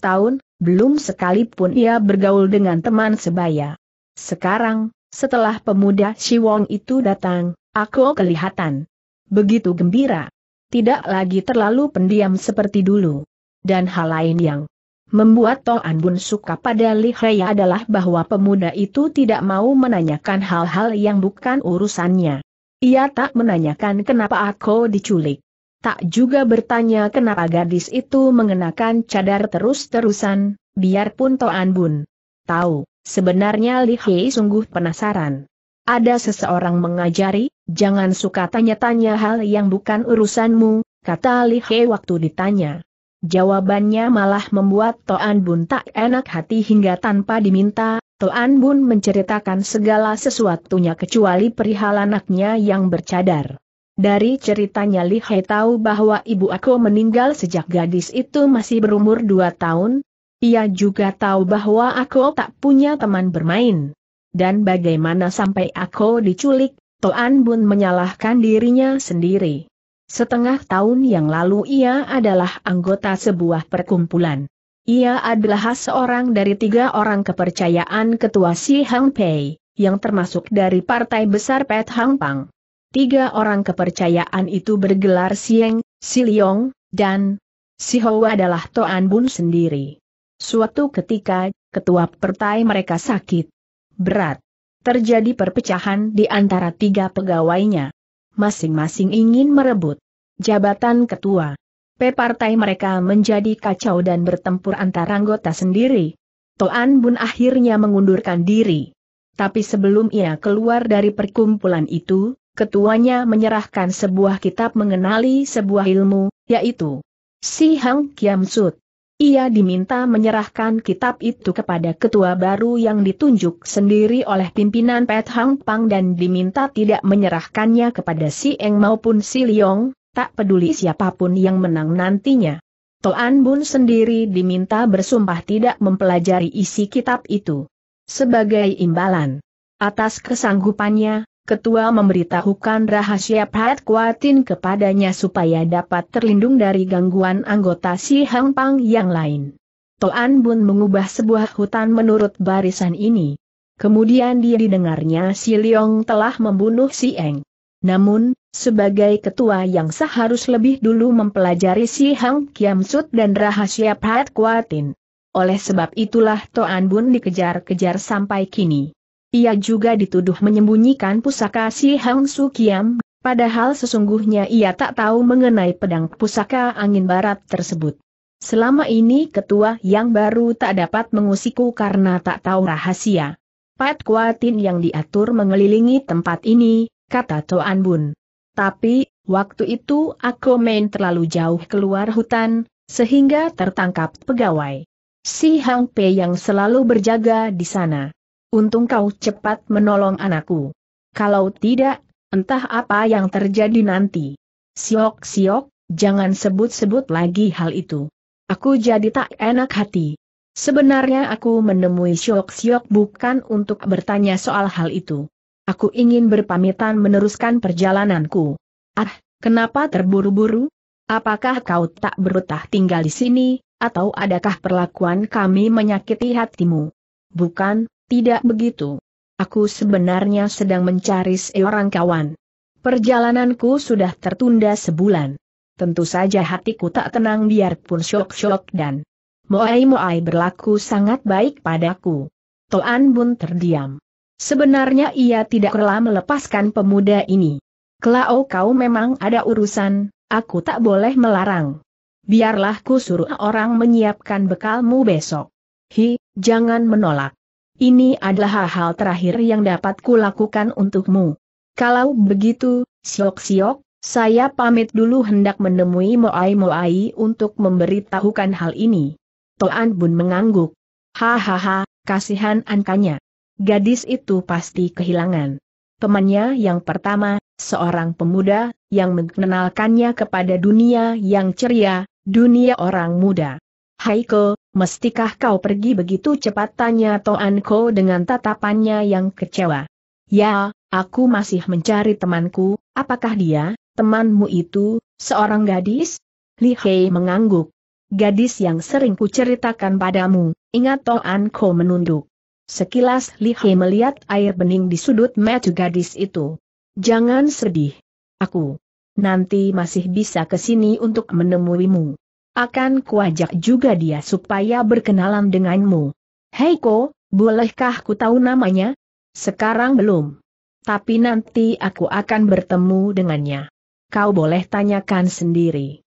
tahun, belum sekalipun ia bergaul dengan teman sebaya. Sekarang, setelah pemuda Wong itu datang, aku kelihatan begitu gembira. Tidak lagi terlalu pendiam seperti dulu. Dan hal lain yang membuat An Bun suka pada Li Hei adalah bahwa pemuda itu tidak mau menanyakan hal-hal yang bukan urusannya. Ia tak menanyakan kenapa aku diculik tak juga bertanya kenapa gadis itu mengenakan cadar terus-terusan, biarpun Toan Bun tahu, sebenarnya Li Hei sungguh penasaran. Ada seseorang mengajari, jangan suka tanya-tanya hal yang bukan urusanmu, kata Li Hei waktu ditanya. Jawabannya malah membuat Toan Bun tak enak hati hingga tanpa diminta, Toan Bun menceritakan segala sesuatunya kecuali perihal anaknya yang bercadar. Dari ceritanya Li Hai tahu bahwa ibu aku meninggal sejak gadis itu masih berumur dua tahun. Ia juga tahu bahwa aku tak punya teman bermain. Dan bagaimana sampai aku diculik, Toan Bun menyalahkan dirinya sendiri. Setengah tahun yang lalu ia adalah anggota sebuah perkumpulan. Ia adalah seorang dari tiga orang kepercayaan ketua Si Hang Pei, yang termasuk dari partai besar Pet Hang Pang. Tiga orang kepercayaan itu bergelar Sieng, Si Liong, dan Si Ho adalah Toan Bun sendiri. Suatu ketika, ketua pertai mereka sakit. Berat. Terjadi perpecahan di antara tiga pegawainya. Masing-masing ingin merebut jabatan ketua. P partai mereka menjadi kacau dan bertempur antara anggota sendiri. Toan Bun akhirnya mengundurkan diri. Tapi sebelum ia keluar dari perkumpulan itu, ketuanya menyerahkan sebuah kitab mengenali sebuah ilmu, yaitu Si Hang Kiam Sut. Ia diminta menyerahkan kitab itu kepada ketua baru yang ditunjuk sendiri oleh pimpinan Pet Hang Pang dan diminta tidak menyerahkannya kepada Si Eng maupun Si Liong, tak peduli siapapun yang menang nantinya. Toan Bun sendiri diminta bersumpah tidak mempelajari isi kitab itu. Sebagai imbalan atas kesanggupannya, ketua memberitahukan rahasia Pat Kuatin kepadanya supaya dapat terlindung dari gangguan anggota Si Hang Pang yang lain. Toan Bun mengubah sebuah hutan menurut barisan ini. Kemudian dia didengarnya Si Leong telah membunuh Si Eng. Namun, sebagai ketua yang seharus lebih dulu mempelajari Si Hang Kiam Sut dan rahasia Pat Kuatin. Oleh sebab itulah Toan Bun dikejar-kejar sampai kini. Ia juga dituduh menyembunyikan pusaka si Hang Su Kiam, padahal sesungguhnya ia tak tahu mengenai pedang pusaka angin barat tersebut. Selama ini ketua yang baru tak dapat mengusiku karena tak tahu rahasia. Pat Kuatin yang diatur mengelilingi tempat ini, kata Toan Bun. Tapi, waktu itu aku main terlalu jauh keluar hutan, sehingga tertangkap pegawai. Si Hang Pei yang selalu berjaga di sana. Untung kau cepat menolong anakku. Kalau tidak, entah apa yang terjadi nanti. Siok-siok, jangan sebut-sebut lagi hal itu. Aku jadi tak enak hati. Sebenarnya aku menemui Siok-siok bukan untuk bertanya soal hal itu. Aku ingin berpamitan meneruskan perjalananku. Ah, kenapa terburu-buru? Apakah kau tak berutah tinggal di sini, atau adakah perlakuan kami menyakiti hatimu? Bukan, tidak begitu. Aku sebenarnya sedang mencari seorang kawan. Perjalananku sudah tertunda sebulan. Tentu saja hatiku tak tenang biarpun syok-syok dan Moai-moai berlaku sangat baik padaku. Toan Bun terdiam. Sebenarnya ia tidak rela melepaskan pemuda ini. Kelao kau memang ada urusan, aku tak boleh melarang. Biarlah ku suruh orang menyiapkan bekalmu besok. Hi, jangan menolak. Ini adalah hal-hal terakhir yang dapat kulakukan untukmu. Kalau begitu, siok-siok, saya pamit dulu hendak menemui Moai Moai untuk memberitahukan hal ini. Toan Bun mengangguk. Hahaha, kasihan angkanya. Gadis itu pasti kehilangan. Temannya yang pertama, seorang pemuda, yang mengenalkannya kepada dunia yang ceria, dunia orang muda. Haiko, Mestikah kau pergi begitu cepat tanya Toan Ko dengan tatapannya yang kecewa. Ya, aku masih mencari temanku, apakah dia, temanmu itu, seorang gadis? Li Hei mengangguk. Gadis yang sering kuceritakan padamu, ingat Toan Ko menunduk. Sekilas Li Hei melihat air bening di sudut mata gadis itu. Jangan sedih. Aku nanti masih bisa ke sini untuk menemuimu akan kuajak juga dia supaya berkenalan denganmu. Heiko, bolehkah ku tahu namanya? Sekarang belum. Tapi nanti aku akan bertemu dengannya. Kau boleh tanyakan sendiri.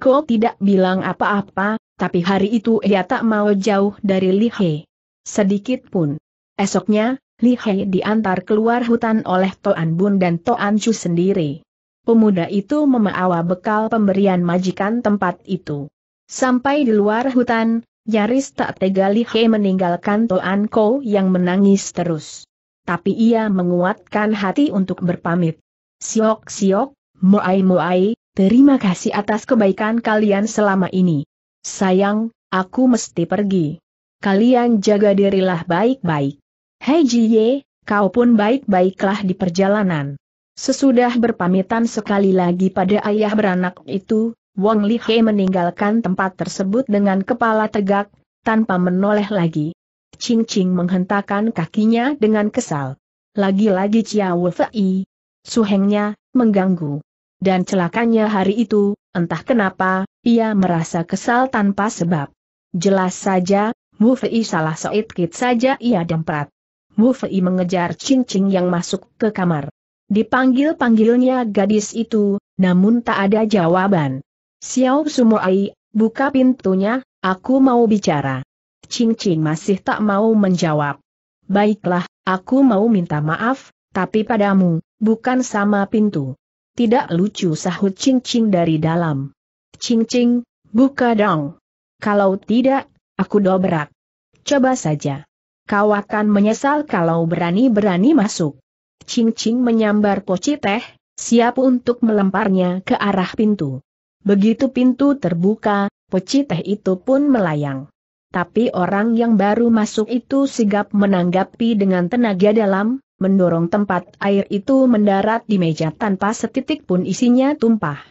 ko tidak bilang apa-apa, tapi hari itu ia tak mau jauh dari Li He. Sedikit pun. Esoknya, Li diantar keluar hutan oleh Toan Bun dan Toan Chu sendiri pemuda itu memawa bekal pemberian majikan tempat itu. Sampai di luar hutan, nyaris tak tega Li He meninggalkan Toan Ko yang menangis terus. Tapi ia menguatkan hati untuk berpamit. Siok siok, muai muai, terima kasih atas kebaikan kalian selama ini. Sayang, aku mesti pergi. Kalian jaga dirilah baik-baik. Hei Jiye, kau pun baik-baiklah di perjalanan. Sesudah berpamitan sekali lagi pada ayah beranak itu, Wang Li He meninggalkan tempat tersebut dengan kepala tegak, tanpa menoleh lagi. Ching Ching menghentakkan kakinya dengan kesal. Lagi-lagi Chia Wefei, suhengnya, mengganggu. Dan celakanya hari itu, entah kenapa, ia merasa kesal tanpa sebab. Jelas saja, Mu Fei salah kit saja ia demprat. Mu Fei mengejar Ching Ching yang masuk ke kamar. Dipanggil-panggilnya gadis itu, namun tak ada jawaban. Xiao Sumoai, buka pintunya, aku mau bicara. Ching Ching masih tak mau menjawab. Baiklah, aku mau minta maaf, tapi padamu, bukan sama pintu. Tidak lucu sahut Ching Ching dari dalam. Ching Ching, buka dong. Kalau tidak, aku dobrak. Coba saja. Kau akan menyesal kalau berani-berani masuk. Ching Ching menyambar poci teh, siap untuk melemparnya ke arah pintu. Begitu pintu terbuka, poci teh itu pun melayang. Tapi orang yang baru masuk itu sigap menanggapi dengan tenaga dalam, mendorong tempat air itu mendarat di meja tanpa setitik pun isinya tumpah.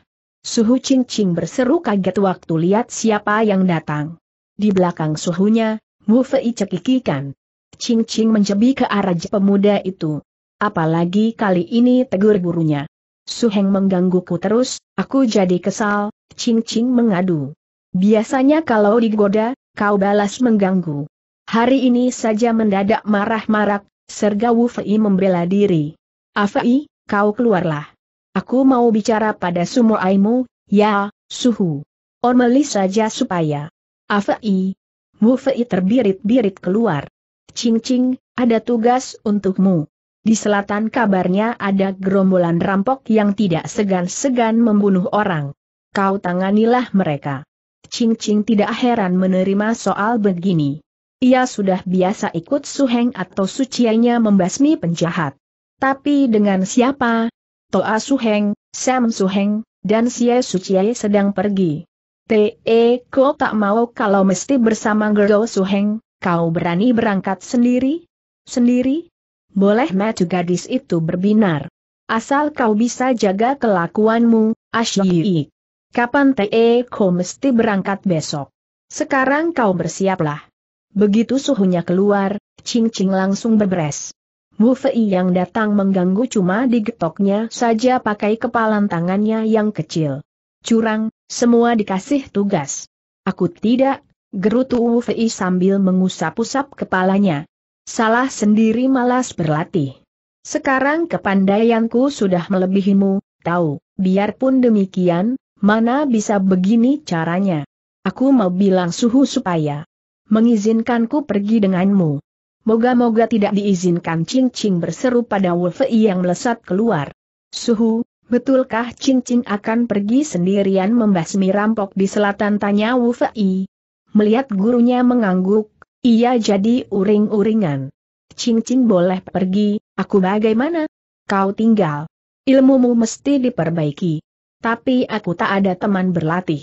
Suhu Ching Ching berseru kaget waktu lihat siapa yang datang. Di belakang suhunya, Wu Fei cekikikan. Ching Ching menjebi ke arah pemuda itu. Apalagi kali ini tegur gurunya. Suheng menggangguku terus, aku jadi kesal, Ching Ching mengadu. Biasanya kalau digoda, kau balas mengganggu. Hari ini saja mendadak marah-marah, Serga Wu Fei membela diri. Afei, ah, kau keluarlah. Aku mau bicara pada sumoaimu, ya, suhu. Ormeli saja supaya. Afei. Ah, Wu Fei terbirit-birit keluar. Ching Ching, ada tugas untukmu. Di selatan kabarnya ada gerombolan rampok yang tidak segan-segan membunuh orang. Kau tanganilah mereka. Ching Ching tidak heran menerima soal begini. Ia sudah biasa ikut suheng atau sucianya membasmi penjahat. Tapi dengan siapa? Toa Suheng, Sam Suheng, dan Sia Suciai sedang pergi. T.E. E, Ko tak mau kalau mesti bersama Gerdo Suheng, kau berani berangkat sendiri? Sendiri? boleh metu gadis itu berbinar. Asal kau bisa jaga kelakuanmu, Asyi. Kapan Te kau mesti berangkat besok? Sekarang kau bersiaplah. Begitu suhunya keluar, Ching Ching langsung berberes. Mu Fei yang datang mengganggu cuma digetoknya saja pakai kepalan tangannya yang kecil. Curang, semua dikasih tugas. Aku tidak, gerutu Wu Fei sambil mengusap-usap kepalanya. Salah sendiri malas berlatih. Sekarang kepandaianku sudah melebihimu, tahu, biarpun demikian, mana bisa begini caranya. Aku mau bilang suhu supaya mengizinkanku pergi denganmu. Moga-moga tidak diizinkan Cincing berseru pada Wolfei yang melesat keluar. Suhu, betulkah Cincing akan pergi sendirian membasmi rampok di selatan tanya Wolfei? Melihat gurunya mengangguk, ia jadi uring-uringan. Cincin boleh pergi, aku bagaimana? Kau tinggal. Ilmumu mesti diperbaiki. Tapi aku tak ada teman berlatih.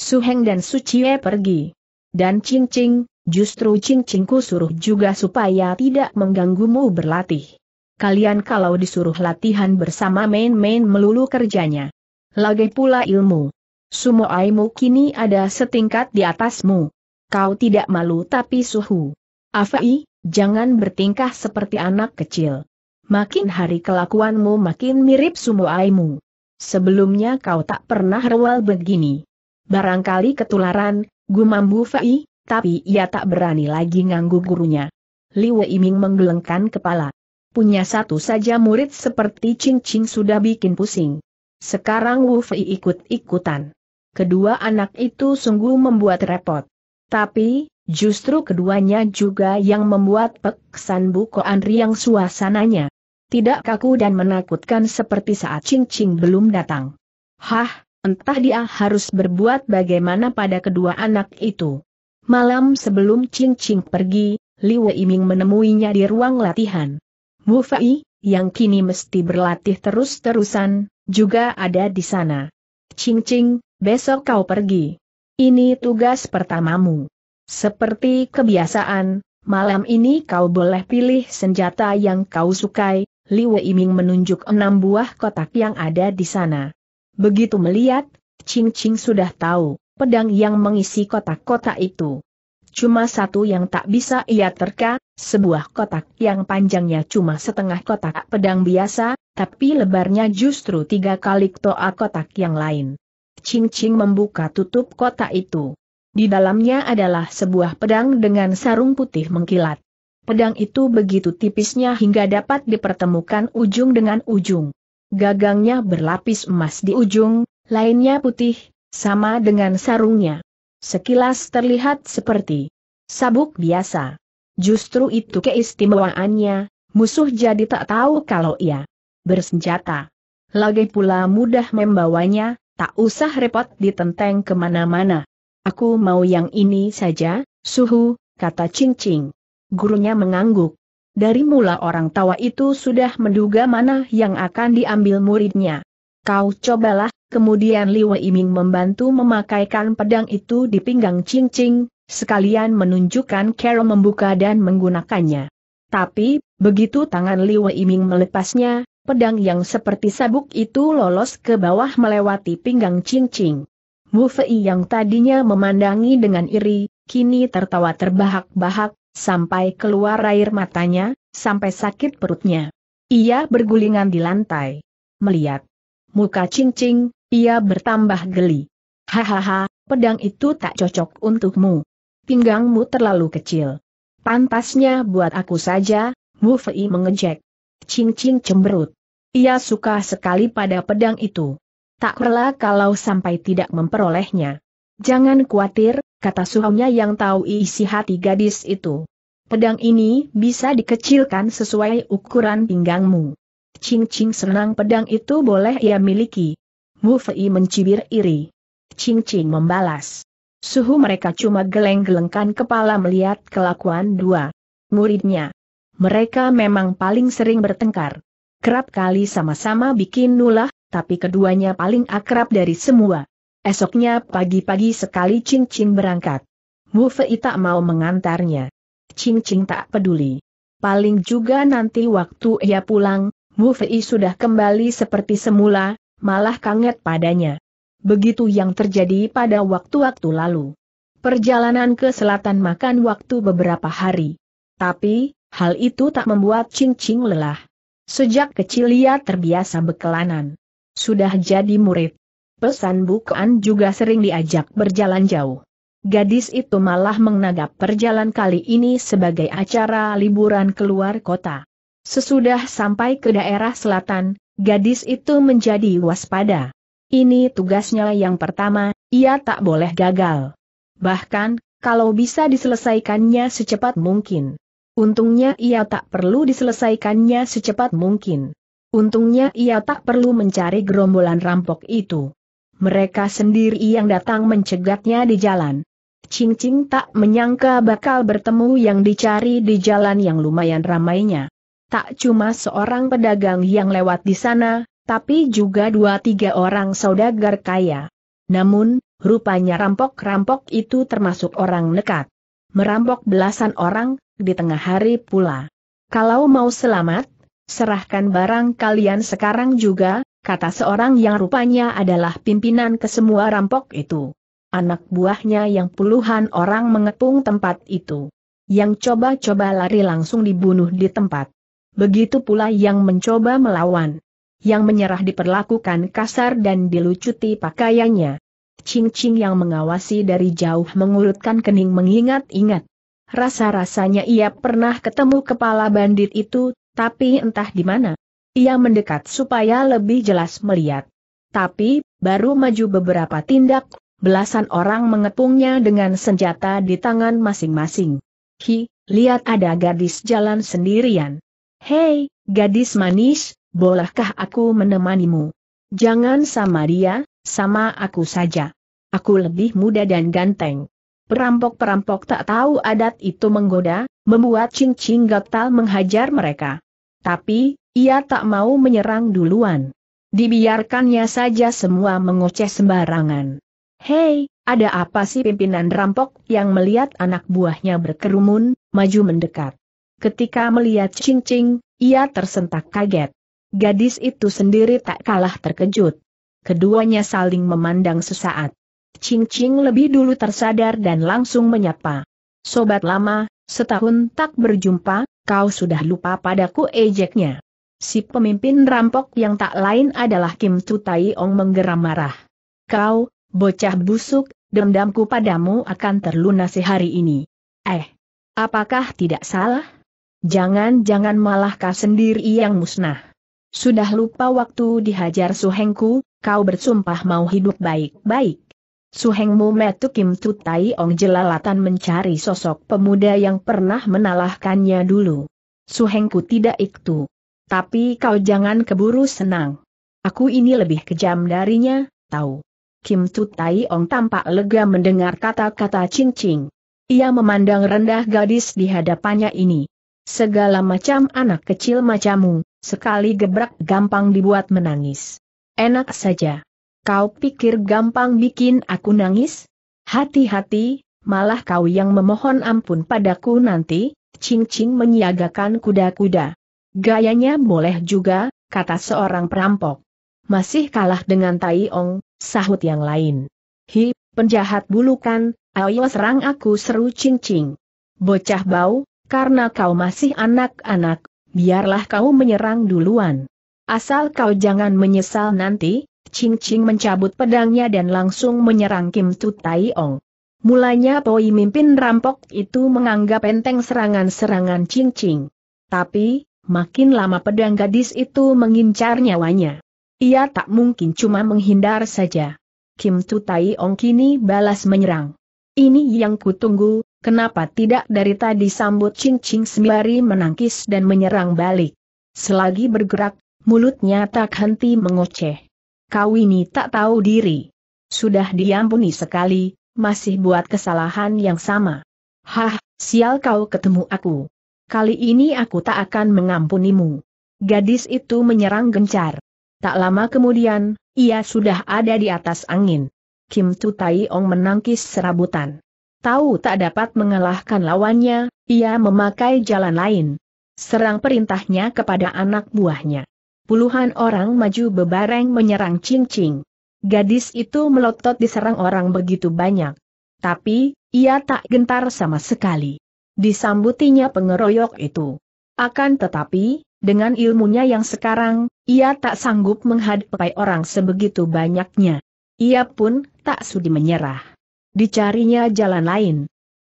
Suheng dan Sucie pergi. Dan cincin, justru cincinku suruh juga supaya tidak mengganggumu berlatih. Kalian kalau disuruh latihan bersama main-main melulu kerjanya. Lagi pula ilmu. aimu kini ada setingkat di atasmu. Kau tidak malu tapi suhu. Afai, jangan bertingkah seperti anak kecil. Makin hari kelakuanmu makin mirip sumoaimu. Sebelumnya kau tak pernah rewel begini. Barangkali ketularan, Bu Fai, tapi ia tak berani lagi nganggu gurunya. Li Wei Ming menggelengkan kepala. Punya satu saja murid seperti Ching Ching sudah bikin pusing. Sekarang Wu Fei ikut-ikutan. Kedua anak itu sungguh membuat repot. Tapi, justru keduanya juga yang membuat peksan buko Andri Anriang suasananya. Tidak kaku dan menakutkan seperti saat Ching Ching belum datang. Hah, entah dia harus berbuat bagaimana pada kedua anak itu. Malam sebelum Ching Ching pergi, Li Wei Ming menemuinya di ruang latihan. Wu Fei, yang kini mesti berlatih terus-terusan, juga ada di sana. Ching Ching, besok kau pergi. Ini tugas pertamamu. Seperti kebiasaan, malam ini kau boleh pilih senjata yang kau sukai, Li Wei Ming menunjuk enam buah kotak yang ada di sana. Begitu melihat, Ching Ching sudah tahu, pedang yang mengisi kotak-kotak itu. Cuma satu yang tak bisa ia terka, sebuah kotak yang panjangnya cuma setengah kotak pedang biasa, tapi lebarnya justru tiga kali toa kotak yang lain. Ching Ching membuka tutup kotak itu. Di dalamnya adalah sebuah pedang dengan sarung putih mengkilat. Pedang itu begitu tipisnya hingga dapat dipertemukan ujung dengan ujung. Gagangnya berlapis emas di ujung, lainnya putih, sama dengan sarungnya. Sekilas terlihat seperti sabuk biasa. Justru itu keistimewaannya, musuh jadi tak tahu kalau ia bersenjata. Lagi pula mudah membawanya, tak usah repot ditenteng kemana-mana. Aku mau yang ini saja, suhu, kata Cing Cing. Gurunya mengangguk. Dari mula orang tawa itu sudah menduga mana yang akan diambil muridnya. Kau cobalah, kemudian Liwa Iming membantu memakaikan pedang itu di pinggang Cing Cing, sekalian menunjukkan Carol membuka dan menggunakannya. Tapi, begitu tangan Liwa Iming melepasnya, pedang yang seperti sabuk itu lolos ke bawah melewati pinggang cincing. Mu Fei yang tadinya memandangi dengan iri, kini tertawa terbahak-bahak, sampai keluar air matanya, sampai sakit perutnya. Ia bergulingan di lantai. Melihat muka cincing, ia bertambah geli. Hahaha, pedang itu tak cocok untukmu. Pinggangmu terlalu kecil. Pantasnya buat aku saja, Mu Fei mengejek. Cincing cemberut. Ia suka sekali pada pedang itu. Tak rela kalau sampai tidak memperolehnya. Jangan khawatir, kata suhunya yang tahu isi hati gadis itu. Pedang ini bisa dikecilkan sesuai ukuran pinggangmu. Ching Ching senang pedang itu boleh ia miliki. Wu Fei mencibir iri. Ching Ching membalas. Suhu mereka cuma geleng-gelengkan kepala melihat kelakuan dua muridnya. Mereka memang paling sering bertengkar kerap kali sama-sama bikin nulah, tapi keduanya paling akrab dari semua. Esoknya pagi-pagi sekali Ching Ching berangkat. Mu Fei tak mau mengantarnya. Ching Ching tak peduli. Paling juga nanti waktu ia pulang, Mu Fei sudah kembali seperti semula, malah kaget padanya. Begitu yang terjadi pada waktu-waktu lalu. Perjalanan ke selatan makan waktu beberapa hari. Tapi, hal itu tak membuat Ching Ching lelah. Sejak kecil ia terbiasa bekelanan. Sudah jadi murid. Pesan bukaan juga sering diajak berjalan jauh. Gadis itu malah menganggap perjalanan kali ini sebagai acara liburan keluar kota. Sesudah sampai ke daerah selatan, gadis itu menjadi waspada. Ini tugasnya yang pertama, ia tak boleh gagal. Bahkan, kalau bisa diselesaikannya secepat mungkin. Untungnya ia tak perlu diselesaikannya secepat mungkin. Untungnya ia tak perlu mencari gerombolan rampok itu. Mereka sendiri yang datang mencegatnya di jalan. Cing Cing tak menyangka bakal bertemu yang dicari di jalan yang lumayan ramainya. Tak cuma seorang pedagang yang lewat di sana, tapi juga dua tiga orang saudagar kaya. Namun, rupanya rampok-rampok itu termasuk orang nekat. Merampok belasan orang, di tengah hari pula. Kalau mau selamat, serahkan barang kalian sekarang juga, kata seorang yang rupanya adalah pimpinan ke semua rampok itu. Anak buahnya yang puluhan orang mengepung tempat itu. Yang coba-coba lari langsung dibunuh di tempat. Begitu pula yang mencoba melawan. Yang menyerah diperlakukan kasar dan dilucuti pakaiannya. Cing-cing yang mengawasi dari jauh mengurutkan kening mengingat-ingat. Rasa-rasanya ia pernah ketemu kepala bandit itu, tapi entah di mana. Ia mendekat supaya lebih jelas melihat. Tapi, baru maju beberapa tindak, belasan orang mengepungnya dengan senjata di tangan masing-masing. Hi, lihat ada gadis jalan sendirian. Hei, gadis manis, bolehkah aku menemanimu? Jangan sama dia, sama aku saja. Aku lebih muda dan ganteng. Perampok-perampok tak tahu adat itu menggoda, membuat Ching Ching gatal menghajar mereka. Tapi, ia tak mau menyerang duluan. Dibiarkannya saja semua mengoceh sembarangan. Hei, ada apa sih pimpinan rampok yang melihat anak buahnya berkerumun, maju mendekat. Ketika melihat Ching Ching, ia tersentak kaget. Gadis itu sendiri tak kalah terkejut. Keduanya saling memandang sesaat. Ching Ching lebih dulu tersadar dan langsung menyapa. Sobat lama, setahun tak berjumpa, kau sudah lupa padaku ejeknya. Si pemimpin rampok yang tak lain adalah Kim Tu Tai Ong menggeram marah. Kau, bocah busuk, dendamku padamu akan terlunasi hari ini. Eh, apakah tidak salah? Jangan-jangan malah kau sendiri yang musnah. Sudah lupa waktu dihajar suhengku, kau bersumpah mau hidup baik-baik. Suheng Mu Metu Kim Tu Tai Ong jelalatan mencari sosok pemuda yang pernah menalahkannya dulu. Suhengku tidak iktu. Tapi kau jangan keburu senang. Aku ini lebih kejam darinya, tahu. Kim Tu Tai Ong tampak lega mendengar kata-kata cincing. Ia memandang rendah gadis di hadapannya ini. Segala macam anak kecil macammu, sekali gebrak gampang dibuat menangis. Enak saja. Kau pikir gampang bikin aku nangis? Hati-hati, malah kau yang memohon ampun padaku nanti, Cing-Cing menyiagakan kuda-kuda. Gayanya boleh juga, kata seorang perampok. Masih kalah dengan Tai Ong, sahut yang lain. Hi, penjahat bulukan, ayo serang aku seru Cing-Cing. Bocah bau, karena kau masih anak-anak, biarlah kau menyerang duluan. Asal kau jangan menyesal nanti, Ching Ching mencabut pedangnya dan langsung menyerang Kim Tu Ong. Mulanya Poi mimpin rampok itu menganggap enteng serangan-serangan Ching Ching. Tapi, makin lama pedang gadis itu mengincar nyawanya. Ia tak mungkin cuma menghindar saja. Kim Tu Ong kini balas menyerang. Ini yang kutunggu, kenapa tidak dari tadi sambut Ching Ching sembari menangkis dan menyerang balik. Selagi bergerak, mulutnya tak henti mengoceh. Kau ini tak tahu diri. Sudah diampuni sekali, masih buat kesalahan yang sama. Hah, sial kau ketemu aku. Kali ini aku tak akan mengampunimu. Gadis itu menyerang gencar. Tak lama kemudian, ia sudah ada di atas angin. Kim Tu Tai Ong menangkis serabutan. Tahu tak dapat mengalahkan lawannya, ia memakai jalan lain. Serang perintahnya kepada anak buahnya puluhan orang maju bebareng menyerang Ching Ching. Gadis itu melotot diserang orang begitu banyak. Tapi, ia tak gentar sama sekali. Disambutinya pengeroyok itu. Akan tetapi, dengan ilmunya yang sekarang, ia tak sanggup menghadapi orang sebegitu banyaknya. Ia pun tak sudi menyerah. Dicarinya jalan lain.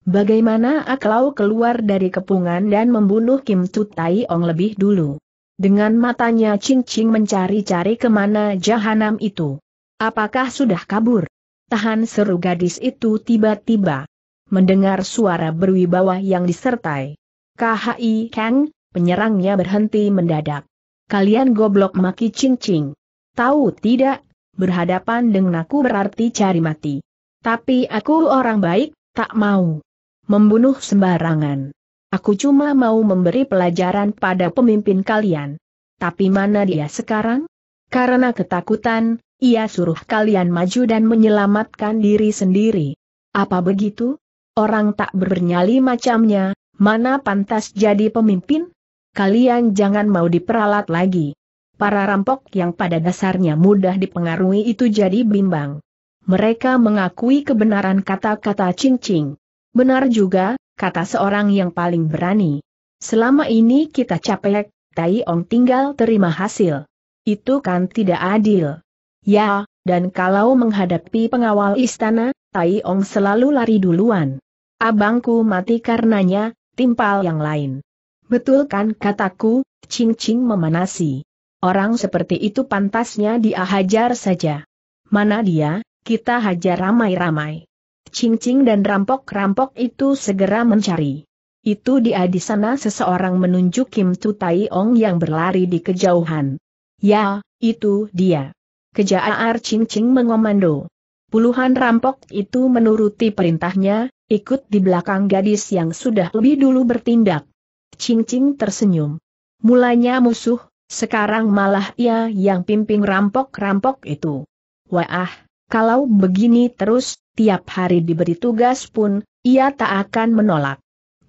Bagaimana aklau keluar dari kepungan dan membunuh Kim Tutai Ong lebih dulu? Dengan matanya cincing mencari-cari kemana jahanam itu. Apakah sudah kabur? Tahan seru gadis itu tiba-tiba. Mendengar suara berwibawa yang disertai. KHI Kang, penyerangnya berhenti mendadak. Kalian goblok maki cincing. Tahu tidak, berhadapan dengan aku berarti cari mati. Tapi aku orang baik, tak mau membunuh sembarangan. Aku cuma mau memberi pelajaran pada pemimpin kalian. Tapi mana dia sekarang? Karena ketakutan, ia suruh kalian maju dan menyelamatkan diri sendiri. Apa begitu? Orang tak bernyali macamnya, mana pantas jadi pemimpin? Kalian jangan mau diperalat lagi. Para rampok yang pada dasarnya mudah dipengaruhi itu jadi bimbang. Mereka mengakui kebenaran kata-kata cincing. Benar juga, kata seorang yang paling berani. Selama ini kita capek, Tai Ong tinggal terima hasil. Itu kan tidak adil. Ya, dan kalau menghadapi pengawal istana, Tai Ong selalu lari duluan. Abangku mati karenanya, timpal yang lain. Betul kan kataku, Ching Ching memanasi. Orang seperti itu pantasnya dia saja. Mana dia, kita hajar ramai-ramai. Cincing dan rampok-rampok itu segera mencari. Itu dia di sana seseorang menunjuk Kim Tu Tai Ong yang berlari di kejauhan. Ya, itu dia. Kejar cincing mengomando. Puluhan rampok itu menuruti perintahnya, ikut di belakang gadis yang sudah lebih dulu bertindak. Cincing tersenyum. Mulanya musuh, sekarang malah ia yang pimpin rampok-rampok itu. Wah, kalau begini terus, tiap hari diberi tugas pun, ia tak akan menolak.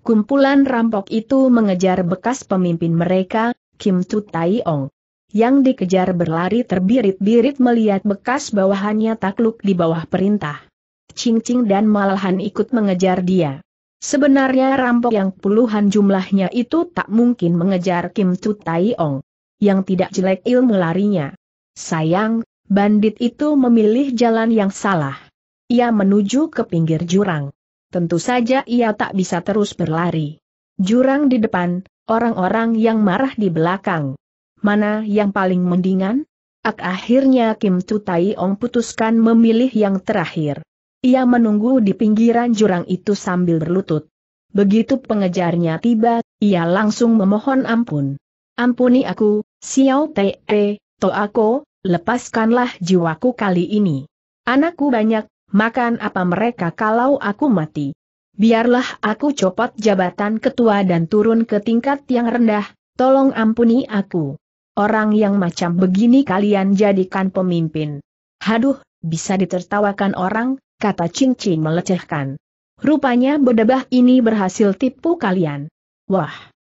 Kumpulan rampok itu mengejar bekas pemimpin mereka, Kim Tu ong Yang dikejar berlari terbirit-birit melihat bekas bawahannya takluk di bawah perintah. Ching Ching dan malahan ikut mengejar dia. Sebenarnya rampok yang puluhan jumlahnya itu tak mungkin mengejar Kim Tu ong Yang tidak jelek ilmu larinya. Sayang, bandit itu memilih jalan yang salah. Ia menuju ke pinggir jurang. Tentu saja ia tak bisa terus berlari. Jurang di depan, orang-orang yang marah di belakang. Mana yang paling mendingan? Ak akhirnya Kim Tu Tai Ong putuskan memilih yang terakhir. Ia menunggu di pinggiran jurang itu sambil berlutut. Begitu pengejarnya tiba, ia langsung memohon ampun. Ampuni aku, Xiao Te, aku, lepaskanlah jiwaku kali ini. Anakku banyak, makan apa mereka kalau aku mati? Biarlah aku copot jabatan ketua dan turun ke tingkat yang rendah, tolong ampuni aku. Orang yang macam begini kalian jadikan pemimpin. Haduh, bisa ditertawakan orang, kata cincin melecehkan. Rupanya bedebah ini berhasil tipu kalian. Wah!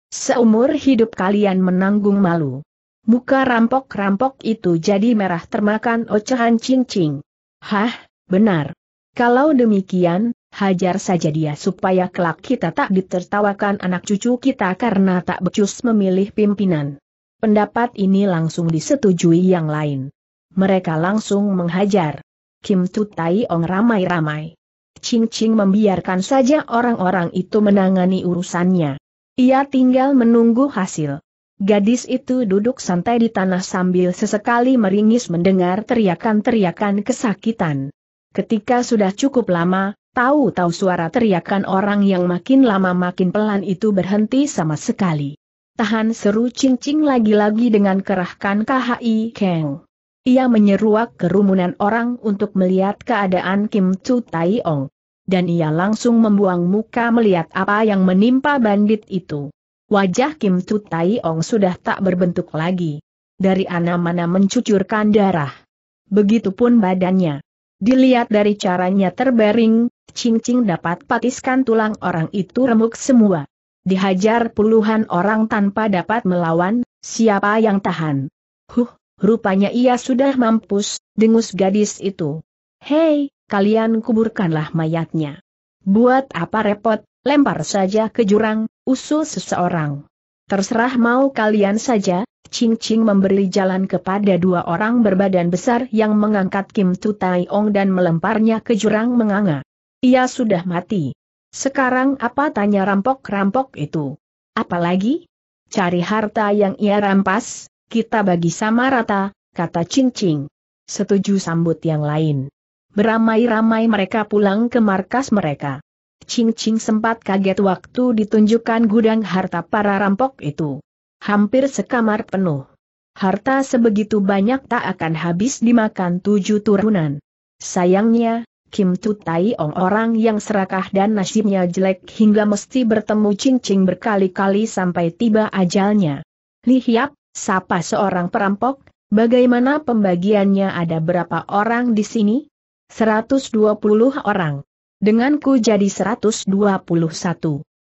Seumur hidup kalian menanggung malu. Muka rampok-rampok itu jadi merah termakan ocehan cincin. Hah, Benar. Kalau demikian, hajar saja dia supaya kelak kita tak ditertawakan anak cucu kita karena tak becus memilih pimpinan. Pendapat ini langsung disetujui yang lain. Mereka langsung menghajar. Kim Tut Tai Ong ramai-ramai. Ching Ching membiarkan saja orang-orang itu menangani urusannya. Ia tinggal menunggu hasil. Gadis itu duduk santai di tanah sambil sesekali meringis mendengar teriakan-teriakan kesakitan. Ketika sudah cukup lama, tahu-tahu suara teriakan orang yang makin lama makin pelan itu berhenti sama sekali. Tahan seru cincing lagi-lagi dengan kerahkan KHI Kang. Ia menyeruak kerumunan orang untuk melihat keadaan Kim Chu Tai Ong, Dan ia langsung membuang muka melihat apa yang menimpa bandit itu. Wajah Kim Chu Tai Ong sudah tak berbentuk lagi. Dari mana-mana mencucurkan darah. Begitupun badannya. Dilihat dari caranya terbaring, cincing dapat patiskan tulang orang itu remuk semua. Dihajar puluhan orang tanpa dapat melawan, siapa yang tahan? Huh, rupanya ia sudah mampus, dengus gadis itu. Hei, kalian kuburkanlah mayatnya. Buat apa repot, lempar saja ke jurang, usul seseorang. Terserah mau kalian saja, Ching Ching memberi jalan kepada dua orang berbadan besar yang mengangkat Kim Tu Ong dan melemparnya ke jurang menganga. Ia sudah mati. Sekarang apa tanya rampok-rampok itu? Apalagi? Cari harta yang ia rampas, kita bagi sama rata, kata Ching Ching. Setuju sambut yang lain. Beramai-ramai mereka pulang ke markas mereka. Ching Ching sempat kaget waktu ditunjukkan gudang harta para rampok itu hampir sekamar penuh. Harta sebegitu banyak tak akan habis dimakan tujuh turunan. Sayangnya, Kim Tutai Tai Ong orang yang serakah dan nasibnya jelek hingga mesti bertemu cincin berkali-kali sampai tiba ajalnya. Lihiap, sapa seorang perampok, bagaimana pembagiannya ada berapa orang di sini? 120 orang. Denganku jadi 121.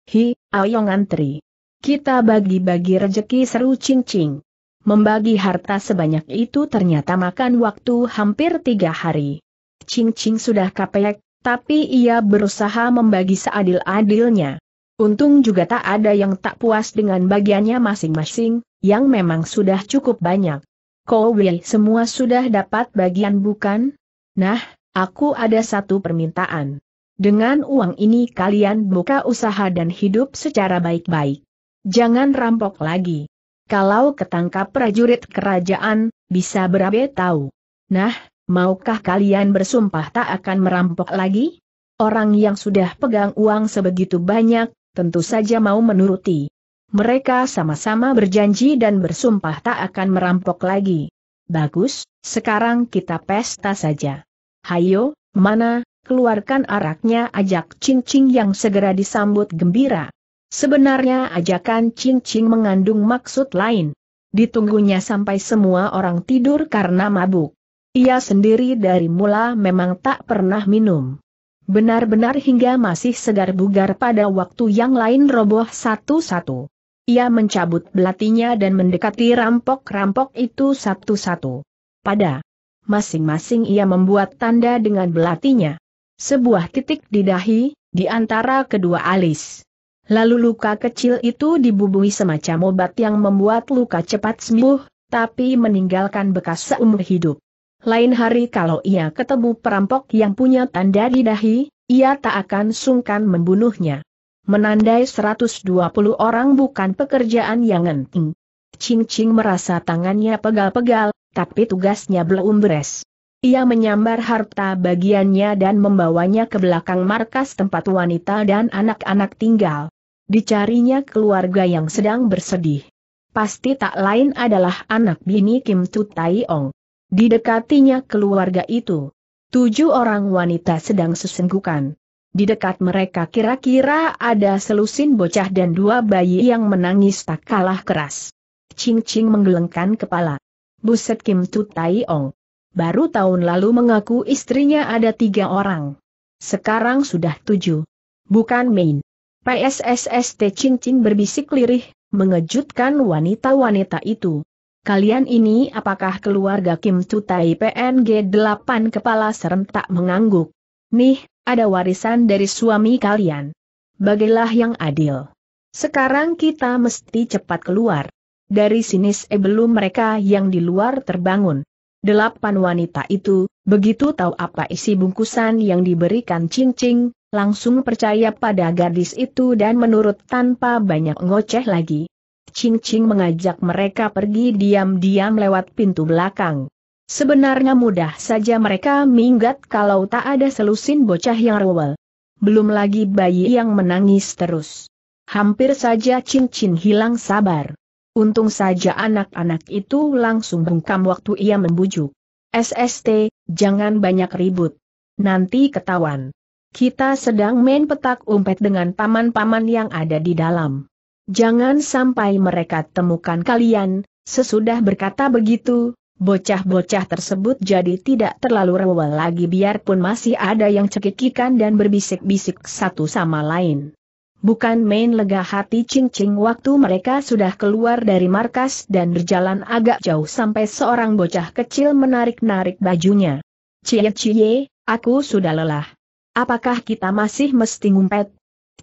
Hi, ayo ngantri. Kita bagi-bagi rejeki seru cincing. Membagi harta sebanyak itu ternyata makan waktu hampir tiga hari. Cincing sudah kapek, tapi ia berusaha membagi seadil-adilnya. Untung juga tak ada yang tak puas dengan bagiannya masing-masing, yang memang sudah cukup banyak. Kowe semua sudah dapat bagian bukan? Nah, aku ada satu permintaan. Dengan uang ini kalian buka usaha dan hidup secara baik-baik. Jangan rampok lagi. Kalau ketangkap prajurit kerajaan, bisa berabe tahu. Nah, maukah kalian bersumpah tak akan merampok lagi? Orang yang sudah pegang uang sebegitu banyak, tentu saja mau menuruti. Mereka sama-sama berjanji dan bersumpah tak akan merampok lagi. Bagus, sekarang kita pesta saja. Hayo, mana, keluarkan araknya ajak cincin yang segera disambut gembira. Sebenarnya ajakan Ching Ching mengandung maksud lain. Ditunggunya sampai semua orang tidur karena mabuk. Ia sendiri dari mula memang tak pernah minum. Benar-benar hingga masih segar bugar pada waktu yang lain roboh satu-satu. Ia mencabut belatinya dan mendekati rampok-rampok itu satu-satu. Pada masing-masing ia membuat tanda dengan belatinya. Sebuah titik di dahi, di antara kedua alis. Lalu luka kecil itu dibubui semacam obat yang membuat luka cepat sembuh, tapi meninggalkan bekas seumur hidup. Lain hari kalau ia ketemu perampok yang punya tanda di dahi, ia tak akan sungkan membunuhnya. Menandai 120 orang bukan pekerjaan yang penting. Cing-cing merasa tangannya pegal-pegal, tapi tugasnya belum beres. Ia menyambar harta bagiannya dan membawanya ke belakang markas tempat wanita dan anak-anak tinggal. Dicarinya keluarga yang sedang bersedih. Pasti tak lain adalah anak bini Kim Tu Ong. Didekatinya keluarga itu. Tujuh orang wanita sedang sesenggukan. Di dekat mereka kira-kira ada selusin bocah dan dua bayi yang menangis tak kalah keras. Ching Ching menggelengkan kepala. Buset Kim Tu Ong. Baru tahun lalu mengaku istrinya ada tiga orang. Sekarang sudah tujuh. Bukan main. PSSST cincin berbisik lirih, mengejutkan wanita-wanita itu. Kalian ini apakah keluarga Kim Tutai PNG 8 kepala serentak mengangguk? Nih, ada warisan dari suami kalian. Bagilah yang adil. Sekarang kita mesti cepat keluar. Dari sini sebelum mereka yang di luar terbangun. Delapan wanita itu, begitu tahu apa isi bungkusan yang diberikan cincin, langsung percaya pada gadis itu dan menurut tanpa banyak ngoceh lagi. Ching Ching mengajak mereka pergi diam-diam lewat pintu belakang. Sebenarnya mudah saja mereka minggat kalau tak ada selusin bocah yang rewel. Belum lagi bayi yang menangis terus. Hampir saja Ching Ching hilang sabar. Untung saja anak-anak itu langsung bungkam waktu ia membujuk. SST, jangan banyak ribut. Nanti ketahuan. Kita sedang main petak umpet dengan paman-paman yang ada di dalam. Jangan sampai mereka temukan kalian, sesudah berkata begitu, bocah-bocah tersebut jadi tidak terlalu rewel lagi biarpun masih ada yang cekikikan dan berbisik-bisik satu sama lain. Bukan main lega hati cing-cing waktu mereka sudah keluar dari markas dan berjalan agak jauh sampai seorang bocah kecil menarik-narik bajunya. Cie-cie, aku sudah lelah. Apakah kita masih mesti ngumpet?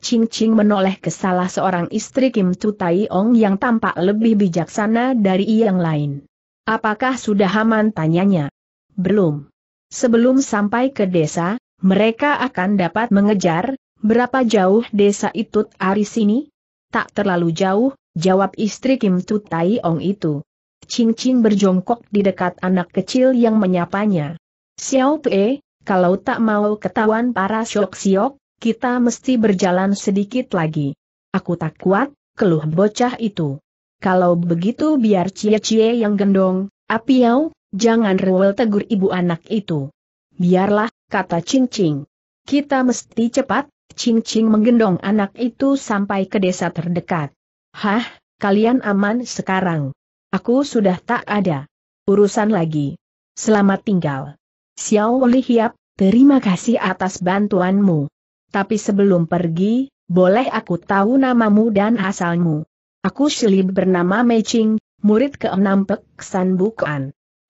Ching Ching menoleh ke salah seorang istri Kim Tu Ong yang tampak lebih bijaksana dari yang lain. Apakah sudah aman tanyanya? Belum. Sebelum sampai ke desa, mereka akan dapat mengejar, berapa jauh desa itu dari sini? Tak terlalu jauh, jawab istri Kim Tu Ong itu. Ching Ching berjongkok di dekat anak kecil yang menyapanya. Xiao Pei, kalau tak mau ketahuan para syok-syok, kita mesti berjalan sedikit lagi. Aku tak kuat, keluh bocah itu. Kalau begitu biar cie-cie yang gendong, apiau, jangan rewel tegur ibu anak itu. Biarlah, kata Cing-Cing. Kita mesti cepat, Cing-Cing menggendong anak itu sampai ke desa terdekat. Hah, kalian aman sekarang. Aku sudah tak ada. Urusan lagi. Selamat tinggal. Xiao Li Hiap, terima kasih atas bantuanmu. Tapi sebelum pergi, boleh aku tahu namamu dan asalmu. Aku Shilib bernama Meching, murid ke-6 Pek San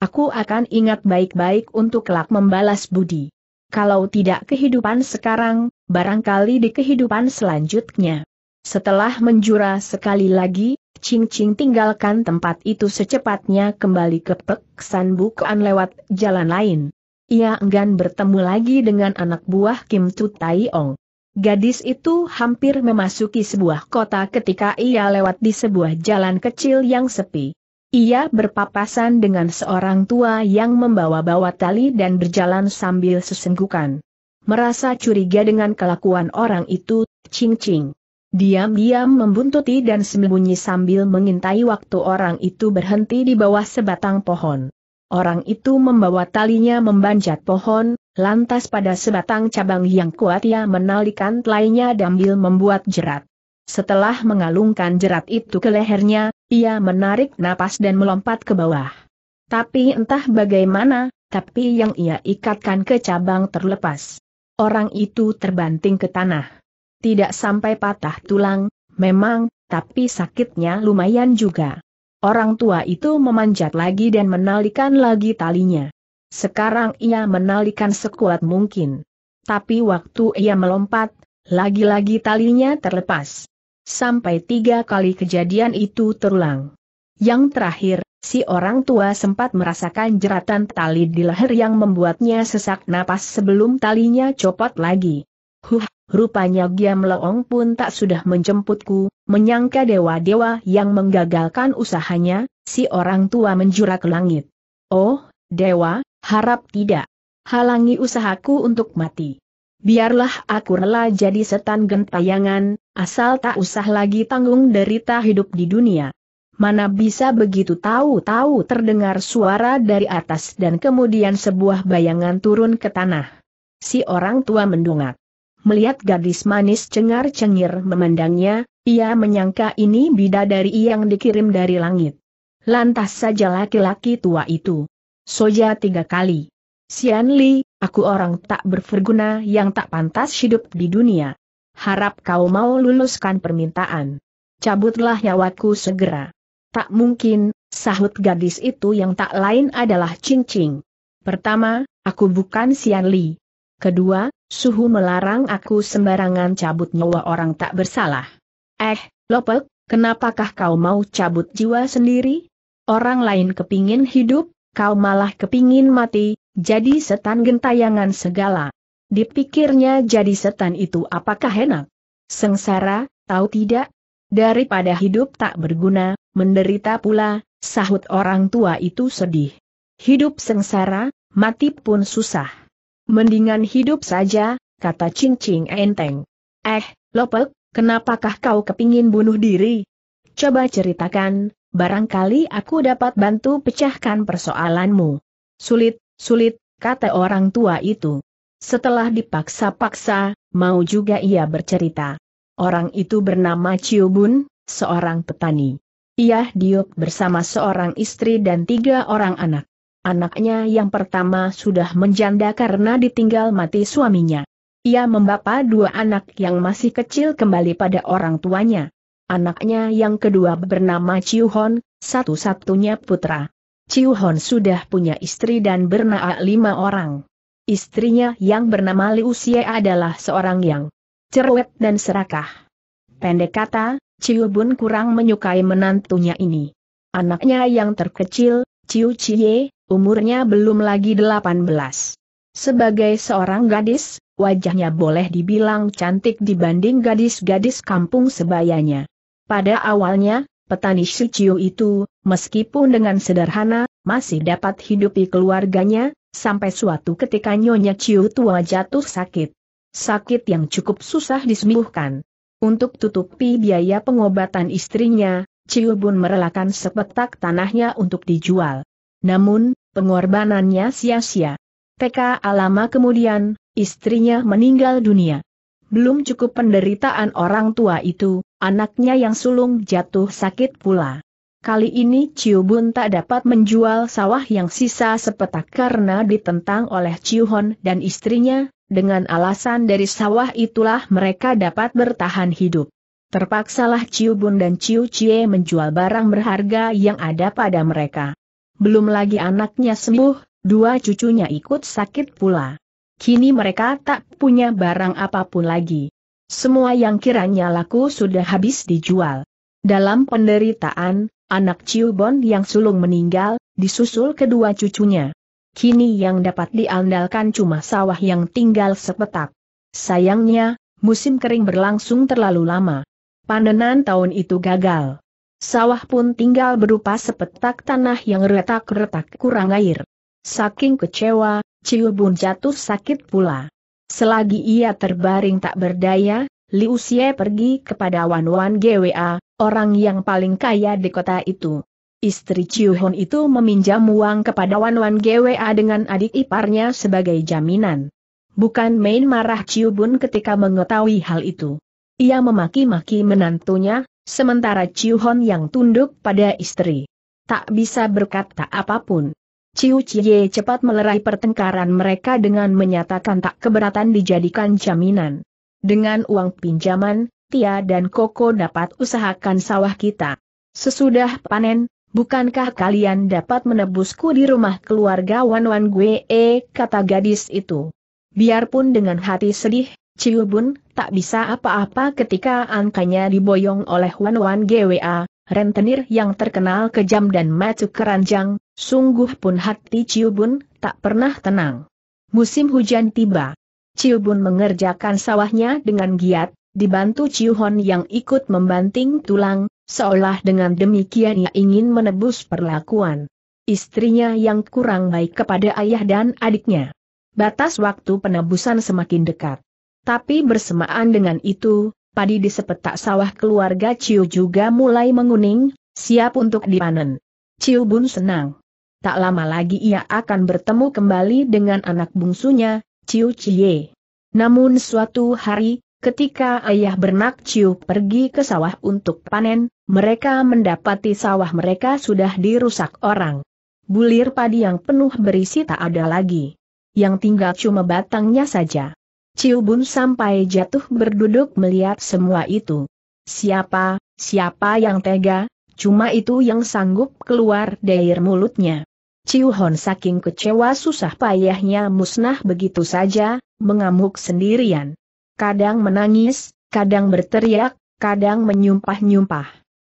Aku akan ingat baik-baik untuk kelak membalas budi. Kalau tidak kehidupan sekarang, barangkali di kehidupan selanjutnya. Setelah menjura sekali lagi, Ching Ching tinggalkan tempat itu secepatnya kembali ke Pek San lewat jalan lain ia enggan bertemu lagi dengan anak buah Kim Tu Ong. Gadis itu hampir memasuki sebuah kota ketika ia lewat di sebuah jalan kecil yang sepi. Ia berpapasan dengan seorang tua yang membawa-bawa tali dan berjalan sambil sesenggukan. Merasa curiga dengan kelakuan orang itu, Ching Ching. Diam-diam membuntuti dan sembunyi sambil mengintai waktu orang itu berhenti di bawah sebatang pohon. Orang itu membawa talinya membanjat pohon, lantas pada sebatang cabang yang kuat ia menalikan telainya dambil membuat jerat. Setelah mengalungkan jerat itu ke lehernya, ia menarik napas dan melompat ke bawah. Tapi entah bagaimana, tapi yang ia ikatkan ke cabang terlepas. Orang itu terbanting ke tanah. Tidak sampai patah tulang, memang, tapi sakitnya lumayan juga. Orang tua itu memanjat lagi dan menalikan lagi talinya. Sekarang ia menalikan sekuat mungkin. Tapi waktu ia melompat, lagi-lagi talinya terlepas. Sampai tiga kali kejadian itu terulang. Yang terakhir, si orang tua sempat merasakan jeratan tali di leher yang membuatnya sesak napas sebelum talinya copot lagi. Huh, Rupanya Giam Leong pun tak sudah menjemputku, menyangka dewa-dewa yang menggagalkan usahanya, si orang tua menjura ke langit. Oh, dewa, harap tidak. Halangi usahaku untuk mati. Biarlah aku rela jadi setan gentayangan, asal tak usah lagi tanggung derita hidup di dunia. Mana bisa begitu tahu-tahu terdengar suara dari atas dan kemudian sebuah bayangan turun ke tanah. Si orang tua mendongak. Melihat gadis manis cengar-cengir memandangnya, ia menyangka ini bidadari yang dikirim dari langit. Lantas saja laki-laki tua itu. Soja tiga kali. Sian Li, aku orang tak berverguna yang tak pantas hidup di dunia. Harap kau mau luluskan permintaan. Cabutlah nyawaku segera. Tak mungkin, sahut gadis itu yang tak lain adalah Cing Pertama, aku bukan Sian Li. Kedua, suhu melarang aku sembarangan cabut nyawa orang tak bersalah. Eh, Lopek, kenapakah kau mau cabut jiwa sendiri? Orang lain kepingin hidup, kau malah kepingin mati, jadi setan gentayangan segala. Dipikirnya jadi setan itu apakah enak? Sengsara, tahu tidak? Daripada hidup tak berguna, menderita pula, sahut orang tua itu sedih. Hidup sengsara, mati pun susah. Mendingan hidup saja, kata cincing enteng. Eh, lopek, kenapakah kau kepingin bunuh diri? Coba ceritakan, barangkali aku dapat bantu pecahkan persoalanmu. Sulit, sulit, kata orang tua itu. Setelah dipaksa-paksa, mau juga ia bercerita. Orang itu bernama Bun, seorang petani. Ia diuk bersama seorang istri dan tiga orang anak. Anaknya yang pertama sudah menjanda karena ditinggal mati suaminya. Ia membapa dua anak yang masih kecil kembali pada orang tuanya. Anaknya yang kedua bernama Chiu Hon, satu-satunya putra. Chiu Hon sudah punya istri dan bernama lima orang. Istrinya yang bernama Liu Xie adalah seorang yang cerewet dan serakah. Pendek kata, Chiu Bun kurang menyukai menantunya ini. Anaknya yang terkecil, Chiu Chie umurnya belum lagi 18. Sebagai seorang gadis, wajahnya boleh dibilang cantik dibanding gadis-gadis kampung sebayanya. Pada awalnya, petani Shichiu itu, meskipun dengan sederhana, masih dapat hidupi keluarganya, sampai suatu ketika Nyonya Chiu tua jatuh sakit. Sakit yang cukup susah disembuhkan. Untuk tutupi biaya pengobatan istrinya, Ciu Bun merelakan sepetak tanahnya untuk dijual. Namun, pengorbanannya sia-sia. TK lama kemudian, istrinya meninggal dunia. Belum cukup penderitaan orang tua itu, anaknya yang sulung jatuh sakit pula. Kali ini Ciu Bun tak dapat menjual sawah yang sisa sepetak karena ditentang oleh Ciu Hon dan istrinya, dengan alasan dari sawah itulah mereka dapat bertahan hidup. Terpaksalah Ciu Bun dan Ciu Cie menjual barang berharga yang ada pada mereka. Belum lagi anaknya sembuh, dua cucunya ikut sakit pula. Kini mereka tak punya barang apapun lagi. Semua yang kiranya laku sudah habis dijual. Dalam penderitaan, anak Ciubon yang sulung meninggal, disusul kedua cucunya. Kini yang dapat diandalkan cuma sawah yang tinggal sepetak. Sayangnya, musim kering berlangsung terlalu lama. Panenan tahun itu gagal sawah pun tinggal berupa sepetak tanah yang retak-retak kurang air. Saking kecewa, Ciu Bun jatuh sakit pula. Selagi ia terbaring tak berdaya, Liu Xie pergi kepada Wan Wan GWA, orang yang paling kaya di kota itu. Istri Ciu Hon itu meminjam uang kepada Wan Wan GWA dengan adik iparnya sebagai jaminan. Bukan main marah Ciu Bun ketika mengetahui hal itu. Ia memaki-maki menantunya, Sementara Ciu Hon yang tunduk pada istri. Tak bisa berkata apapun. Ciu Cie cepat melerai pertengkaran mereka dengan menyatakan tak keberatan dijadikan jaminan. Dengan uang pinjaman, Tia dan Koko dapat usahakan sawah kita. Sesudah panen, bukankah kalian dapat menebusku di rumah keluarga Wan Wan Gue, kata gadis itu. Biarpun dengan hati sedih, Ciu Bun, tak bisa apa-apa ketika angkanya diboyong oleh Wan Wan GWA, rentenir yang terkenal kejam dan macu keranjang, sungguh pun hati Ciu Bun tak pernah tenang. Musim hujan tiba. Ciu Bun mengerjakan sawahnya dengan giat, dibantu Ciu Hon yang ikut membanting tulang, seolah dengan demikian ia ingin menebus perlakuan istrinya yang kurang baik kepada ayah dan adiknya. Batas waktu penebusan semakin dekat. Tapi bersemaan dengan itu, padi di sepetak sawah keluarga Ciu juga mulai menguning, siap untuk dipanen. Ciu Bun senang. Tak lama lagi ia akan bertemu kembali dengan anak bungsunya, Ciu Cie. Namun suatu hari, ketika ayah bernak Ciu pergi ke sawah untuk panen, mereka mendapati sawah mereka sudah dirusak orang. Bulir padi yang penuh berisi tak ada lagi. Yang tinggal cuma batangnya saja. Ciu Bun sampai jatuh berduduk melihat semua itu. Siapa, siapa yang tega, cuma itu yang sanggup keluar dari mulutnya. Ciu Hon saking kecewa susah payahnya musnah begitu saja, mengamuk sendirian. Kadang menangis, kadang berteriak, kadang menyumpah-nyumpah.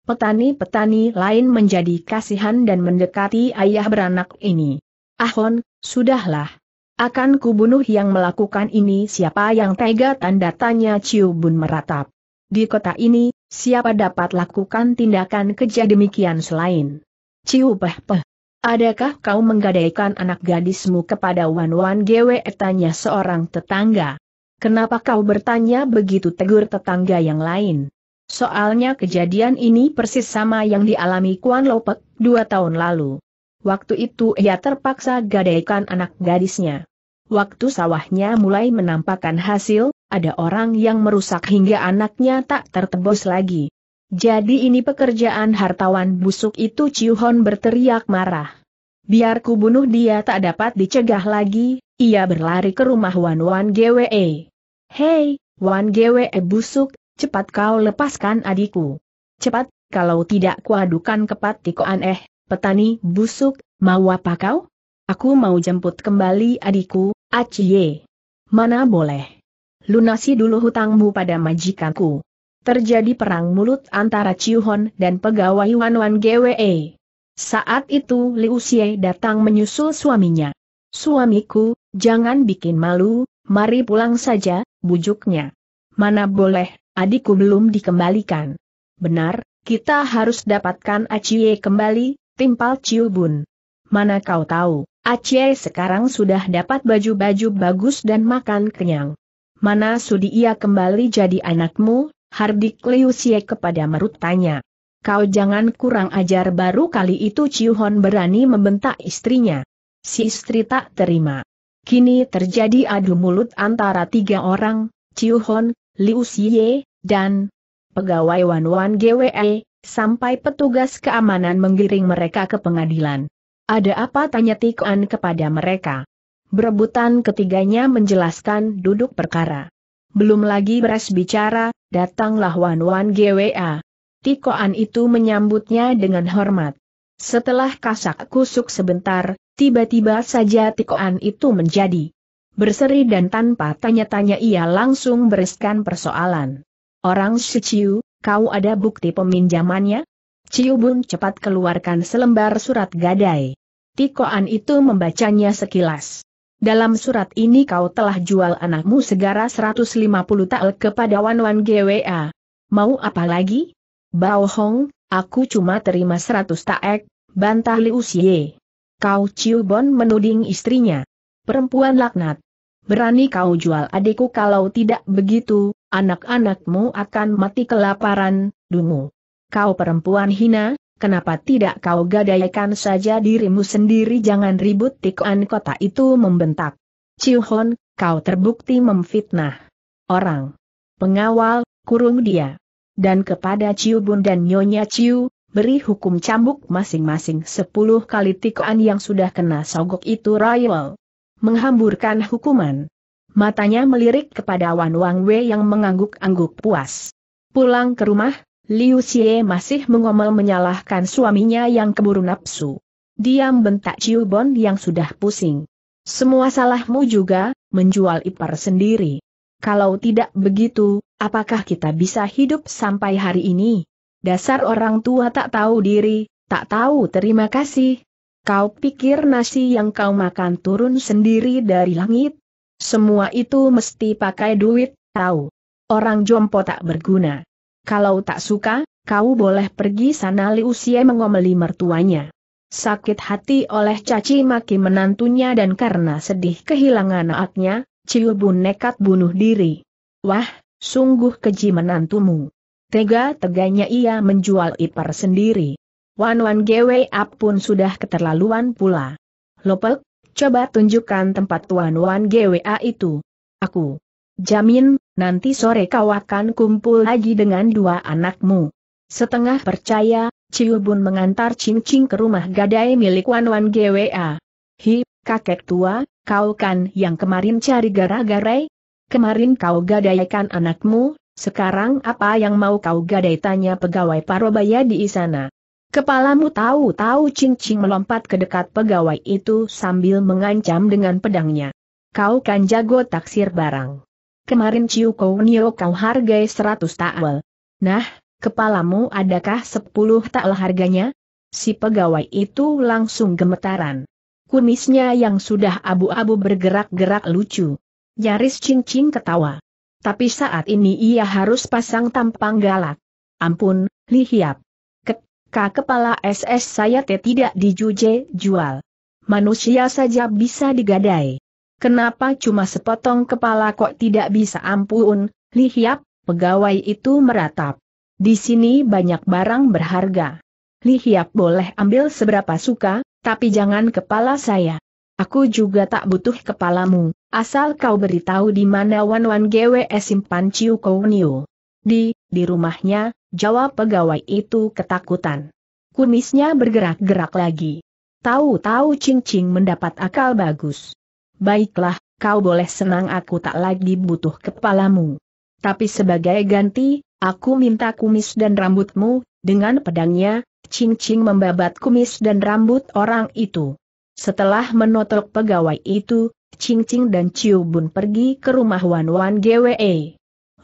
Petani-petani lain menjadi kasihan dan mendekati ayah beranak ini. Ahon, ah sudahlah, akan kubunuh yang melakukan ini siapa yang tega tanda tanya Ciu Bun meratap. Di kota ini, siapa dapat lakukan tindakan keja demikian selain Ciu Peh Peh. Adakah kau menggadaikan anak gadismu kepada Wan Wan Gwe tanya seorang tetangga? Kenapa kau bertanya begitu tegur tetangga yang lain? Soalnya kejadian ini persis sama yang dialami Kuan Lopek dua tahun lalu. Waktu itu ia terpaksa gadaikan anak gadisnya. Waktu sawahnya mulai menampakkan hasil, ada orang yang merusak hingga anaknya tak tertebus lagi. Jadi ini pekerjaan hartawan busuk itu Ciuhon berteriak marah. Biar ku bunuh dia tak dapat dicegah lagi, ia berlari ke rumah Wan Wan GWE. Hei, Wan GWE busuk, cepat kau lepaskan adikku. Cepat, kalau tidak kuadukan kepat tikoan eh, petani busuk, mau apa kau? Aku mau jemput kembali adikku, Acie. Mana boleh. Lunasi dulu hutangmu pada majikanku. Terjadi perang mulut antara Ciuhon dan pegawai Wan Wan GWE. Saat itu Liu Xie datang menyusul suaminya. Suamiku, jangan bikin malu, mari pulang saja, bujuknya. Mana boleh, adikku belum dikembalikan. Benar, kita harus dapatkan Acie kembali, timpal Ciu Bun. Mana kau tahu, Aceh sekarang sudah dapat baju-baju bagus dan makan kenyang. Mana sudi ia kembali jadi anakmu, Hardik Liu kepada Merut tanya. Kau jangan kurang ajar baru kali itu Ciu Hon berani membentak istrinya. Si istri tak terima. Kini terjadi adu mulut antara tiga orang, Ciu Hon, Liu dan pegawai Wan Wan GWE, sampai petugas keamanan menggiring mereka ke pengadilan. Ada apa tanya Tikuan kepada mereka? Berebutan ketiganya menjelaskan duduk perkara. Belum lagi beres bicara, datanglah Wan Wan GWA. Tikoan itu menyambutnya dengan hormat. Setelah kasak kusuk sebentar, tiba-tiba saja Tikoan itu menjadi berseri dan tanpa tanya-tanya ia langsung bereskan persoalan. Orang Shiciu, Kau ada bukti peminjamannya? Ciu Bun cepat keluarkan selembar surat gadai. Tikoan itu membacanya sekilas. Dalam surat ini kau telah jual anakmu segara 150 tael kepada Wan Wan GWA. Mau apa lagi? Bao Hong, aku cuma terima 100 taek, bantah Liu Xie. Kau Ciu Bon menuding istrinya. Perempuan laknat. Berani kau jual adikku kalau tidak begitu, anak-anakmu akan mati kelaparan, dungu. Kau perempuan hina, kenapa tidak kau gadaikan saja dirimu sendiri jangan ribut tikuan kota itu membentak. Hon, kau terbukti memfitnah orang. Pengawal, kurung dia. Dan kepada Ciu Bun dan Nyonya Ciu, beri hukum cambuk masing-masing sepuluh kali tikuan yang sudah kena sogok itu royal. Menghamburkan hukuman matanya melirik kepada Wan Wang Wei yang mengangguk-angguk puas. Pulang ke rumah, Liu Xie masih mengomel menyalahkan suaminya yang keburu nafsu. Diam bentak Ciu Bon yang sudah pusing. Semua salahmu juga, menjual ipar sendiri. Kalau tidak begitu, apakah kita bisa hidup sampai hari ini? Dasar orang tua tak tahu diri, tak tahu terima kasih. Kau pikir nasi yang kau makan turun sendiri dari langit? Semua itu mesti pakai duit, tahu. Orang jompo tak berguna. Kalau tak suka, kau boleh pergi sana Liu Xie mengomeli mertuanya. Sakit hati oleh caci maki menantunya dan karena sedih kehilangan anaknya, Ciu Bun nekat bunuh diri. Wah, sungguh keji menantumu. Tega-teganya ia menjual ipar sendiri. Wan Wan Gwe Up pun sudah keterlaluan pula. Lopek, coba tunjukkan tempat Tuan Wan GWA itu. Aku jamin, nanti sore kau akan kumpul lagi dengan dua anakmu. Setengah percaya, Ciu Bun mengantar Ching Ching ke rumah gadai milik Wan Wan GWA. Hi, kakek tua, kau kan yang kemarin cari gara-garai? Kemarin kau gadaikan anakmu, sekarang apa yang mau kau gadai tanya pegawai parobaya di sana. Kepalamu tahu-tahu cincing melompat ke dekat pegawai itu sambil mengancam dengan pedangnya. Kau kan jago taksir barang. Kemarin Ciu Kounio kau hargai 100 ta'al. Nah, kepalamu adakah sepuluh ta'al harganya? Si pegawai itu langsung gemetaran. Kumisnya yang sudah abu-abu bergerak-gerak lucu. Nyaris cincing ketawa. Tapi saat ini ia harus pasang tampang galak. Ampun, lihiap maka kepala SS saya te tidak dijuje jual. Manusia saja bisa digadai. Kenapa cuma sepotong kepala kok tidak bisa ampun, lihiap, pegawai itu meratap. Di sini banyak barang berharga. Lihiap boleh ambil seberapa suka, tapi jangan kepala saya. Aku juga tak butuh kepalamu, asal kau beritahu di mana Wan Wan GWS simpan Ciu Kounio. Di, di rumahnya, jawab pegawai itu ketakutan. Kumisnya bergerak-gerak lagi. Tahu-tahu cincin mendapat akal bagus. Baiklah, kau boleh senang aku tak lagi butuh kepalamu. Tapi sebagai ganti, aku minta kumis dan rambutmu, dengan pedangnya, cincin membabat kumis dan rambut orang itu. Setelah menotok pegawai itu, cincin dan Ciu Bun pergi ke rumah Wan Wan GWE.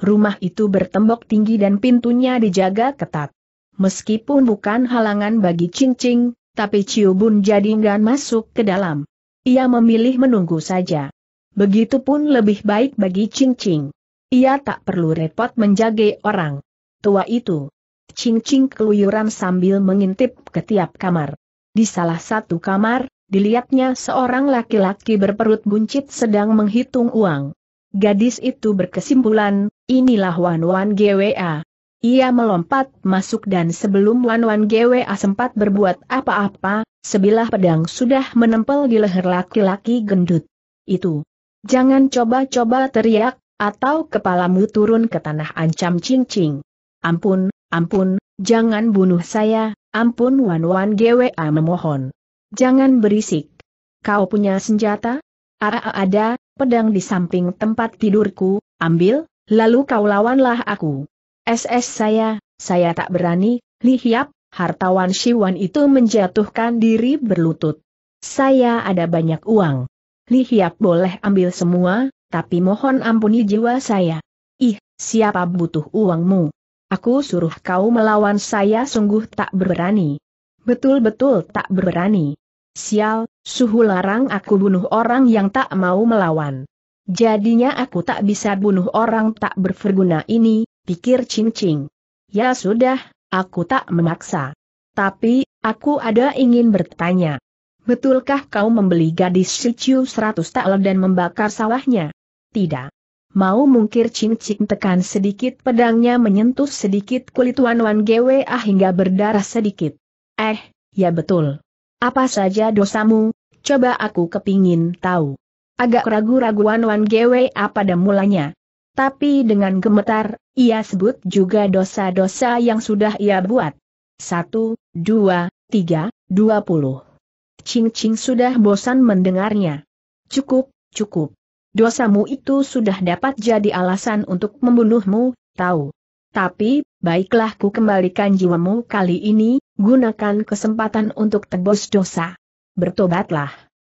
Rumah itu bertembok tinggi dan pintunya dijaga ketat. Meskipun bukan halangan bagi cincing, tapi Ciu Bun jadi enggan masuk ke dalam. Ia memilih menunggu saja. Begitupun lebih baik bagi cincing. Ia tak perlu repot menjaga orang. Tua itu. Cincing keluyuran sambil mengintip ke tiap kamar. Di salah satu kamar, dilihatnya seorang laki-laki berperut buncit sedang menghitung uang. Gadis itu berkesimpulan, inilah Wan Wan GWA. Ia melompat masuk dan sebelum Wan Wan GWA sempat berbuat apa-apa, sebilah pedang sudah menempel di leher laki-laki gendut. Itu. Jangan coba-coba teriak, atau kepalamu turun ke tanah ancam cincing. Ampun, ampun, jangan bunuh saya, ampun Wan Wan GWA memohon. Jangan berisik. Kau punya senjata? Aa ada, pedang di samping tempat tidurku, ambil, lalu kau lawanlah aku. SS saya, saya tak berani, Li Hiap, hartawan Siwan itu menjatuhkan diri berlutut. Saya ada banyak uang. Li Hiap boleh ambil semua, tapi mohon ampuni jiwa saya. Ih, siapa butuh uangmu? Aku suruh kau melawan saya sungguh tak berani. Betul-betul tak berani. Sial, suhu larang aku bunuh orang yang tak mau melawan. Jadinya aku tak bisa bunuh orang tak berverguna ini, pikir Ching Ya sudah, aku tak memaksa. Tapi, aku ada ingin bertanya. Betulkah kau membeli gadis Siciu 100 tal dan membakar sawahnya? Tidak. Mau mungkir Ching tekan sedikit pedangnya menyentuh sedikit kulit Wan Wan Gwa hingga berdarah sedikit. Eh, ya betul. Apa saja dosamu? Coba aku kepingin tahu. Agak ragu-raguan Wan Gwe pada mulanya. Tapi dengan gemetar, ia sebut juga dosa-dosa yang sudah ia buat. Satu, dua, tiga, dua puluh. Cing-cing sudah bosan mendengarnya. Cukup, cukup. Dosamu itu sudah dapat jadi alasan untuk membunuhmu, tahu. Tapi, baiklah ku kembalikan jiwamu kali ini, gunakan kesempatan untuk tebus dosa. Bertobatlah.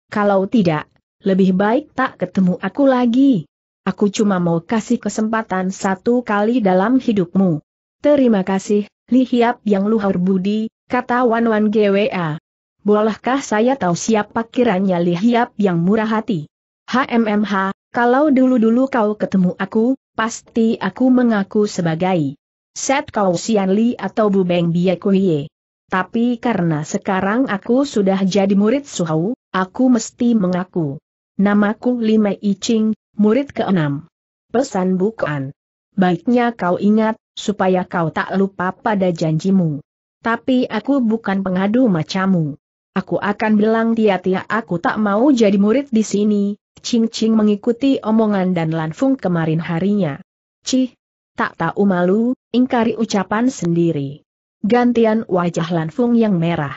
Kalau tidak, lebih baik tak ketemu aku lagi. Aku cuma mau kasih kesempatan satu kali dalam hidupmu. Terima kasih, Li yang luhur budi, kata Wan Wan GWA. Bolehkah saya tahu siapa kiranya Li yang murah hati? HMMH, kalau dulu-dulu kau ketemu aku, pasti aku mengaku sebagai Set Kau Sian Li atau Bu Beng Bie Kuiye. Tapi karena sekarang aku sudah jadi murid Suhau, aku mesti mengaku. Namaku Lime Ching, murid keenam. Pesan bukan. Baiknya kau ingat, supaya kau tak lupa pada janjimu. Tapi aku bukan pengadu macammu. Aku akan bilang tia-tia aku tak mau jadi murid di sini, Ching Ching mengikuti omongan dan Lanfung kemarin harinya. Cih, tak tahu malu, ingkari ucapan sendiri. Gantian wajah Lanfung yang merah.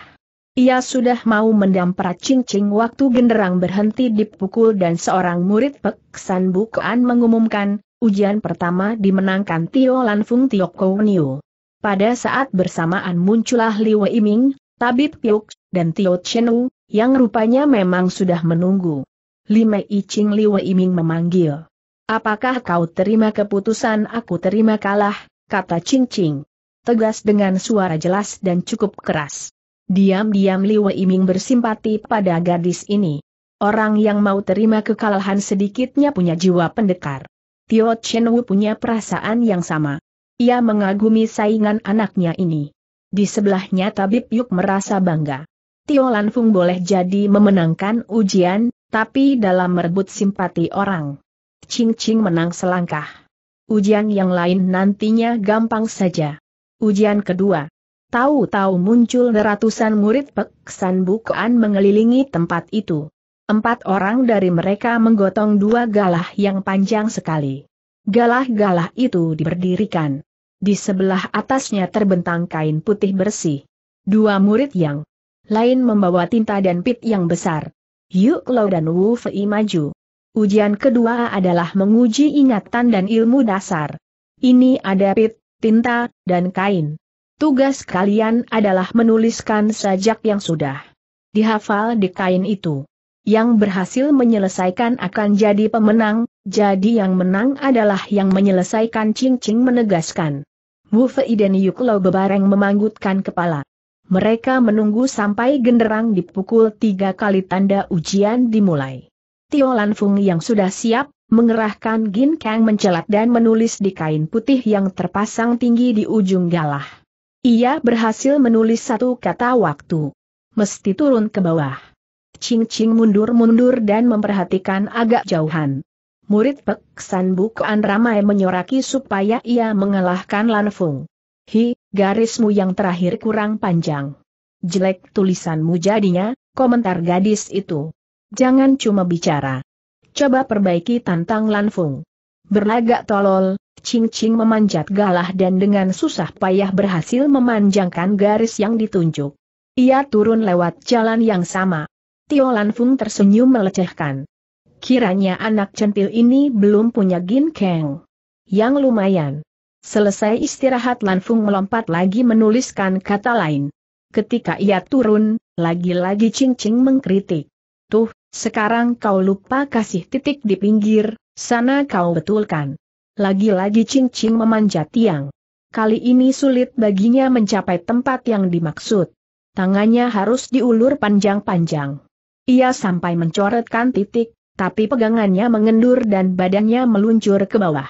Ia sudah mau mendampar Ching waktu genderang berhenti dipukul dan seorang murid peksan bukaan mengumumkan, ujian pertama dimenangkan Tio Lanfung Tio Kouniu. Pada saat bersamaan muncullah Li Wei Ming, Tabib Piuk, dan Tio Chen Chenu, yang rupanya memang sudah menunggu. Lime Icing Liwe Iming memanggil. Apakah kau terima keputusan aku terima kalah, kata Ching Ching. Tegas dengan suara jelas dan cukup keras. Diam-diam Liwe Iming bersimpati pada gadis ini. Orang yang mau terima kekalahan sedikitnya punya jiwa pendekar. Tio Chen Wu punya perasaan yang sama. Ia mengagumi saingan anaknya ini. Di sebelahnya Tabib Yuk merasa bangga. Tio Lanfung boleh jadi memenangkan ujian, tapi dalam merebut simpati orang. Ching Ching menang selangkah. Ujian yang lain nantinya gampang saja. Ujian kedua. Tahu-tahu muncul ratusan murid peksan bukaan mengelilingi tempat itu. Empat orang dari mereka menggotong dua galah yang panjang sekali. Galah-galah itu diberdirikan. Di sebelah atasnya terbentang kain putih bersih. Dua murid yang lain membawa tinta dan pit yang besar. Yuk Lo dan Wu Fei maju. Ujian kedua adalah menguji ingatan dan ilmu dasar. Ini ada pit, tinta, dan kain. Tugas kalian adalah menuliskan sajak yang sudah dihafal di kain itu. Yang berhasil menyelesaikan akan jadi pemenang, jadi yang menang adalah yang menyelesaikan cincin menegaskan. Wu Fei dan Yuk Lau bebareng memanggutkan kepala mereka menunggu sampai genderang dipukul tiga kali tanda ujian dimulai. Tio Lanfung yang sudah siap, mengerahkan Gin Kang mencelat dan menulis di kain putih yang terpasang tinggi di ujung galah. Ia berhasil menulis satu kata waktu. Mesti turun ke bawah. Ching Ching mundur-mundur dan memperhatikan agak jauhan. Murid Pek San Bukuan ramai menyoraki supaya ia mengalahkan Lanfung. Hi, garismu yang terakhir kurang panjang. Jelek tulisanmu jadinya, komentar gadis itu. Jangan cuma bicara. Coba perbaiki tantang Lanfung. Berlagak tolol, Ching Ching memanjat galah dan dengan susah payah berhasil memanjangkan garis yang ditunjuk. Ia turun lewat jalan yang sama. Tio Lanfung tersenyum melecehkan. Kiranya anak centil ini belum punya gin keng. Yang lumayan. Selesai istirahat Lanfung melompat lagi menuliskan kata lain. Ketika ia turun, lagi-lagi cincing mengkritik. Tuh, sekarang kau lupa kasih titik di pinggir, sana kau betulkan. Lagi-lagi cincing memanjat tiang. Kali ini sulit baginya mencapai tempat yang dimaksud. Tangannya harus diulur panjang-panjang. Ia sampai mencoretkan titik, tapi pegangannya mengendur dan badannya meluncur ke bawah.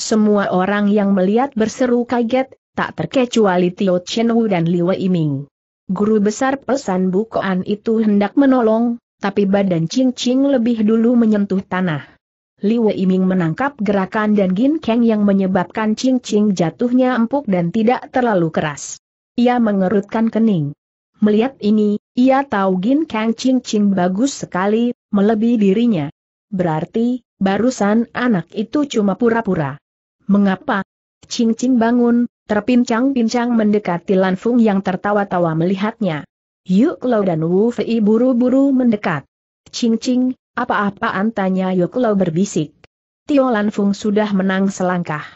Semua orang yang melihat berseru kaget, tak terkecuali Tio Chen Wu dan Wei Ming. Guru besar pesan bukoan itu hendak menolong, tapi badan Ching Ching lebih dulu menyentuh tanah. Wei Ming menangkap gerakan dan Gin Kang yang menyebabkan Ching Ching jatuhnya empuk dan tidak terlalu keras. Ia mengerutkan kening. Melihat ini, ia tahu Gin Kang Ching Ching bagus sekali, melebihi dirinya. Berarti, barusan anak itu cuma pura-pura. Mengapa? Ching Ching bangun, terpincang-pincang mendekati Lan Lanfung yang tertawa-tawa melihatnya. Yuk Lau dan Wu Fei buru-buru mendekat. Ching Ching, apa-apaan tanya Yuk Lau berbisik. Tio Lan Lanfung sudah menang selangkah.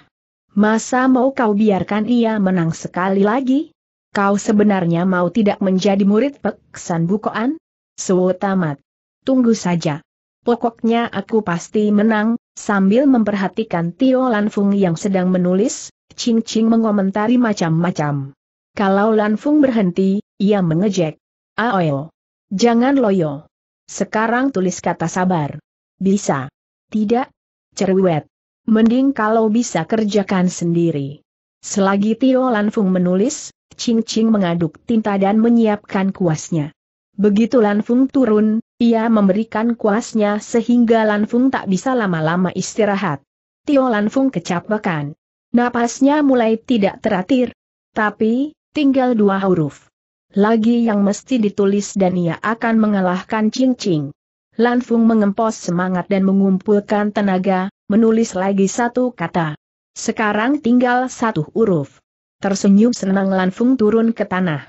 Masa mau kau biarkan ia menang sekali lagi? Kau sebenarnya mau tidak menjadi murid peksan bukoan? Suwo tamat. Tunggu saja. Pokoknya aku pasti menang, Sambil memperhatikan Tio Lanfung yang sedang menulis, Ching Ching mengomentari macam-macam. Kalau Lanfung berhenti, ia mengejek. Aoyo. Jangan loyo. Sekarang tulis kata sabar. Bisa. Tidak. Cerewet. Mending kalau bisa kerjakan sendiri. Selagi Tio Lanfung menulis, Ching Ching mengaduk tinta dan menyiapkan kuasnya. Begitu Lanfung turun, ia memberikan kuasnya sehingga Lanfung tak bisa lama-lama istirahat. Tio Lanfung kecapakan. Napasnya mulai tidak teratir. Tapi, tinggal dua huruf. Lagi yang mesti ditulis dan ia akan mengalahkan Ching Ching. Lanfung mengempos semangat dan mengumpulkan tenaga, menulis lagi satu kata. Sekarang tinggal satu huruf. Tersenyum senang Lanfung turun ke tanah.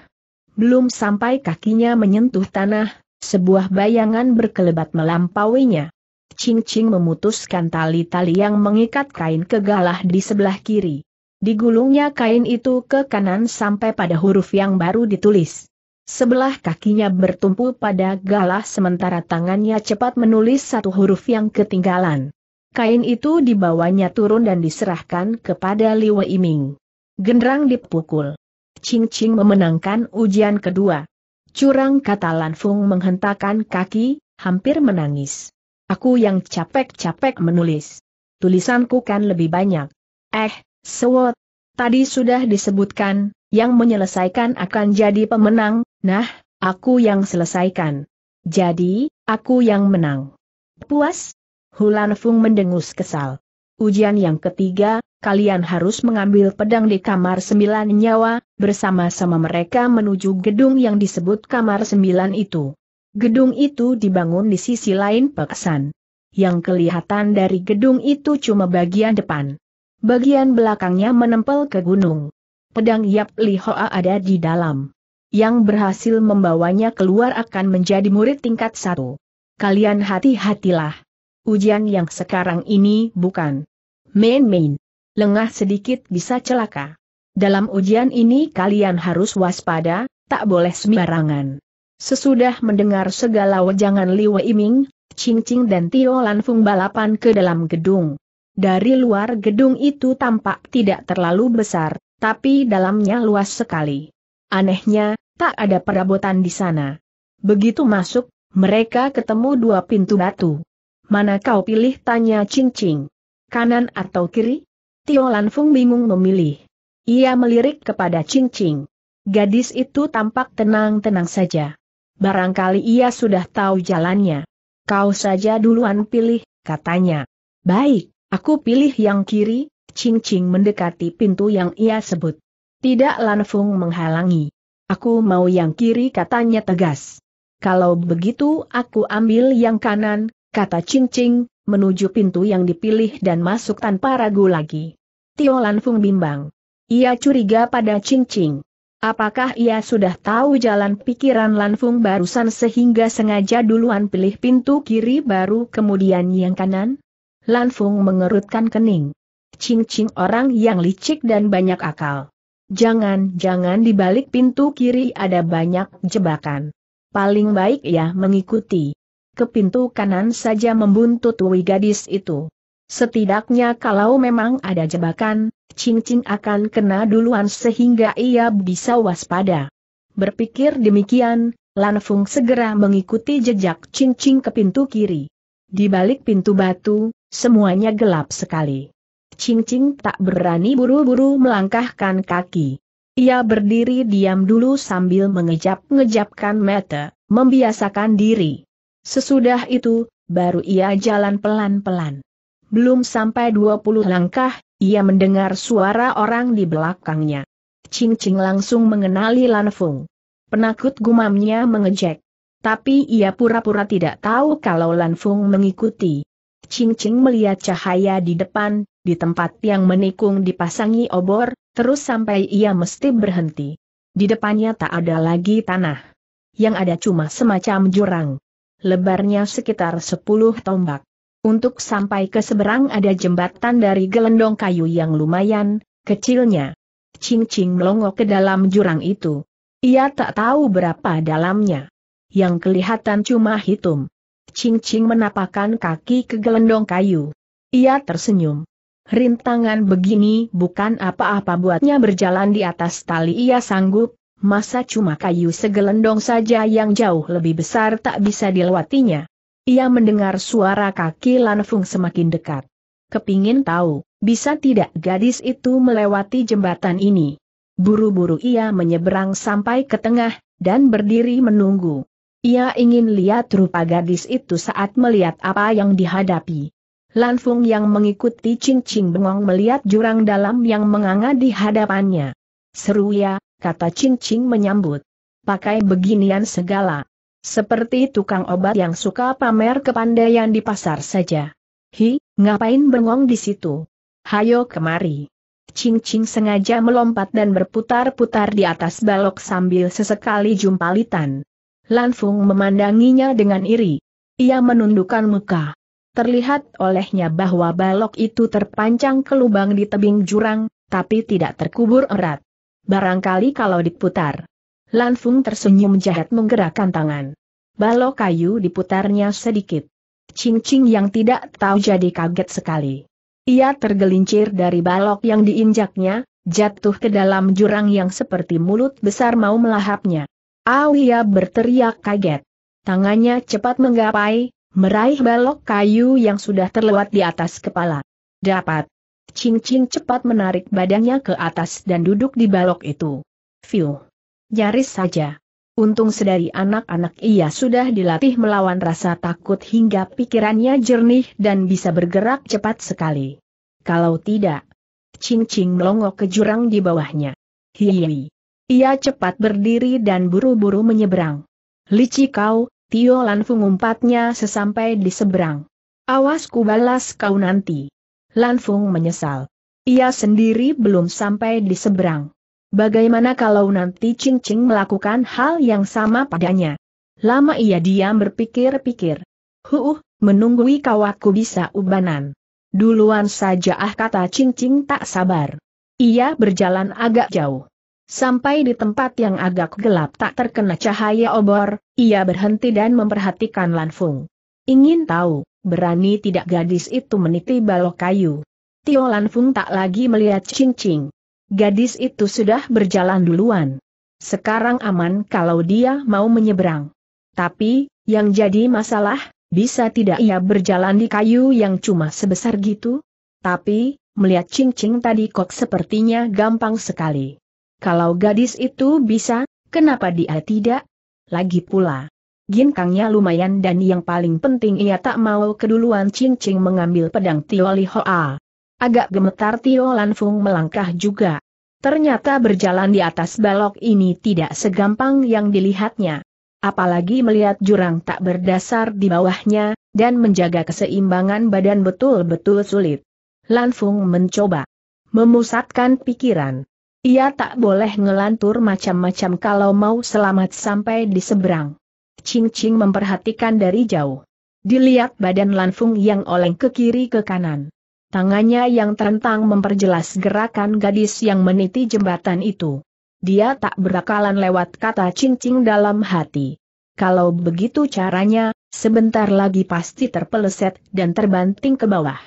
Belum sampai kakinya menyentuh tanah, sebuah bayangan berkelebat melampauinya. Cing-cing memutuskan tali-tali yang mengikat kain ke galah di sebelah kiri. Digulungnya kain itu ke kanan sampai pada huruf yang baru ditulis. Sebelah kakinya bertumpu pada galah sementara tangannya cepat menulis satu huruf yang ketinggalan. Kain itu dibawanya turun dan diserahkan kepada Liwa Iming. Genderang dipukul. Cing-cing memenangkan ujian kedua. Curang kata Lanfung menghentakkan kaki, hampir menangis. Aku yang capek-capek menulis. Tulisanku kan lebih banyak. Eh, sewot. Tadi sudah disebutkan, yang menyelesaikan akan jadi pemenang, nah, aku yang selesaikan. Jadi, aku yang menang. Puas? Hulan Fung mendengus kesal. Ujian yang ketiga, kalian harus mengambil pedang di kamar sembilan nyawa, bersama-sama mereka menuju gedung yang disebut kamar sembilan itu. Gedung itu dibangun di sisi lain peksan. Yang kelihatan dari gedung itu cuma bagian depan. Bagian belakangnya menempel ke gunung. Pedang Yap Li Hoa ada di dalam. Yang berhasil membawanya keluar akan menjadi murid tingkat satu. Kalian hati-hatilah ujian yang sekarang ini bukan main-main. Lengah sedikit bisa celaka. Dalam ujian ini kalian harus waspada, tak boleh sembarangan. Sesudah mendengar segala wejangan Liwe Iming, Ching Ching dan Tio Lanfung balapan ke dalam gedung. Dari luar gedung itu tampak tidak terlalu besar, tapi dalamnya luas sekali. Anehnya, tak ada perabotan di sana. Begitu masuk, mereka ketemu dua pintu batu. Mana kau pilih tanya Ching Kanan atau kiri? Tio Lanfung bingung memilih. Ia melirik kepada Ching Gadis itu tampak tenang-tenang saja. Barangkali ia sudah tahu jalannya. Kau saja duluan pilih, katanya. Baik, aku pilih yang kiri, Ching mendekati pintu yang ia sebut. Tidak Lanfung menghalangi. Aku mau yang kiri katanya tegas. Kalau begitu aku ambil yang kanan, kata Cincing, menuju pintu yang dipilih dan masuk tanpa ragu lagi. Tio Lanfung bimbang. Ia curiga pada Cincing. Apakah ia sudah tahu jalan pikiran Lanfung barusan sehingga sengaja duluan pilih pintu kiri baru kemudian yang kanan? Lanfung mengerutkan kening. Cincing orang yang licik dan banyak akal. Jangan-jangan di balik pintu kiri ada banyak jebakan. Paling baik ya mengikuti ke pintu kanan saja membuntut Wui gadis itu. Setidaknya kalau memang ada jebakan, Ching Ching akan kena duluan sehingga ia bisa waspada. Berpikir demikian, Lan Fung segera mengikuti jejak Ching Ching ke pintu kiri. Di balik pintu batu, semuanya gelap sekali. Ching Ching tak berani buru-buru melangkahkan kaki. Ia berdiri diam dulu sambil mengejap-ngejapkan mata, membiasakan diri. Sesudah itu, baru ia jalan pelan-pelan. Belum sampai 20 langkah, ia mendengar suara orang di belakangnya. Ching Ching langsung mengenali Lan Fung. Penakut gumamnya mengejek. Tapi ia pura-pura tidak tahu kalau Lan Fung mengikuti. Ching Ching melihat cahaya di depan, di tempat yang menikung dipasangi obor, terus sampai ia mesti berhenti. Di depannya tak ada lagi tanah. Yang ada cuma semacam jurang lebarnya sekitar 10 tombak. Untuk sampai ke seberang ada jembatan dari gelendong kayu yang lumayan, kecilnya. Cing-cing melongo ke dalam jurang itu. Ia tak tahu berapa dalamnya. Yang kelihatan cuma hitam. Cing-cing menapakan kaki ke gelendong kayu. Ia tersenyum. Rintangan begini bukan apa-apa buatnya berjalan di atas tali ia sanggup, masa cuma kayu segelendong saja yang jauh lebih besar tak bisa dilewatinya. Ia mendengar suara kaki Lanfung semakin dekat. Kepingin tahu, bisa tidak gadis itu melewati jembatan ini. Buru-buru ia menyeberang sampai ke tengah, dan berdiri menunggu. Ia ingin lihat rupa gadis itu saat melihat apa yang dihadapi. Lanfung yang mengikuti Ching bengong melihat jurang dalam yang menganga di hadapannya. Seru ya, kata Ching Ching menyambut. Pakai beginian segala. Seperti tukang obat yang suka pamer kepandaian di pasar saja. Hi, ngapain bengong di situ? Hayo kemari. Ching Ching sengaja melompat dan berputar-putar di atas balok sambil sesekali jumpalitan. Lanfung memandanginya dengan iri. Ia menundukkan muka. Terlihat olehnya bahwa balok itu terpancang ke lubang di tebing jurang, tapi tidak terkubur erat barangkali kalau diputar. Lanfung tersenyum jahat menggerakkan tangan. Balok kayu diputarnya sedikit. Cing-cing yang tidak tahu jadi kaget sekali. Ia tergelincir dari balok yang diinjaknya, jatuh ke dalam jurang yang seperti mulut besar mau melahapnya. Awia berteriak kaget. Tangannya cepat menggapai, meraih balok kayu yang sudah terlewat di atas kepala. Dapat. Ching Ching cepat menarik badannya ke atas dan duduk di balok itu. Fiu. nyaris saja. Untung sedari anak-anak ia sudah dilatih melawan rasa takut hingga pikirannya jernih dan bisa bergerak cepat sekali. Kalau tidak, Ching Ching melongok ke jurang di bawahnya. Hihi. Ia cepat berdiri dan buru-buru menyeberang. Lici kau, Tio Lanfung umpatnya sesampai di seberang. Awas ku balas kau nanti. Lanfung menyesal. Ia sendiri belum sampai di seberang. Bagaimana kalau nanti Ching Ching melakukan hal yang sama padanya? Lama ia diam berpikir-pikir. Huh, menunggui kawaku bisa ubanan. Duluan saja ah kata Ching Ching tak sabar. Ia berjalan agak jauh. Sampai di tempat yang agak gelap tak terkena cahaya obor, ia berhenti dan memperhatikan Lanfung. Ingin tahu, berani tidak gadis itu meniti balok kayu. Tio Lanfung tak lagi melihat cincin. Gadis itu sudah berjalan duluan. Sekarang aman kalau dia mau menyeberang. Tapi, yang jadi masalah, bisa tidak ia berjalan di kayu yang cuma sebesar gitu? Tapi, melihat cincin tadi kok sepertinya gampang sekali. Kalau gadis itu bisa, kenapa dia tidak? Lagi pula, ginkangnya lumayan dan yang paling penting ia tak mau keduluan Ching Ching mengambil pedang Tio Li Hoa. Agak gemetar Tio Fung melangkah juga. Ternyata berjalan di atas balok ini tidak segampang yang dilihatnya. Apalagi melihat jurang tak berdasar di bawahnya, dan menjaga keseimbangan badan betul-betul sulit. Fung mencoba memusatkan pikiran. Ia tak boleh ngelantur macam-macam kalau mau selamat sampai di seberang. Ching Ching memperhatikan dari jauh. Dilihat badan Lanfung yang oleng ke kiri ke kanan. Tangannya yang terentang memperjelas gerakan gadis yang meniti jembatan itu. Dia tak berakalan lewat kata cincing dalam hati. Kalau begitu caranya, sebentar lagi pasti terpeleset dan terbanting ke bawah.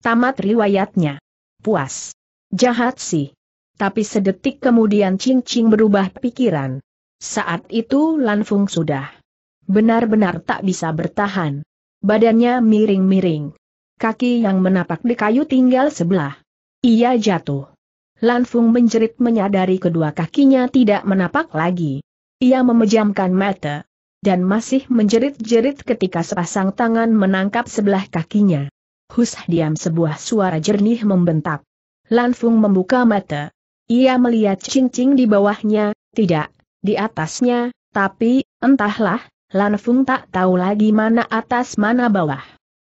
Tamat riwayatnya. Puas. Jahat sih. Tapi sedetik kemudian Ching Ching berubah pikiran. Saat itu Lanfung sudah Benar-benar tak bisa bertahan. Badannya miring-miring. Kaki yang menapak di kayu tinggal sebelah. Ia jatuh. Lanfung menjerit menyadari kedua kakinya tidak menapak lagi. Ia memejamkan mata. Dan masih menjerit-jerit ketika sepasang tangan menangkap sebelah kakinya. Hus diam sebuah suara jernih membentak. Lanfung membuka mata. Ia melihat cincin di bawahnya, tidak, di atasnya, tapi, entahlah, Lan Fung tak tahu lagi mana atas mana bawah.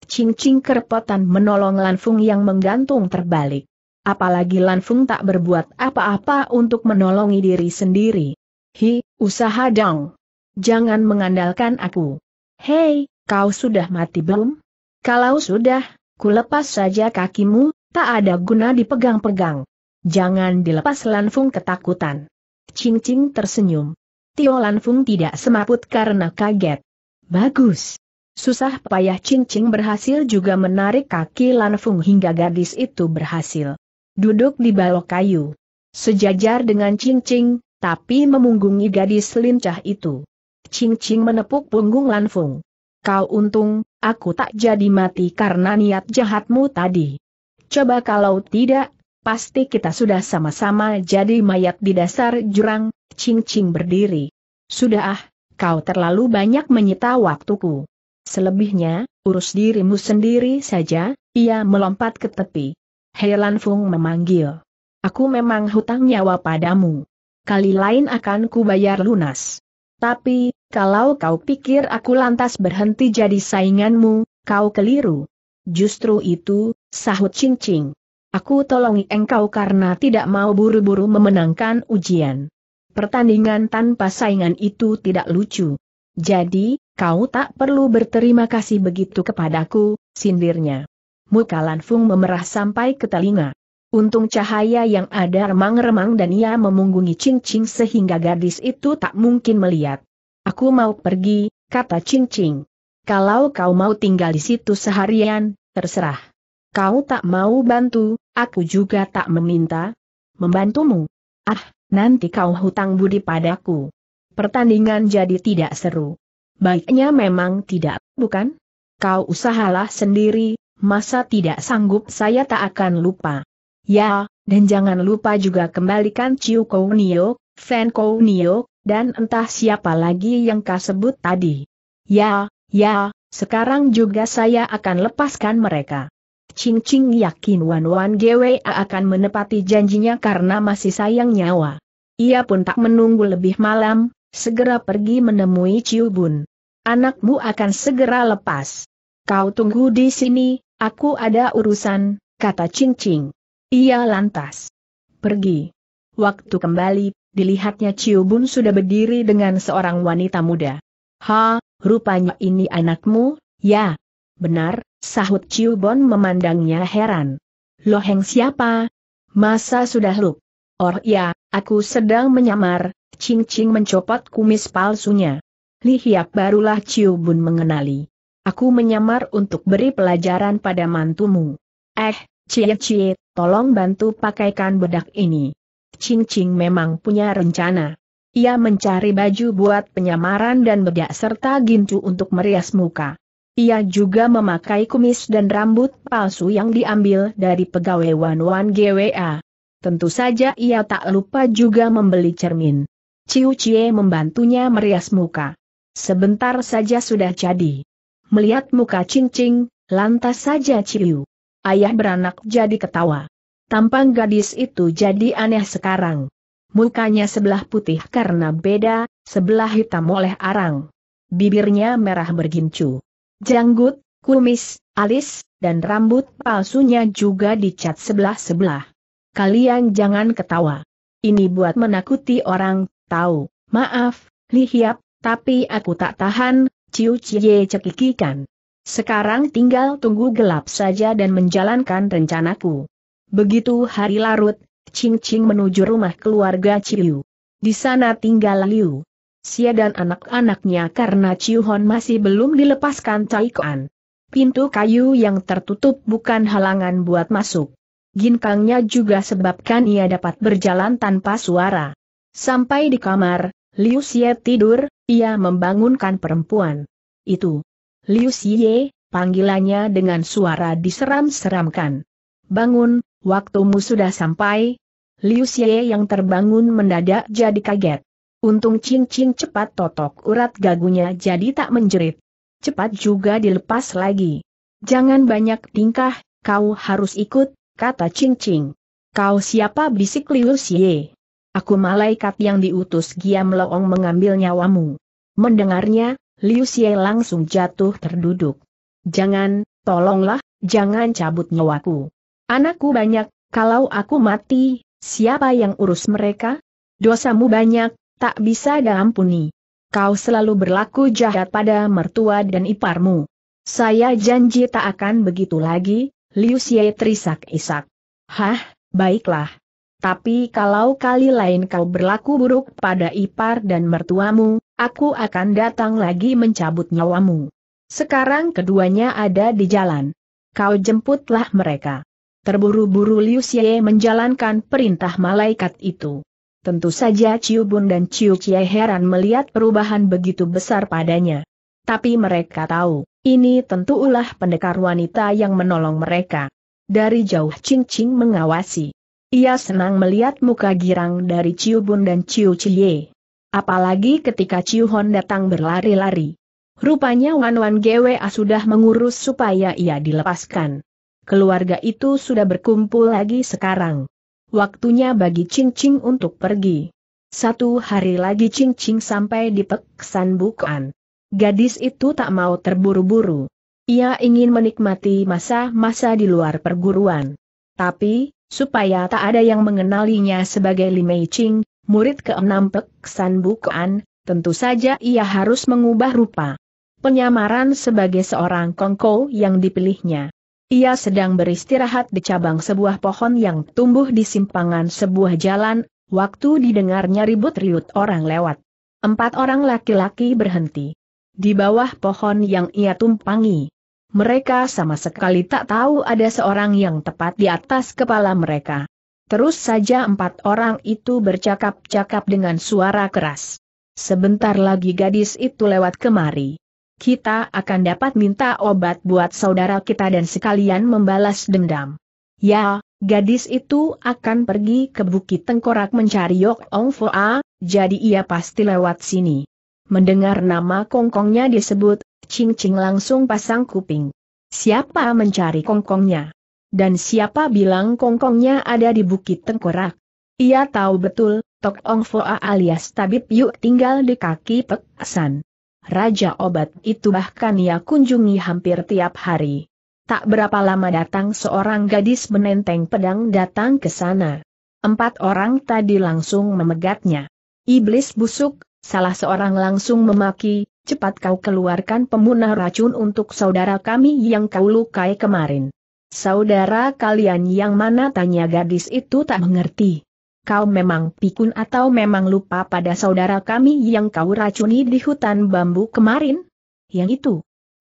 Cing-cing kerepotan menolong Lan Fung yang menggantung terbalik. Apalagi Lan Fung tak berbuat apa-apa untuk menolongi diri sendiri. Hi, usaha dong. Jangan mengandalkan aku. Hei, kau sudah mati belum? Kalau sudah, ku lepas saja kakimu, tak ada guna dipegang-pegang. Jangan dilepas Lan Fung ketakutan. Cing-cing tersenyum. Tio Lanfung tidak semaput karena kaget. Bagus. Susah payah cincing berhasil juga menarik kaki Lanfung hingga gadis itu berhasil. Duduk di balok kayu. Sejajar dengan cincing, tapi memunggungi gadis lincah itu. Cincing menepuk punggung Lanfung. Kau untung, aku tak jadi mati karena niat jahatmu tadi. Coba kalau tidak, pasti kita sudah sama-sama jadi mayat di dasar jurang, Ching Ching berdiri. Sudah ah, kau terlalu banyak menyita waktuku. Selebihnya, urus dirimu sendiri saja, ia melompat ke tepi. Hei Lan Fung memanggil. Aku memang hutang nyawa padamu. Kali lain akan kubayar lunas. Tapi, kalau kau pikir aku lantas berhenti jadi sainganmu, kau keliru. Justru itu, sahut Cing Cing. Aku tolongi engkau karena tidak mau buru-buru memenangkan ujian pertandingan tanpa saingan itu tidak lucu. Jadi, kau tak perlu berterima kasih begitu kepadaku, sindirnya. Muka Lanfung memerah sampai ke telinga. Untung cahaya yang ada remang-remang dan ia memunggungi cincing sehingga gadis itu tak mungkin melihat. Aku mau pergi, kata cincing. Kalau kau mau tinggal di situ seharian, terserah. Kau tak mau bantu, aku juga tak meminta membantumu. Ah, nanti kau hutang budi padaku. Pertandingan jadi tidak seru. Baiknya memang tidak, bukan? Kau usahalah sendiri, masa tidak sanggup saya tak akan lupa. Ya, dan jangan lupa juga kembalikan Ciu Nio, Kounio, Fan Nio, dan entah siapa lagi yang kau sebut tadi. Ya, ya, sekarang juga saya akan lepaskan mereka. Ching Ching yakin Wan Wan Gwe akan menepati janjinya karena masih sayang nyawa. Ia pun tak menunggu lebih malam, segera pergi menemui Ciu Bun. Anakmu akan segera lepas. Kau tunggu di sini, aku ada urusan, kata Ching Ching. Ia lantas pergi. Waktu kembali, dilihatnya Ciu Bun sudah berdiri dengan seorang wanita muda. Ha, rupanya ini anakmu, ya. Benar, Sahut Chiu Bon memandangnya heran. Loheng siapa? Masa sudah lup? Or oh, ya, aku sedang menyamar, Ching Ching mencopot kumis palsunya. Li Hiap barulah Chiu Bun mengenali. Aku menyamar untuk beri pelajaran pada mantumu. Eh, Cie Cie, tolong bantu pakaikan bedak ini. Ching Ching memang punya rencana. Ia mencari baju buat penyamaran dan bedak serta gincu untuk merias muka. Ia juga memakai kumis dan rambut palsu yang diambil dari pegawai Wan Wan GWA. Tentu saja ia tak lupa juga membeli cermin. Ciu Cie membantunya merias muka. Sebentar saja sudah jadi. Melihat muka cincing, lantas saja Ciu. Ayah beranak jadi ketawa. Tampang gadis itu jadi aneh sekarang. Mukanya sebelah putih karena beda, sebelah hitam oleh arang. Bibirnya merah bergincu janggut, kumis, alis, dan rambut palsunya juga dicat sebelah-sebelah. Kalian jangan ketawa. Ini buat menakuti orang, tahu, maaf, lihiap, tapi aku tak tahan, ciu cie cekikikan. Sekarang tinggal tunggu gelap saja dan menjalankan rencanaku. Begitu hari larut, Ching Ching menuju rumah keluarga Ciu. Di sana tinggal Liu, Xia dan anak-anaknya karena Hon masih belum dilepaskan Cai Kuan. Pintu kayu yang tertutup bukan halangan buat masuk. Ginkangnya juga sebabkan ia dapat berjalan tanpa suara. Sampai di kamar, Liu Xie tidur, ia membangunkan perempuan. Itu. Liu Xie, panggilannya dengan suara diseram-seramkan. Bangun, waktumu sudah sampai. Liu Xie yang terbangun mendadak jadi kaget. Untung cincin cepat totok urat gagunya jadi tak menjerit. Cepat juga dilepas lagi. Jangan banyak tingkah, kau harus ikut, kata cincin. Kau siapa bisik Liu Xie? Aku malaikat yang diutus Giam Loong mengambil nyawamu. Mendengarnya, Liu Xie langsung jatuh terduduk. Jangan, tolonglah, jangan cabut nyawaku. Anakku banyak, kalau aku mati, siapa yang urus mereka? Dosamu banyak, tak bisa diampuni. Kau selalu berlaku jahat pada mertua dan iparmu. Saya janji tak akan begitu lagi, Liu Xie terisak-isak. Hah, baiklah. Tapi kalau kali lain kau berlaku buruk pada ipar dan mertuamu, aku akan datang lagi mencabut nyawamu. Sekarang keduanya ada di jalan. Kau jemputlah mereka. Terburu-buru Liu Xie menjalankan perintah malaikat itu. Tentu saja Ciu Bun dan Ciu Cie heran melihat perubahan begitu besar padanya. Tapi mereka tahu, ini tentu ulah pendekar wanita yang menolong mereka. Dari jauh Ching Ching mengawasi. Ia senang melihat muka girang dari Ciu Bun dan Ciu Cie. Apalagi ketika Ciu Hon datang berlari-lari. Rupanya Wan Wan GWA sudah mengurus supaya ia dilepaskan. Keluarga itu sudah berkumpul lagi sekarang. Waktunya bagi Ching Ching untuk pergi. Satu hari lagi Ching Ching sampai di Peksan Bukan. Gadis itu tak mau terburu-buru. Ia ingin menikmati masa-masa di luar perguruan. Tapi, supaya tak ada yang mengenalinya sebagai Li Mei Ching, murid keenam Peksan Bukan, tentu saja ia harus mengubah rupa. Penyamaran sebagai seorang kongko yang dipilihnya. Ia sedang beristirahat di cabang sebuah pohon yang tumbuh di simpangan sebuah jalan, waktu didengarnya ribut riut orang lewat. Empat orang laki-laki berhenti. Di bawah pohon yang ia tumpangi. Mereka sama sekali tak tahu ada seorang yang tepat di atas kepala mereka. Terus saja empat orang itu bercakap-cakap dengan suara keras. Sebentar lagi gadis itu lewat kemari kita akan dapat minta obat buat saudara kita dan sekalian membalas dendam. Ya, gadis itu akan pergi ke Bukit Tengkorak mencari Yok Ong Foa, jadi ia pasti lewat sini. Mendengar nama kongkongnya disebut, Ching Ching langsung pasang kuping. Siapa mencari kongkongnya? Dan siapa bilang kongkongnya ada di Bukit Tengkorak? Ia tahu betul, Tok Ong Foa alias Tabib Yuk tinggal di kaki Pek San. Raja obat itu bahkan ia kunjungi hampir tiap hari. Tak berapa lama datang seorang gadis menenteng pedang datang ke sana. Empat orang tadi langsung memegatnya. Iblis busuk, salah seorang langsung memaki, cepat kau keluarkan pemunah racun untuk saudara kami yang kau lukai kemarin. Saudara kalian yang mana tanya gadis itu tak mengerti kau memang pikun atau memang lupa pada saudara kami yang kau racuni di hutan bambu kemarin? Yang itu.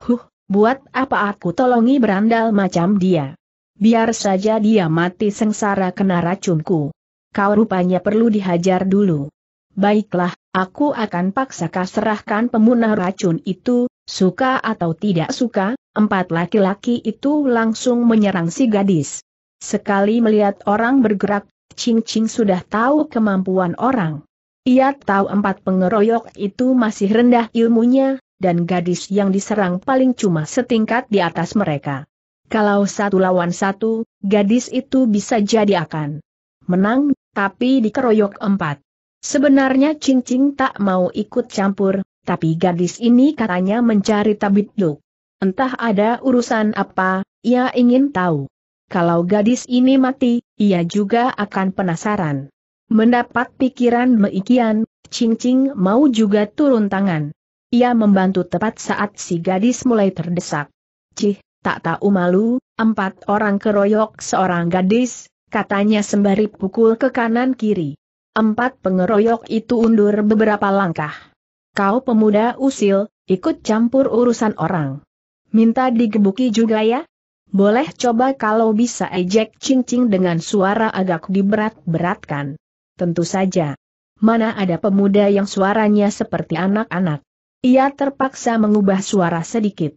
Huh, buat apa aku tolongi berandal macam dia? Biar saja dia mati sengsara kena racunku. Kau rupanya perlu dihajar dulu. Baiklah, aku akan paksa kau serahkan pemunah racun itu, suka atau tidak suka, empat laki-laki itu langsung menyerang si gadis. Sekali melihat orang bergerak, Ching Ching sudah tahu kemampuan orang. Ia tahu empat pengeroyok itu masih rendah ilmunya, dan gadis yang diserang paling cuma setingkat di atas mereka. Kalau satu lawan satu, gadis itu bisa jadi akan menang, tapi dikeroyok empat. Sebenarnya Ching Ching tak mau ikut campur, tapi gadis ini katanya mencari duk. Entah ada urusan apa, ia ingin tahu kalau gadis ini mati, ia juga akan penasaran. Mendapat pikiran meikian, Ching mau juga turun tangan. Ia membantu tepat saat si gadis mulai terdesak. Cih, tak tahu malu, empat orang keroyok seorang gadis, katanya sembari pukul ke kanan kiri. Empat pengeroyok itu undur beberapa langkah. Kau pemuda usil, ikut campur urusan orang. Minta digebuki juga ya? boleh coba kalau bisa ejek cincing dengan suara agak diberat-beratkan. Tentu saja. Mana ada pemuda yang suaranya seperti anak-anak. Ia terpaksa mengubah suara sedikit.